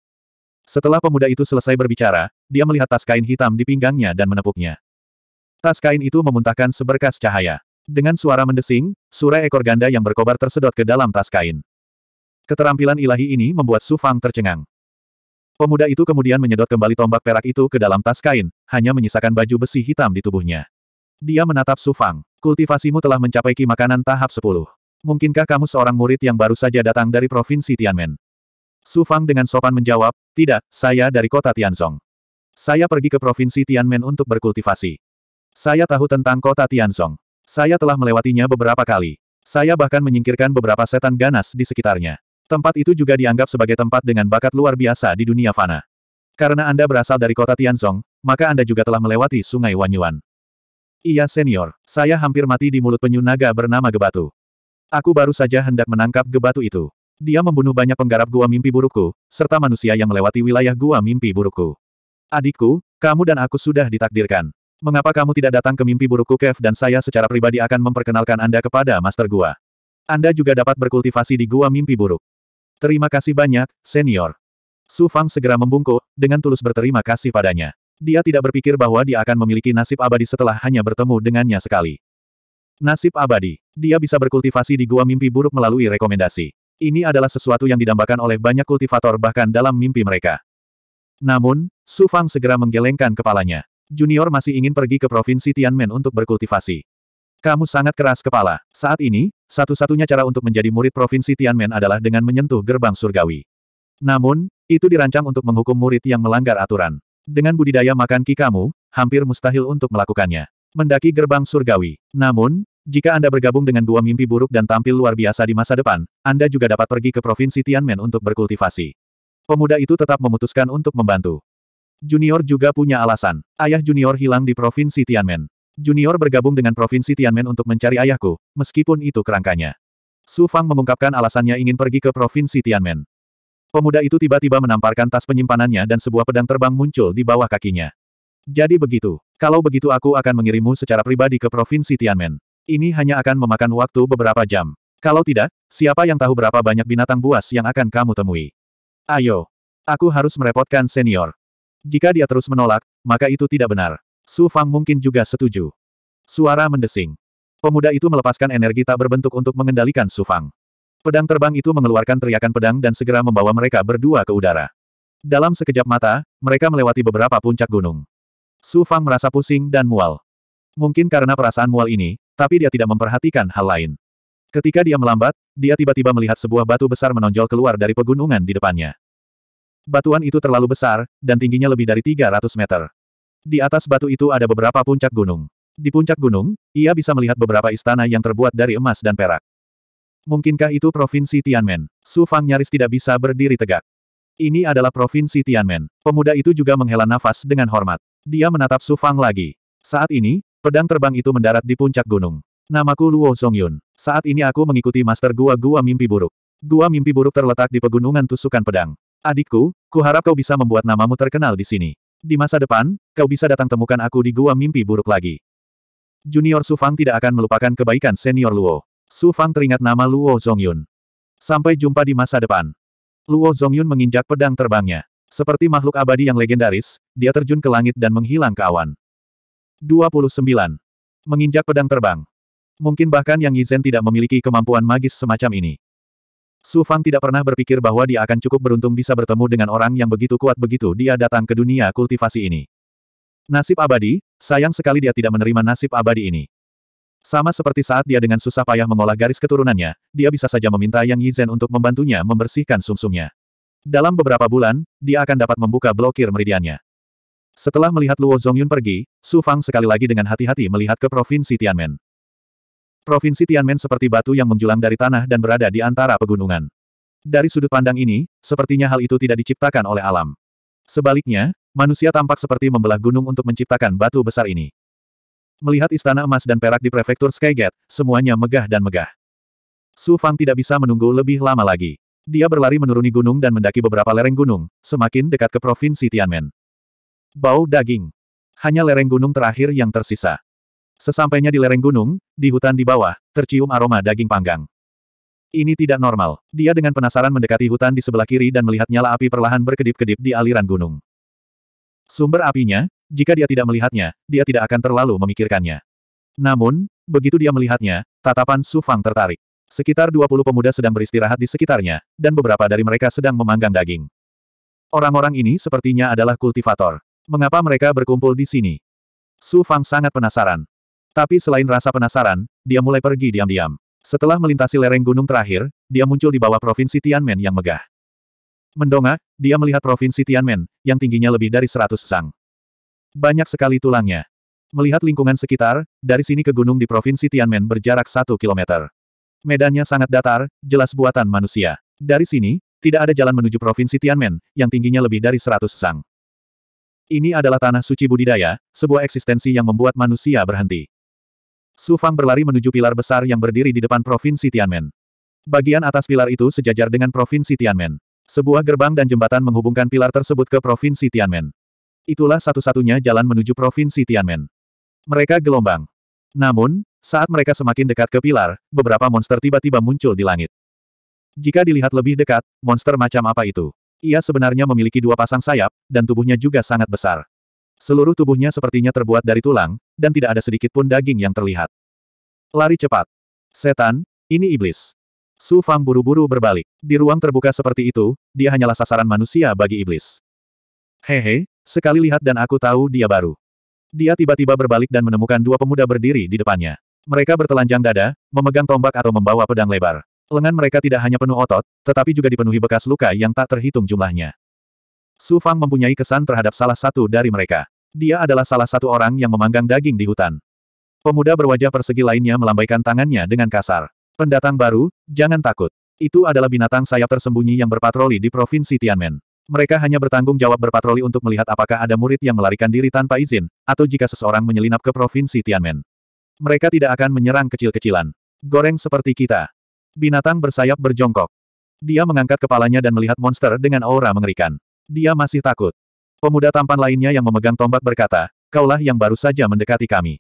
Setelah pemuda itu selesai berbicara, dia melihat tas kain hitam di pinggangnya dan menepuknya. Tas kain itu memuntahkan seberkas cahaya. Dengan suara mendesing, surai ekor ganda yang berkobar tersedot ke dalam tas kain. Keterampilan ilahi ini membuat Su Fang tercengang. Pemuda itu kemudian menyedot kembali tombak perak itu ke dalam tas kain, hanya menyisakan baju besi hitam di tubuhnya. Dia menatap Su Fang. Kultivasimu telah mencapai ki makanan tahap 10 mungkinkah kamu seorang murid yang baru saja datang dari provinsi Tianmen? Su Fang dengan sopan menjawab, tidak, saya dari kota Tianzong. Saya pergi ke provinsi Tianmen untuk berkultivasi. Saya tahu tentang kota Tianzong. Saya telah melewatinya beberapa kali. Saya bahkan menyingkirkan beberapa setan ganas di sekitarnya. Tempat itu juga dianggap sebagai tempat dengan bakat luar biasa di dunia fana. Karena Anda berasal dari kota Tianzong, maka Anda juga telah melewati sungai Wanyuan. Iya senior, saya hampir mati di mulut penyu naga bernama Gebatu. Aku baru saja hendak menangkap gebatu itu. Dia membunuh banyak penggarap gua mimpi burukku, serta manusia yang melewati wilayah gua mimpi burukku. Adikku, kamu dan aku sudah ditakdirkan. Mengapa kamu tidak datang ke mimpi burukku Kev dan saya secara pribadi akan memperkenalkan Anda kepada Master Gua. Anda juga dapat berkultivasi di gua mimpi buruk. Terima kasih banyak, senior. Su Fang segera membungkuk, dengan tulus berterima kasih padanya. Dia tidak berpikir bahwa dia akan memiliki nasib abadi setelah hanya bertemu dengannya sekali. Nasib abadi. Dia bisa berkultivasi di gua mimpi buruk melalui rekomendasi. Ini adalah sesuatu yang didambakan oleh banyak kultivator bahkan dalam mimpi mereka. Namun, Su Fang segera menggelengkan kepalanya. Junior masih ingin pergi ke provinsi Tianmen untuk berkultivasi. Kamu sangat keras kepala. Saat ini, satu-satunya cara untuk menjadi murid provinsi Tianmen adalah dengan menyentuh gerbang surgawi. Namun, itu dirancang untuk menghukum murid yang melanggar aturan. Dengan budidaya makan ki kamu, hampir mustahil untuk melakukannya mendaki gerbang surgawi. Namun, jika Anda bergabung dengan dua mimpi buruk dan tampil luar biasa di masa depan, Anda juga dapat pergi ke Provinsi Tianmen untuk berkultivasi. Pemuda itu tetap memutuskan untuk membantu. Junior juga punya alasan. Ayah Junior hilang di Provinsi Tianmen. Junior bergabung dengan Provinsi Tianmen untuk mencari ayahku, meskipun itu kerangkanya. Su Fang mengungkapkan alasannya ingin pergi ke Provinsi Tianmen. Pemuda itu tiba-tiba menamparkan tas penyimpanannya dan sebuah pedang terbang muncul di bawah kakinya. Jadi begitu. Kalau begitu aku akan mengirimmu secara pribadi ke Provinsi Tianmen. Ini hanya akan memakan waktu beberapa jam. Kalau tidak, siapa yang tahu berapa banyak binatang buas yang akan kamu temui. Ayo. Aku harus merepotkan senior. Jika dia terus menolak, maka itu tidak benar. Su Fang mungkin juga setuju. Suara mendesing. Pemuda itu melepaskan energi tak berbentuk untuk mengendalikan Su Fang. Pedang terbang itu mengeluarkan teriakan pedang dan segera membawa mereka berdua ke udara. Dalam sekejap mata, mereka melewati beberapa puncak gunung. Su Fang merasa pusing dan mual. Mungkin karena perasaan mual ini, tapi dia tidak memperhatikan hal lain. Ketika dia melambat, dia tiba-tiba melihat sebuah batu besar menonjol keluar dari pegunungan di depannya. Batuan itu terlalu besar, dan tingginya lebih dari 300 meter. Di atas batu itu ada beberapa puncak gunung. Di puncak gunung, ia bisa melihat beberapa istana yang terbuat dari emas dan perak. Mungkinkah itu Provinsi Tianmen? Su Fang nyaris tidak bisa berdiri tegak. Ini adalah Provinsi Tianmen. Pemuda itu juga menghela nafas dengan hormat. Dia menatap Su Fang lagi. Saat ini, pedang terbang itu mendarat di puncak gunung. Namaku Luo Songyun. Saat ini aku mengikuti master gua-gua mimpi buruk. Gua mimpi buruk terletak di pegunungan tusukan pedang. Adikku, kuharap kau bisa membuat namamu terkenal di sini. Di masa depan, kau bisa datang temukan aku di gua mimpi buruk lagi. Junior Su Fang tidak akan melupakan kebaikan senior Luo. Su Fang teringat nama Luo Zongyun. Sampai jumpa di masa depan. Luo Zongyun menginjak pedang terbangnya. Seperti makhluk abadi yang legendaris, dia terjun ke langit dan menghilang ke awan. 29. Menginjak pedang terbang. Mungkin bahkan Yang Yizhen tidak memiliki kemampuan magis semacam ini. Su Fang tidak pernah berpikir bahwa dia akan cukup beruntung bisa bertemu dengan orang yang begitu kuat begitu dia datang ke dunia kultivasi ini. Nasib abadi, sayang sekali dia tidak menerima nasib abadi ini. Sama seperti saat dia dengan susah payah mengolah garis keturunannya, dia bisa saja meminta Yang Yizhen untuk membantunya membersihkan sumsumnya. Dalam beberapa bulan, dia akan dapat membuka blokir meridiannya. Setelah melihat Luo Zongyun pergi, Su Fang sekali lagi dengan hati-hati melihat ke Provinsi Tianmen. Provinsi Tianmen seperti batu yang menjulang dari tanah dan berada di antara pegunungan. Dari sudut pandang ini, sepertinya hal itu tidak diciptakan oleh alam. Sebaliknya, manusia tampak seperti membelah gunung untuk menciptakan batu besar ini. Melihat istana emas dan perak di prefektur Skygate, semuanya megah dan megah. Su Fang tidak bisa menunggu lebih lama lagi. Dia berlari menuruni gunung dan mendaki beberapa lereng gunung, semakin dekat ke provinsi Tianmen. Bau daging. Hanya lereng gunung terakhir yang tersisa. Sesampainya di lereng gunung, di hutan di bawah, tercium aroma daging panggang. Ini tidak normal. Dia dengan penasaran mendekati hutan di sebelah kiri dan melihat nyala api perlahan berkedip-kedip di aliran gunung. Sumber apinya, jika dia tidak melihatnya, dia tidak akan terlalu memikirkannya. Namun, begitu dia melihatnya, tatapan Su Fang tertarik. Sekitar 20 pemuda sedang beristirahat di sekitarnya, dan beberapa dari mereka sedang memanggang daging. Orang-orang ini sepertinya adalah kultivator. Mengapa mereka berkumpul di sini? Su Fang sangat penasaran. Tapi selain rasa penasaran, dia mulai pergi diam-diam. Setelah melintasi lereng gunung terakhir, dia muncul di bawah provinsi Tianmen yang megah. Mendongak, dia melihat provinsi Tianmen, yang tingginya lebih dari 100 sang. Banyak sekali tulangnya. Melihat lingkungan sekitar, dari sini ke gunung di provinsi Tianmen berjarak 1 kilometer medannya sangat datar, jelas buatan manusia. Dari sini, tidak ada jalan menuju Provinsi Tianmen, yang tingginya lebih dari 100 sang. Ini adalah tanah suci budidaya, sebuah eksistensi yang membuat manusia berhenti. Su Fang berlari menuju pilar besar yang berdiri di depan Provinsi Tianmen. Bagian atas pilar itu sejajar dengan Provinsi Tianmen. Sebuah gerbang dan jembatan menghubungkan pilar tersebut ke Provinsi Tianmen. Itulah satu-satunya jalan menuju Provinsi Tianmen. Mereka gelombang. Namun, saat mereka semakin dekat ke pilar, beberapa monster tiba-tiba muncul di langit. Jika dilihat lebih dekat, monster macam apa itu? Ia sebenarnya memiliki dua pasang sayap, dan tubuhnya juga sangat besar. Seluruh tubuhnya sepertinya terbuat dari tulang, dan tidak ada sedikit pun daging yang terlihat. Lari cepat. Setan, ini iblis. Su Fang buru-buru berbalik. Di ruang terbuka seperti itu, dia hanyalah sasaran manusia bagi iblis. Hehe, sekali lihat dan aku tahu dia baru. Dia tiba-tiba berbalik dan menemukan dua pemuda berdiri di depannya. Mereka bertelanjang dada, memegang tombak atau membawa pedang lebar. Lengan mereka tidak hanya penuh otot, tetapi juga dipenuhi bekas luka yang tak terhitung jumlahnya. Su Fang mempunyai kesan terhadap salah satu dari mereka. Dia adalah salah satu orang yang memanggang daging di hutan. Pemuda berwajah persegi lainnya melambaikan tangannya dengan kasar. Pendatang baru, jangan takut. Itu adalah binatang sayap tersembunyi yang berpatroli di Provinsi Tianmen. Mereka hanya bertanggung jawab berpatroli untuk melihat apakah ada murid yang melarikan diri tanpa izin, atau jika seseorang menyelinap ke Provinsi Tianmen. Mereka tidak akan menyerang kecil-kecilan. Goreng seperti kita. Binatang bersayap berjongkok. Dia mengangkat kepalanya dan melihat monster dengan aura mengerikan. Dia masih takut. Pemuda tampan lainnya yang memegang tombak berkata, kaulah yang baru saja mendekati kami.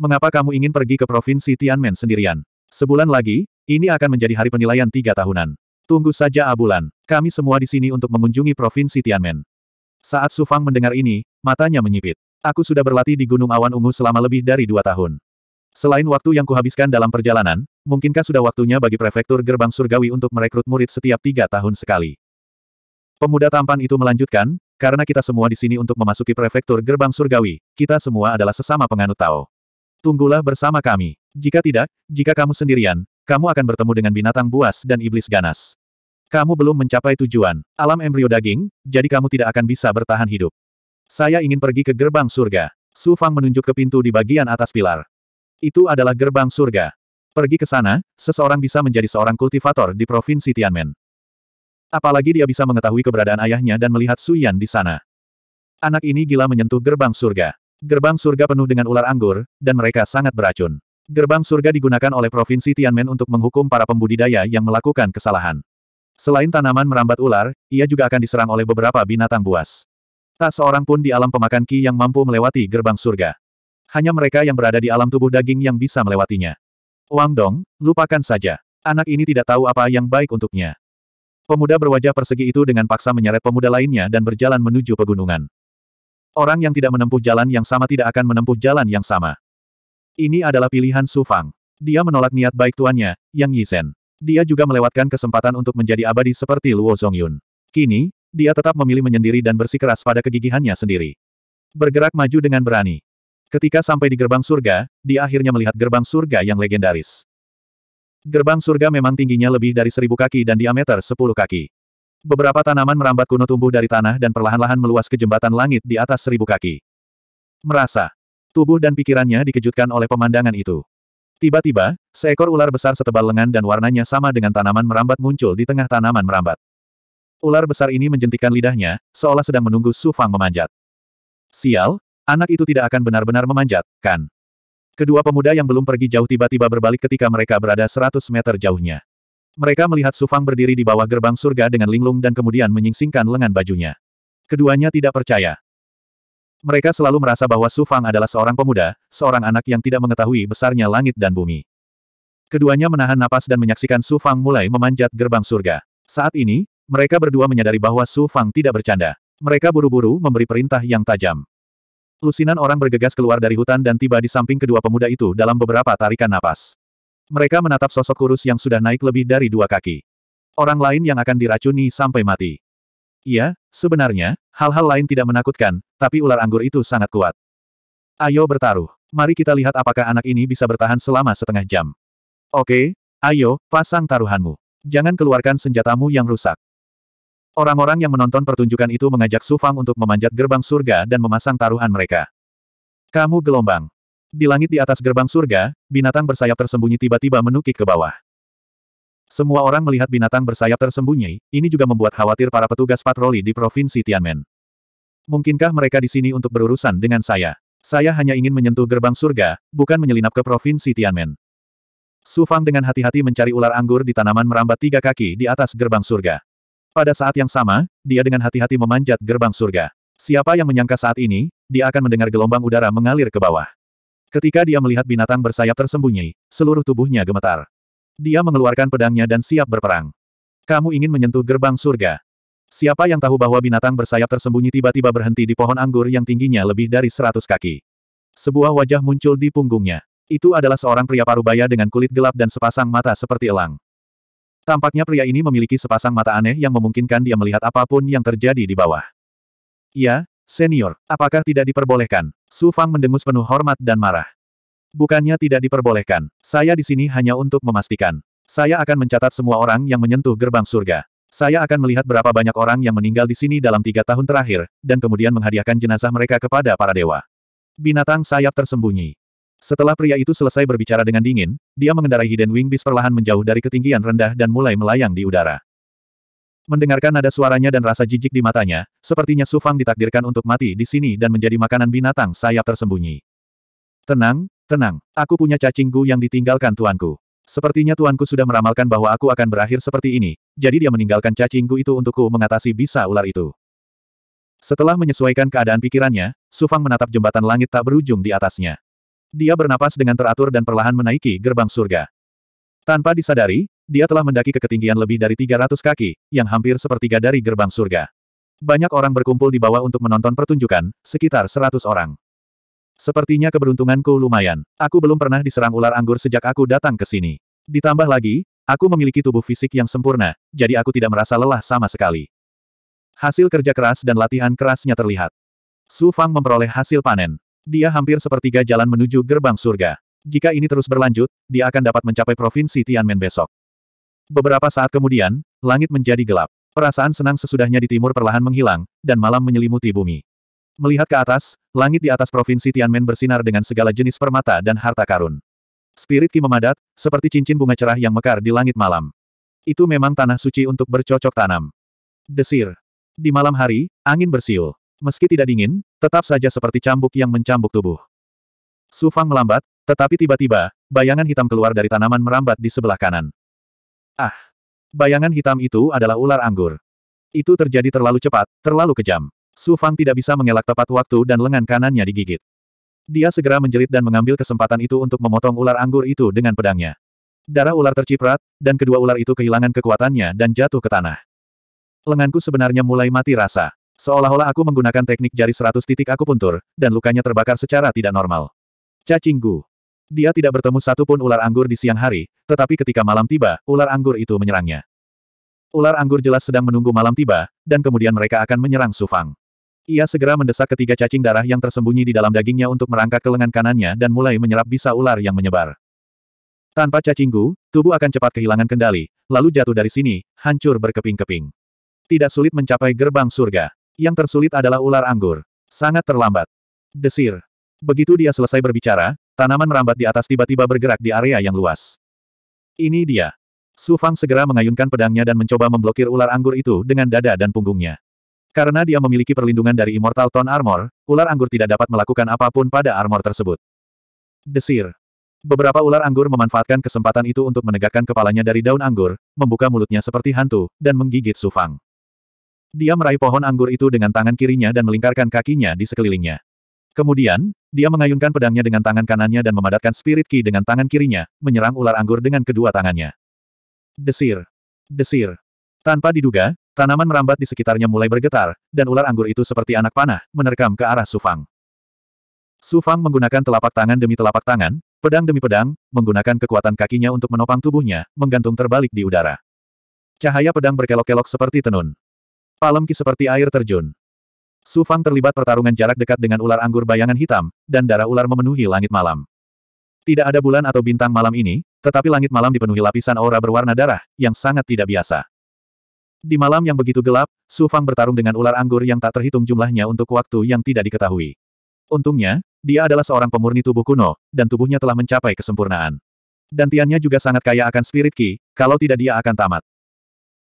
Mengapa kamu ingin pergi ke provinsi Tianmen sendirian? Sebulan lagi, ini akan menjadi hari penilaian tiga tahunan. Tunggu saja abulan. Kami semua di sini untuk mengunjungi provinsi Tianmen. Saat Sufang mendengar ini, matanya menyipit. Aku sudah berlatih di Gunung Awan Ungu selama lebih dari dua tahun. Selain waktu yang kuhabiskan dalam perjalanan, mungkinkah sudah waktunya bagi prefektur gerbang surgawi untuk merekrut murid setiap tiga tahun sekali? Pemuda tampan itu melanjutkan, karena kita semua di sini untuk memasuki prefektur gerbang surgawi, kita semua adalah sesama penganut Tao. Tunggulah bersama kami. Jika tidak, jika kamu sendirian, kamu akan bertemu dengan binatang buas dan iblis ganas. Kamu belum mencapai tujuan, alam embrio daging, jadi kamu tidak akan bisa bertahan hidup. Saya ingin pergi ke gerbang surga. Su Fang menunjuk ke pintu di bagian atas pilar. Itu adalah gerbang surga. Pergi ke sana, seseorang bisa menjadi seorang kultivator di provinsi Tianmen. Apalagi dia bisa mengetahui keberadaan ayahnya dan melihat Suyan di sana. Anak ini gila menyentuh gerbang surga. Gerbang surga penuh dengan ular anggur, dan mereka sangat beracun. Gerbang surga digunakan oleh Provinsi Tianmen untuk menghukum para pembudidaya yang melakukan kesalahan. Selain tanaman merambat ular, ia juga akan diserang oleh beberapa binatang buas. Tak seorang pun di alam pemakan Ki yang mampu melewati gerbang surga. Hanya mereka yang berada di alam tubuh daging yang bisa melewatinya. Wang Dong, lupakan saja. Anak ini tidak tahu apa yang baik untuknya. Pemuda berwajah persegi itu dengan paksa menyeret pemuda lainnya dan berjalan menuju pegunungan. Orang yang tidak menempuh jalan yang sama tidak akan menempuh jalan yang sama. Ini adalah pilihan Su Fang. Dia menolak niat baik tuannya, Yang Yisen. Dia juga melewatkan kesempatan untuk menjadi abadi seperti Luo Zongyun. Kini, dia tetap memilih menyendiri dan bersikeras pada kegigihannya sendiri. Bergerak maju dengan berani. Ketika sampai di gerbang surga, dia akhirnya melihat gerbang surga yang legendaris. Gerbang surga memang tingginya lebih dari seribu kaki dan diameter sepuluh kaki. Beberapa tanaman merambat kuno tumbuh dari tanah dan perlahan-lahan meluas ke jembatan langit di atas seribu kaki. Merasa. Tubuh dan pikirannya dikejutkan oleh pemandangan itu. Tiba-tiba, seekor ular besar setebal lengan dan warnanya sama dengan tanaman merambat muncul di tengah tanaman merambat. Ular besar ini menjentikan lidahnya, seolah sedang menunggu sufang memanjat. Sial, Anak itu tidak akan benar-benar memanjat, kan? Kedua pemuda yang belum pergi jauh tiba-tiba berbalik ketika mereka berada 100 meter jauhnya. Mereka melihat Sufang berdiri di bawah gerbang surga dengan linglung dan kemudian menyingsingkan lengan bajunya. Keduanya tidak percaya. Mereka selalu merasa bahwa Sufang adalah seorang pemuda, seorang anak yang tidak mengetahui besarnya langit dan bumi. Keduanya menahan napas dan menyaksikan Sufang mulai memanjat gerbang surga. Saat ini, mereka berdua menyadari bahwa Sufang tidak bercanda. Mereka buru-buru memberi perintah yang tajam. Lusinan orang bergegas keluar dari hutan dan tiba di samping kedua pemuda itu dalam beberapa tarikan napas. Mereka menatap sosok kurus yang sudah naik lebih dari dua kaki. Orang lain yang akan diracuni sampai mati. Iya, sebenarnya, hal-hal lain tidak menakutkan, tapi ular anggur itu sangat kuat. Ayo bertaruh. Mari kita lihat apakah anak ini bisa bertahan selama setengah jam. Oke, ayo, pasang taruhanmu. Jangan keluarkan senjatamu yang rusak. Orang-orang yang menonton pertunjukan itu mengajak Su Fang untuk memanjat gerbang surga dan memasang taruhan mereka. Kamu gelombang. Di langit di atas gerbang surga, binatang bersayap tersembunyi tiba-tiba menukik ke bawah. Semua orang melihat binatang bersayap tersembunyi, ini juga membuat khawatir para petugas patroli di Provinsi Tianmen. Mungkinkah mereka di sini untuk berurusan dengan saya? Saya hanya ingin menyentuh gerbang surga, bukan menyelinap ke Provinsi Tianmen. Su Fang dengan hati-hati mencari ular anggur di tanaman merambat tiga kaki di atas gerbang surga. Pada saat yang sama, dia dengan hati-hati memanjat gerbang surga. Siapa yang menyangka saat ini, dia akan mendengar gelombang udara mengalir ke bawah. Ketika dia melihat binatang bersayap tersembunyi, seluruh tubuhnya gemetar. Dia mengeluarkan pedangnya dan siap berperang. Kamu ingin menyentuh gerbang surga. Siapa yang tahu bahwa binatang bersayap tersembunyi tiba-tiba berhenti di pohon anggur yang tingginya lebih dari seratus kaki. Sebuah wajah muncul di punggungnya. Itu adalah seorang pria parubaya dengan kulit gelap dan sepasang mata seperti elang. Tampaknya pria ini memiliki sepasang mata aneh yang memungkinkan dia melihat apapun yang terjadi di bawah. Ya, senior, apakah tidak diperbolehkan? Su Fang mendengus penuh hormat dan marah. Bukannya tidak diperbolehkan, saya di sini hanya untuk memastikan. Saya akan mencatat semua orang yang menyentuh gerbang surga. Saya akan melihat berapa banyak orang yang meninggal di sini dalam tiga tahun terakhir, dan kemudian menghadiahkan jenazah mereka kepada para dewa. Binatang sayap tersembunyi. Setelah pria itu selesai berbicara dengan dingin, dia mengendarai Hidden Wing Beast perlahan menjauh dari ketinggian rendah dan mulai melayang di udara. Mendengarkan nada suaranya dan rasa jijik di matanya, sepertinya Sufang ditakdirkan untuk mati di sini dan menjadi makanan binatang sayap tersembunyi. Tenang, tenang, aku punya cacingku yang ditinggalkan tuanku. Sepertinya tuanku sudah meramalkan bahwa aku akan berakhir seperti ini, jadi dia meninggalkan cacingku itu untukku mengatasi bisa ular itu. Setelah menyesuaikan keadaan pikirannya, Sufang menatap jembatan langit tak berujung di atasnya. Dia bernapas dengan teratur dan perlahan menaiki gerbang surga. Tanpa disadari, dia telah mendaki ke ketinggian lebih dari 300 kaki, yang hampir sepertiga dari gerbang surga. Banyak orang berkumpul di bawah untuk menonton pertunjukan, sekitar 100 orang. Sepertinya keberuntunganku lumayan. Aku belum pernah diserang ular anggur sejak aku datang ke sini. Ditambah lagi, aku memiliki tubuh fisik yang sempurna, jadi aku tidak merasa lelah sama sekali. Hasil kerja keras dan latihan kerasnya terlihat. Su Fang memperoleh hasil panen. Dia hampir sepertiga jalan menuju gerbang surga. Jika ini terus berlanjut, dia akan dapat mencapai provinsi Tianmen besok. Beberapa saat kemudian, langit menjadi gelap. Perasaan senang sesudahnya di timur perlahan menghilang, dan malam menyelimuti bumi. Melihat ke atas, langit di atas provinsi Tianmen bersinar dengan segala jenis permata dan harta karun. Spirit Ki memadat, seperti cincin bunga cerah yang mekar di langit malam. Itu memang tanah suci untuk bercocok tanam. Desir. Di malam hari, angin bersiul. Meski tidak dingin, tetap saja seperti cambuk yang mencambuk tubuh. Su Fang melambat, tetapi tiba-tiba, bayangan hitam keluar dari tanaman merambat di sebelah kanan. Ah! Bayangan hitam itu adalah ular anggur. Itu terjadi terlalu cepat, terlalu kejam. Su Fang tidak bisa mengelak tepat waktu dan lengan kanannya digigit. Dia segera menjerit dan mengambil kesempatan itu untuk memotong ular anggur itu dengan pedangnya. Darah ular terciprat, dan kedua ular itu kehilangan kekuatannya dan jatuh ke tanah. Lenganku sebenarnya mulai mati rasa. Seolah-olah aku menggunakan teknik jari seratus titik aku puntur, dan lukanya terbakar secara tidak normal. Cacinggu. Dia tidak bertemu satupun ular anggur di siang hari, tetapi ketika malam tiba, ular anggur itu menyerangnya. Ular anggur jelas sedang menunggu malam tiba, dan kemudian mereka akan menyerang Sufang. Ia segera mendesak ketiga cacing darah yang tersembunyi di dalam dagingnya untuk merangkak ke lengan kanannya dan mulai menyerap bisa ular yang menyebar. Tanpa cacinggu, tubuh akan cepat kehilangan kendali, lalu jatuh dari sini, hancur berkeping-keping. Tidak sulit mencapai gerbang surga. Yang tersulit adalah ular anggur. Sangat terlambat. Desir. Begitu dia selesai berbicara, tanaman merambat di atas tiba-tiba bergerak di area yang luas. Ini dia. Su Fang segera mengayunkan pedangnya dan mencoba memblokir ular anggur itu dengan dada dan punggungnya. Karena dia memiliki perlindungan dari Immortal Tone Armor, ular anggur tidak dapat melakukan apapun pada armor tersebut. Desir. Beberapa ular anggur memanfaatkan kesempatan itu untuk menegakkan kepalanya dari daun anggur, membuka mulutnya seperti hantu, dan menggigit Su Fang. Dia meraih pohon anggur itu dengan tangan kirinya dan melingkarkan kakinya di sekelilingnya. Kemudian, dia mengayunkan pedangnya dengan tangan kanannya dan memadatkan spirit ki dengan tangan kirinya, menyerang ular anggur dengan kedua tangannya. Desir. Desir. Tanpa diduga, tanaman merambat di sekitarnya mulai bergetar, dan ular anggur itu seperti anak panah, menerkam ke arah Sufang. Sufang menggunakan telapak tangan demi telapak tangan, pedang demi pedang, menggunakan kekuatan kakinya untuk menopang tubuhnya, menggantung terbalik di udara. Cahaya pedang berkelok-kelok seperti tenun. Palemki seperti air terjun. Su Fang terlibat pertarungan jarak dekat dengan ular anggur bayangan hitam, dan darah ular memenuhi langit malam. Tidak ada bulan atau bintang malam ini, tetapi langit malam dipenuhi lapisan aura berwarna darah, yang sangat tidak biasa. Di malam yang begitu gelap, Su Fang bertarung dengan ular anggur yang tak terhitung jumlahnya untuk waktu yang tidak diketahui. Untungnya, dia adalah seorang pemurni tubuh kuno, dan tubuhnya telah mencapai kesempurnaan. Dan Tiannya juga sangat kaya akan spirit ki, kalau tidak dia akan tamat.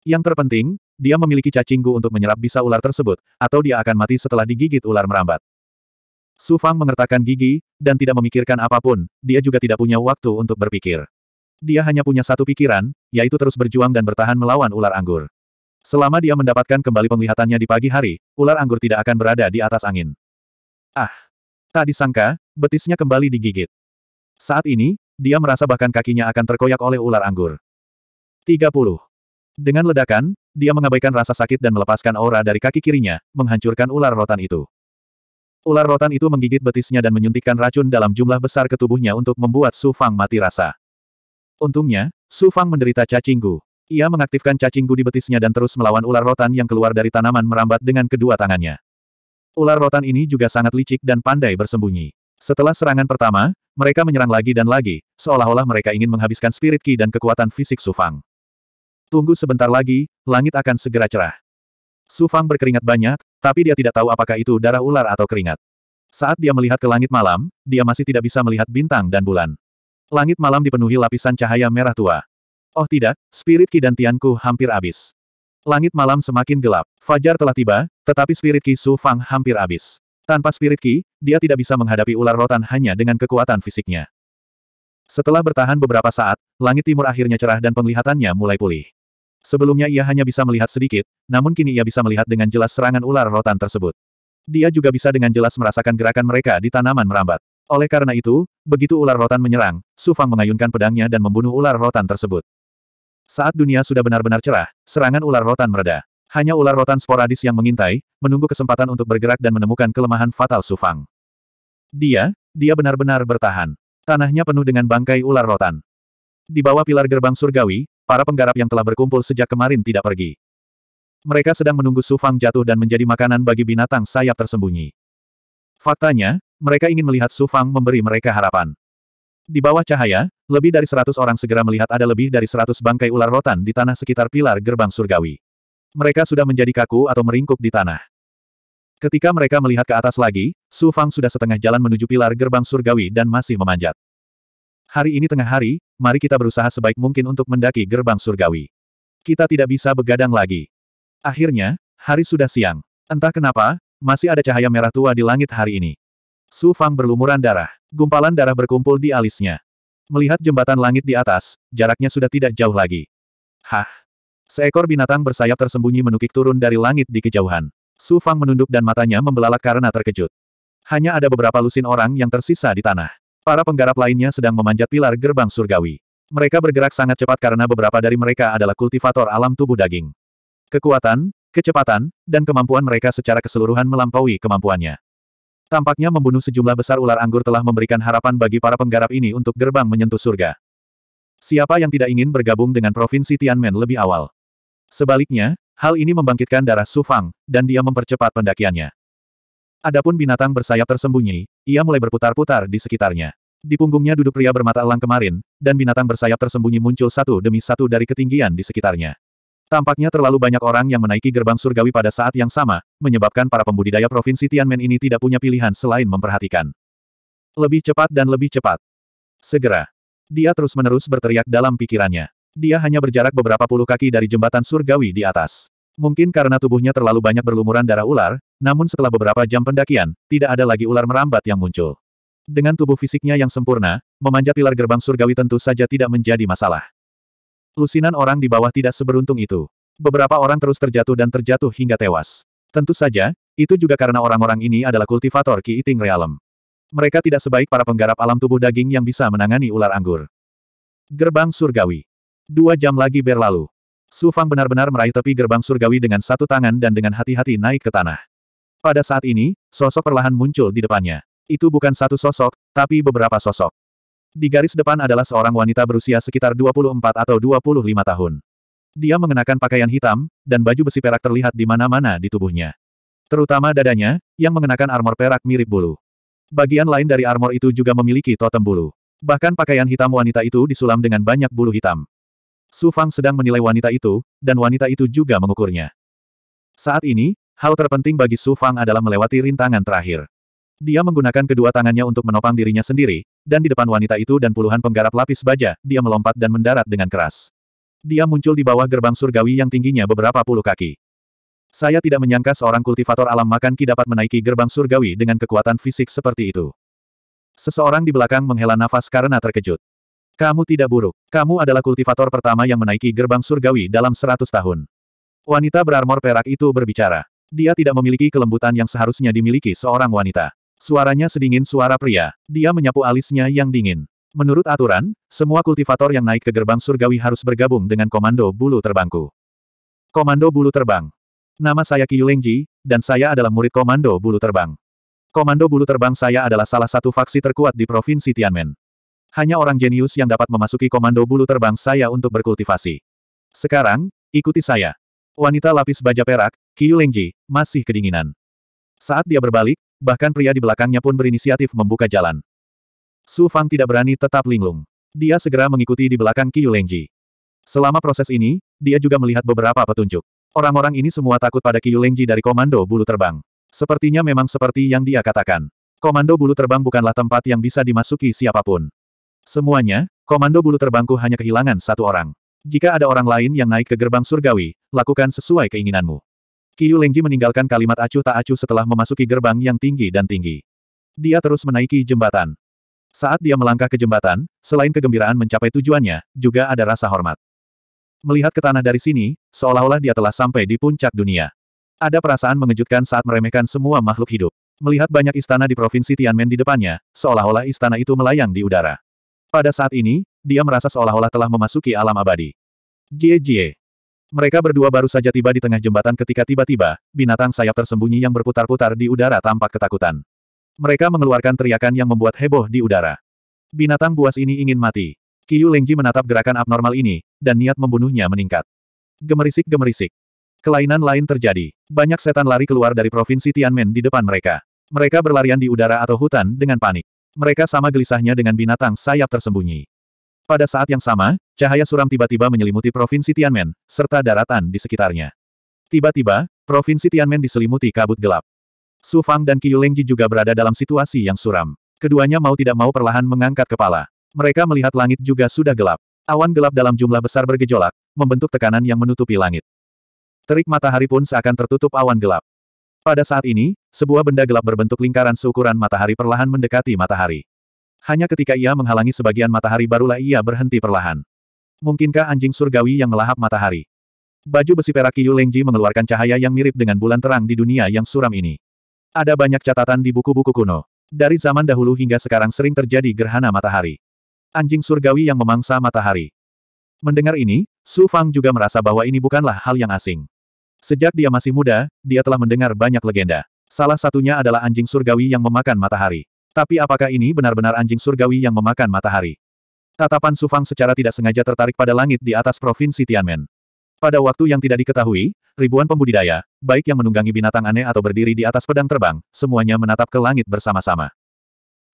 Yang terpenting, dia memiliki cacinggu untuk menyerap bisa ular tersebut, atau dia akan mati setelah digigit ular merambat. Su Fang mengertakkan gigi, dan tidak memikirkan apapun, dia juga tidak punya waktu untuk berpikir. Dia hanya punya satu pikiran, yaitu terus berjuang dan bertahan melawan ular anggur. Selama dia mendapatkan kembali penglihatannya di pagi hari, ular anggur tidak akan berada di atas angin. Ah! Tak disangka, betisnya kembali digigit. Saat ini, dia merasa bahkan kakinya akan terkoyak oleh ular anggur. 30. Dengan ledakan, dia mengabaikan rasa sakit dan melepaskan aura dari kaki kirinya, menghancurkan ular rotan itu. Ular rotan itu menggigit betisnya dan menyuntikkan racun dalam jumlah besar ke tubuhnya untuk membuat Su Fang mati rasa. Untungnya, Su Fang menderita cacinggu. Ia mengaktifkan cacinggu di betisnya dan terus melawan ular rotan yang keluar dari tanaman merambat dengan kedua tangannya. Ular rotan ini juga sangat licik dan pandai bersembunyi. Setelah serangan pertama, mereka menyerang lagi dan lagi, seolah-olah mereka ingin menghabiskan spirit ki dan kekuatan fisik Su Fang. Tunggu sebentar lagi, langit akan segera cerah. Su Fang berkeringat banyak, tapi dia tidak tahu apakah itu darah ular atau keringat. Saat dia melihat ke langit malam, dia masih tidak bisa melihat bintang dan bulan. Langit malam dipenuhi lapisan cahaya merah tua. Oh tidak, spirit Ki dan Tianku hampir habis. Langit malam semakin gelap. Fajar telah tiba, tetapi spirit Ki Su Fang hampir habis. Tanpa spirit Ki, dia tidak bisa menghadapi ular rotan hanya dengan kekuatan fisiknya. Setelah bertahan beberapa saat, langit timur akhirnya cerah dan penglihatannya mulai pulih. Sebelumnya ia hanya bisa melihat sedikit, namun kini ia bisa melihat dengan jelas serangan ular rotan tersebut. Dia juga bisa dengan jelas merasakan gerakan mereka di tanaman merambat. Oleh karena itu, begitu ular rotan menyerang, Su Fang mengayunkan pedangnya dan membunuh ular rotan tersebut. Saat dunia sudah benar-benar cerah, serangan ular rotan mereda. Hanya ular rotan sporadis yang mengintai, menunggu kesempatan untuk bergerak dan menemukan kelemahan fatal Su Fang. Dia, dia benar-benar bertahan. Tanahnya penuh dengan bangkai ular rotan. Di bawah pilar gerbang surgawi, Para penggarap yang telah berkumpul sejak kemarin tidak pergi. Mereka sedang menunggu Sufang jatuh dan menjadi makanan bagi binatang sayap tersembunyi. Faktanya, mereka ingin melihat Sufang memberi mereka harapan. Di bawah cahaya, lebih dari seratus orang segera melihat ada lebih dari seratus bangkai ular rotan di tanah sekitar pilar gerbang surgawi. Mereka sudah menjadi kaku atau meringkuk di tanah. Ketika mereka melihat ke atas lagi, sufang sudah setengah jalan menuju pilar gerbang surgawi dan masih memanjat. Hari ini tengah hari, mari kita berusaha sebaik mungkin untuk mendaki gerbang surgawi. Kita tidak bisa begadang lagi. Akhirnya, hari sudah siang. Entah kenapa, masih ada cahaya merah tua di langit hari ini. Su Fang berlumuran darah. Gumpalan darah berkumpul di alisnya. Melihat jembatan langit di atas, jaraknya sudah tidak jauh lagi. Hah! Seekor binatang bersayap tersembunyi menukik turun dari langit di kejauhan. Su Fang menunduk dan matanya membelalak karena terkejut. Hanya ada beberapa lusin orang yang tersisa di tanah. Para penggarap lainnya sedang memanjat pilar gerbang surgawi. Mereka bergerak sangat cepat karena beberapa dari mereka adalah kultivator alam tubuh daging. Kekuatan, kecepatan, dan kemampuan mereka secara keseluruhan melampaui kemampuannya. Tampaknya membunuh sejumlah besar ular anggur telah memberikan harapan bagi para penggarap ini untuk gerbang menyentuh surga. Siapa yang tidak ingin bergabung dengan provinsi Tianmen lebih awal? Sebaliknya, hal ini membangkitkan darah Su Fang, dan dia mempercepat pendakiannya. Adapun binatang bersayap tersembunyi, ia mulai berputar-putar di sekitarnya. Di punggungnya duduk pria bermata elang kemarin, dan binatang bersayap tersembunyi muncul satu demi satu dari ketinggian di sekitarnya. Tampaknya terlalu banyak orang yang menaiki gerbang surgawi pada saat yang sama, menyebabkan para pembudidaya provinsi Tianmen ini tidak punya pilihan selain memperhatikan. Lebih cepat dan lebih cepat. Segera. Dia terus-menerus berteriak dalam pikirannya. Dia hanya berjarak beberapa puluh kaki dari jembatan surgawi di atas. Mungkin karena tubuhnya terlalu banyak berlumuran darah ular, namun setelah beberapa jam pendakian, tidak ada lagi ular merambat yang muncul. Dengan tubuh fisiknya yang sempurna, memanjat pilar gerbang surgawi tentu saja tidak menjadi masalah. Lusinan orang di bawah tidak seberuntung itu. Beberapa orang terus terjatuh dan terjatuh hingga tewas. Tentu saja, itu juga karena orang-orang ini adalah kultivator Ki Iting Realem. Mereka tidak sebaik para penggarap alam tubuh daging yang bisa menangani ular anggur. Gerbang Surgawi. Dua jam lagi berlalu. Su Fang benar-benar meraih tepi gerbang surgawi dengan satu tangan dan dengan hati-hati naik ke tanah. Pada saat ini, sosok perlahan muncul di depannya. Itu bukan satu sosok, tapi beberapa sosok. Di garis depan adalah seorang wanita berusia sekitar 24 atau 25 tahun. Dia mengenakan pakaian hitam, dan baju besi perak terlihat di mana-mana di tubuhnya. Terutama dadanya, yang mengenakan armor perak mirip bulu. Bagian lain dari armor itu juga memiliki totem bulu. Bahkan pakaian hitam wanita itu disulam dengan banyak bulu hitam. Su Fang sedang menilai wanita itu, dan wanita itu juga mengukurnya. Saat ini, hal terpenting bagi Su Fang adalah melewati rintangan terakhir. Dia menggunakan kedua tangannya untuk menopang dirinya sendiri, dan di depan wanita itu dan puluhan penggarap lapis baja, dia melompat dan mendarat dengan keras. Dia muncul di bawah gerbang surgawi yang tingginya beberapa puluh kaki. Saya tidak menyangka seorang kultivator alam makan ki dapat menaiki gerbang surgawi dengan kekuatan fisik seperti itu. Seseorang di belakang menghela nafas karena terkejut. Kamu tidak buruk. Kamu adalah kultivator pertama yang menaiki gerbang surgawi dalam seratus tahun. Wanita berarmor perak itu berbicara. Dia tidak memiliki kelembutan yang seharusnya dimiliki seorang wanita. Suaranya sedingin suara pria. Dia menyapu alisnya yang dingin. Menurut aturan, semua kultivator yang naik ke gerbang surgawi harus bergabung dengan komando bulu terbangku. Komando bulu terbang. Nama saya Kiyu Lengji, dan saya adalah murid komando bulu terbang. Komando bulu terbang saya adalah salah satu faksi terkuat di Provinsi Tianmen. Hanya orang jenius yang dapat memasuki komando bulu terbang saya untuk berkultivasi. Sekarang, ikuti saya. Wanita lapis baja perak, Qiu Lengji, masih kedinginan. Saat dia berbalik, bahkan pria di belakangnya pun berinisiatif membuka jalan. Su Fang tidak berani tetap linglung. Dia segera mengikuti di belakang Qiu Lengji. Selama proses ini, dia juga melihat beberapa petunjuk. Orang-orang ini semua takut pada Qiu Lengji dari Komando Bulu Terbang. Sepertinya memang seperti yang dia katakan. Komando Bulu Terbang bukanlah tempat yang bisa dimasuki siapapun. Semuanya, komando bulu terbangku hanya kehilangan satu orang. Jika ada orang lain yang naik ke gerbang surgawi, lakukan sesuai keinginanmu. Kiyu Lengji meninggalkan kalimat acuh tak acuh setelah memasuki gerbang yang tinggi dan tinggi. Dia terus menaiki jembatan. Saat dia melangkah ke jembatan, selain kegembiraan mencapai tujuannya, juga ada rasa hormat. Melihat ke tanah dari sini, seolah-olah dia telah sampai di puncak dunia. Ada perasaan mengejutkan saat meremehkan semua makhluk hidup. Melihat banyak istana di Provinsi Tianmen di depannya, seolah-olah istana itu melayang di udara. Pada saat ini, dia merasa seolah-olah telah memasuki alam abadi. Jie Jie. Mereka berdua baru saja tiba di tengah jembatan ketika tiba-tiba, binatang sayap tersembunyi yang berputar-putar di udara tampak ketakutan. Mereka mengeluarkan teriakan yang membuat heboh di udara. Binatang buas ini ingin mati. Kiyu Lengji menatap gerakan abnormal ini, dan niat membunuhnya meningkat. Gemerisik-gemerisik. Kelainan lain terjadi. Banyak setan lari keluar dari provinsi Tianmen di depan mereka. Mereka berlarian di udara atau hutan dengan panik. Mereka sama gelisahnya dengan binatang sayap tersembunyi. Pada saat yang sama, cahaya suram tiba-tiba menyelimuti provinsi Tianmen, serta daratan di sekitarnya. Tiba-tiba, provinsi Tianmen diselimuti kabut gelap. Su Fang dan Qiu Lengji juga berada dalam situasi yang suram. Keduanya mau tidak mau perlahan mengangkat kepala. Mereka melihat langit juga sudah gelap. Awan gelap dalam jumlah besar bergejolak, membentuk tekanan yang menutupi langit. Terik matahari pun seakan tertutup awan gelap. Pada saat ini, sebuah benda gelap berbentuk lingkaran seukuran matahari perlahan mendekati matahari. Hanya ketika ia menghalangi sebagian matahari barulah ia berhenti perlahan. Mungkinkah anjing surgawi yang melahap matahari? Baju besi perak Yu Lengji mengeluarkan cahaya yang mirip dengan bulan terang di dunia yang suram ini. Ada banyak catatan di buku-buku kuno. Dari zaman dahulu hingga sekarang sering terjadi gerhana matahari. Anjing surgawi yang memangsa matahari. Mendengar ini, Su Fang juga merasa bahwa ini bukanlah hal yang asing. Sejak dia masih muda, dia telah mendengar banyak legenda. Salah satunya adalah anjing surgawi yang memakan matahari. Tapi apakah ini benar-benar anjing surgawi yang memakan matahari? Tatapan Sufang secara tidak sengaja tertarik pada langit di atas provinsi Tianmen. Pada waktu yang tidak diketahui, ribuan pembudidaya, baik yang menunggangi binatang aneh atau berdiri di atas pedang terbang, semuanya menatap ke langit bersama-sama.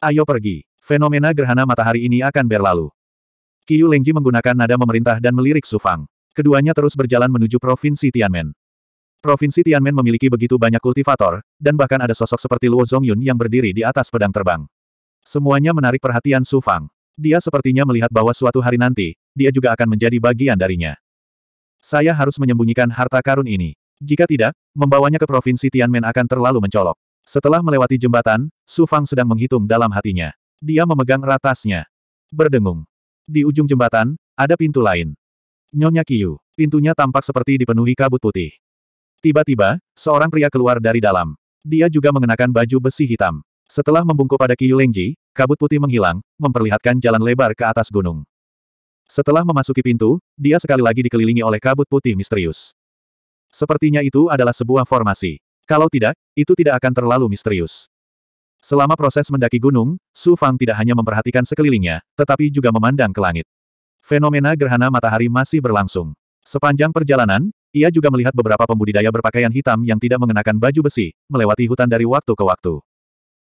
Ayo pergi. Fenomena gerhana matahari ini akan berlalu. Qiu Lengji menggunakan nada memerintah dan melirik Sufang. Keduanya terus berjalan menuju provinsi Tianmen. Provinsi Tianmen memiliki begitu banyak kultivator, dan bahkan ada sosok seperti Luo Zongyun yang berdiri di atas pedang terbang. Semuanya menarik perhatian Su Fang. Dia sepertinya melihat bahwa suatu hari nanti, dia juga akan menjadi bagian darinya. Saya harus menyembunyikan harta karun ini. Jika tidak, membawanya ke Provinsi Tianmen akan terlalu mencolok. Setelah melewati jembatan, Su Fang sedang menghitung dalam hatinya. Dia memegang ratasnya. Berdengung. Di ujung jembatan, ada pintu lain. Nyonya Kiyu. Pintunya tampak seperti dipenuhi kabut putih. Tiba-tiba, seorang pria keluar dari dalam. Dia juga mengenakan baju besi hitam. Setelah membungkuk pada Qiu Lengji, kabut putih menghilang, memperlihatkan jalan lebar ke atas gunung. Setelah memasuki pintu, dia sekali lagi dikelilingi oleh kabut putih misterius. Sepertinya itu adalah sebuah formasi. Kalau tidak, itu tidak akan terlalu misterius. Selama proses mendaki gunung, Su Fang tidak hanya memperhatikan sekelilingnya, tetapi juga memandang ke langit. Fenomena gerhana matahari masih berlangsung. Sepanjang perjalanan, ia juga melihat beberapa pembudidaya berpakaian hitam yang tidak mengenakan baju besi, melewati hutan dari waktu ke waktu.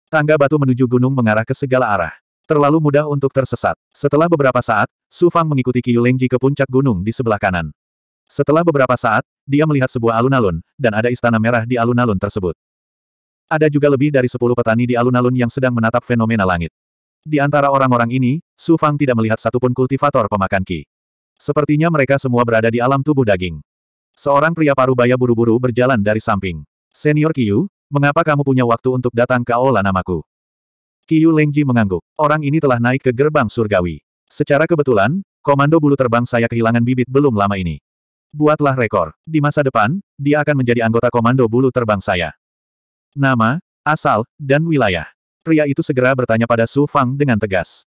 Tangga batu menuju gunung mengarah ke segala arah. Terlalu mudah untuk tersesat. Setelah beberapa saat, Su Fang mengikuti Qiyu Lengji ke puncak gunung di sebelah kanan. Setelah beberapa saat, dia melihat sebuah alun-alun, dan ada istana merah di alun-alun tersebut. Ada juga lebih dari sepuluh petani di alun-alun yang sedang menatap fenomena langit. Di antara orang-orang ini, Su Fang tidak melihat satupun kultivator pemakan Qi. Sepertinya mereka semua berada di alam tubuh daging. Seorang pria parubaya buru-buru berjalan dari samping. Senior Kiyu, mengapa kamu punya waktu untuk datang ke aula namaku? Kiyu Lengji mengangguk. Orang ini telah naik ke gerbang surgawi. Secara kebetulan, komando bulu terbang saya kehilangan bibit belum lama ini. Buatlah rekor. Di masa depan, dia akan menjadi anggota komando bulu terbang saya. Nama, asal, dan wilayah. Pria itu segera bertanya pada Su Fang dengan tegas.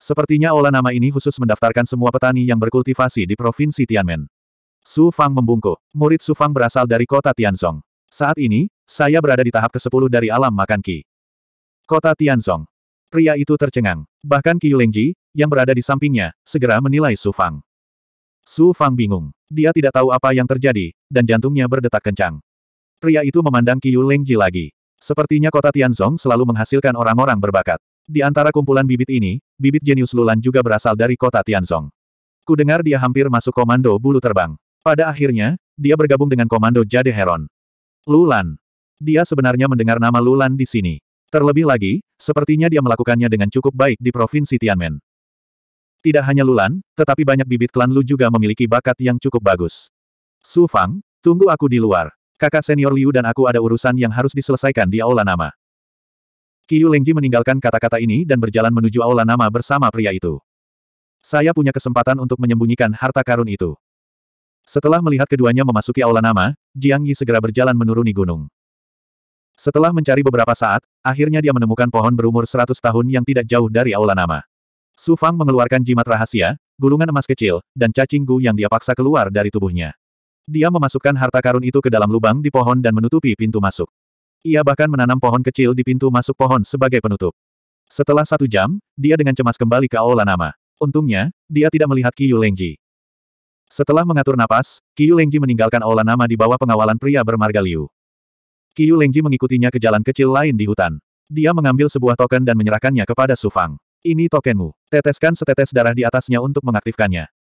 Sepertinya olah nama ini khusus mendaftarkan semua petani yang berkultivasi di Provinsi Tianmen. Su Fang membungkuk. Murid Su Fang berasal dari kota Tianzong. Saat ini, saya berada di tahap ke-10 dari alam makan Ki. Kota Tianzong. Pria itu tercengang. Bahkan Qi Yulengji, yang berada di sampingnya, segera menilai Su Fang. Su Fang bingung. Dia tidak tahu apa yang terjadi, dan jantungnya berdetak kencang. Pria itu memandang Qiyu Lengji lagi. Sepertinya kota Tianzong selalu menghasilkan orang-orang berbakat. Di antara kumpulan bibit ini, bibit jenius Lulan juga berasal dari kota Tianzong. dengar dia hampir masuk komando bulu terbang. Pada akhirnya, dia bergabung dengan komando Jade Heron. Lulan. Dia sebenarnya mendengar nama Lulan di sini. Terlebih lagi, sepertinya dia melakukannya dengan cukup baik di provinsi Tianmen. Tidak hanya Lulan, tetapi banyak bibit klan Lu juga memiliki bakat yang cukup bagus. Su Fang, tunggu aku di luar. Kakak senior Liu dan aku ada urusan yang harus diselesaikan di aula nama. Yu Lengji meninggalkan kata-kata ini dan berjalan menuju aula nama bersama pria itu. Saya punya kesempatan untuk menyembunyikan harta karun itu. Setelah melihat keduanya memasuki aula nama, Jiang Yi segera berjalan menuruni gunung. Setelah mencari beberapa saat, akhirnya dia menemukan pohon berumur 100 tahun yang tidak jauh dari aula nama. Su Fang mengeluarkan jimat rahasia, gulungan emas kecil, dan cacing gu yang dia paksa keluar dari tubuhnya. Dia memasukkan harta karun itu ke dalam lubang di pohon dan menutupi pintu masuk. Ia bahkan menanam pohon kecil di pintu masuk pohon sebagai penutup. Setelah satu jam, dia dengan cemas kembali ke Aula Nama. Untungnya, dia tidak melihat Qiyu Lengji. Setelah mengatur napas, Qiyu Lengji meninggalkan Aula Nama di bawah pengawalan pria bermarga Liu. Qiyu Lengji mengikutinya ke jalan kecil lain di hutan. Dia mengambil sebuah token dan menyerahkannya kepada Sufang. Ini tokenmu. Teteskan setetes darah di atasnya untuk mengaktifkannya.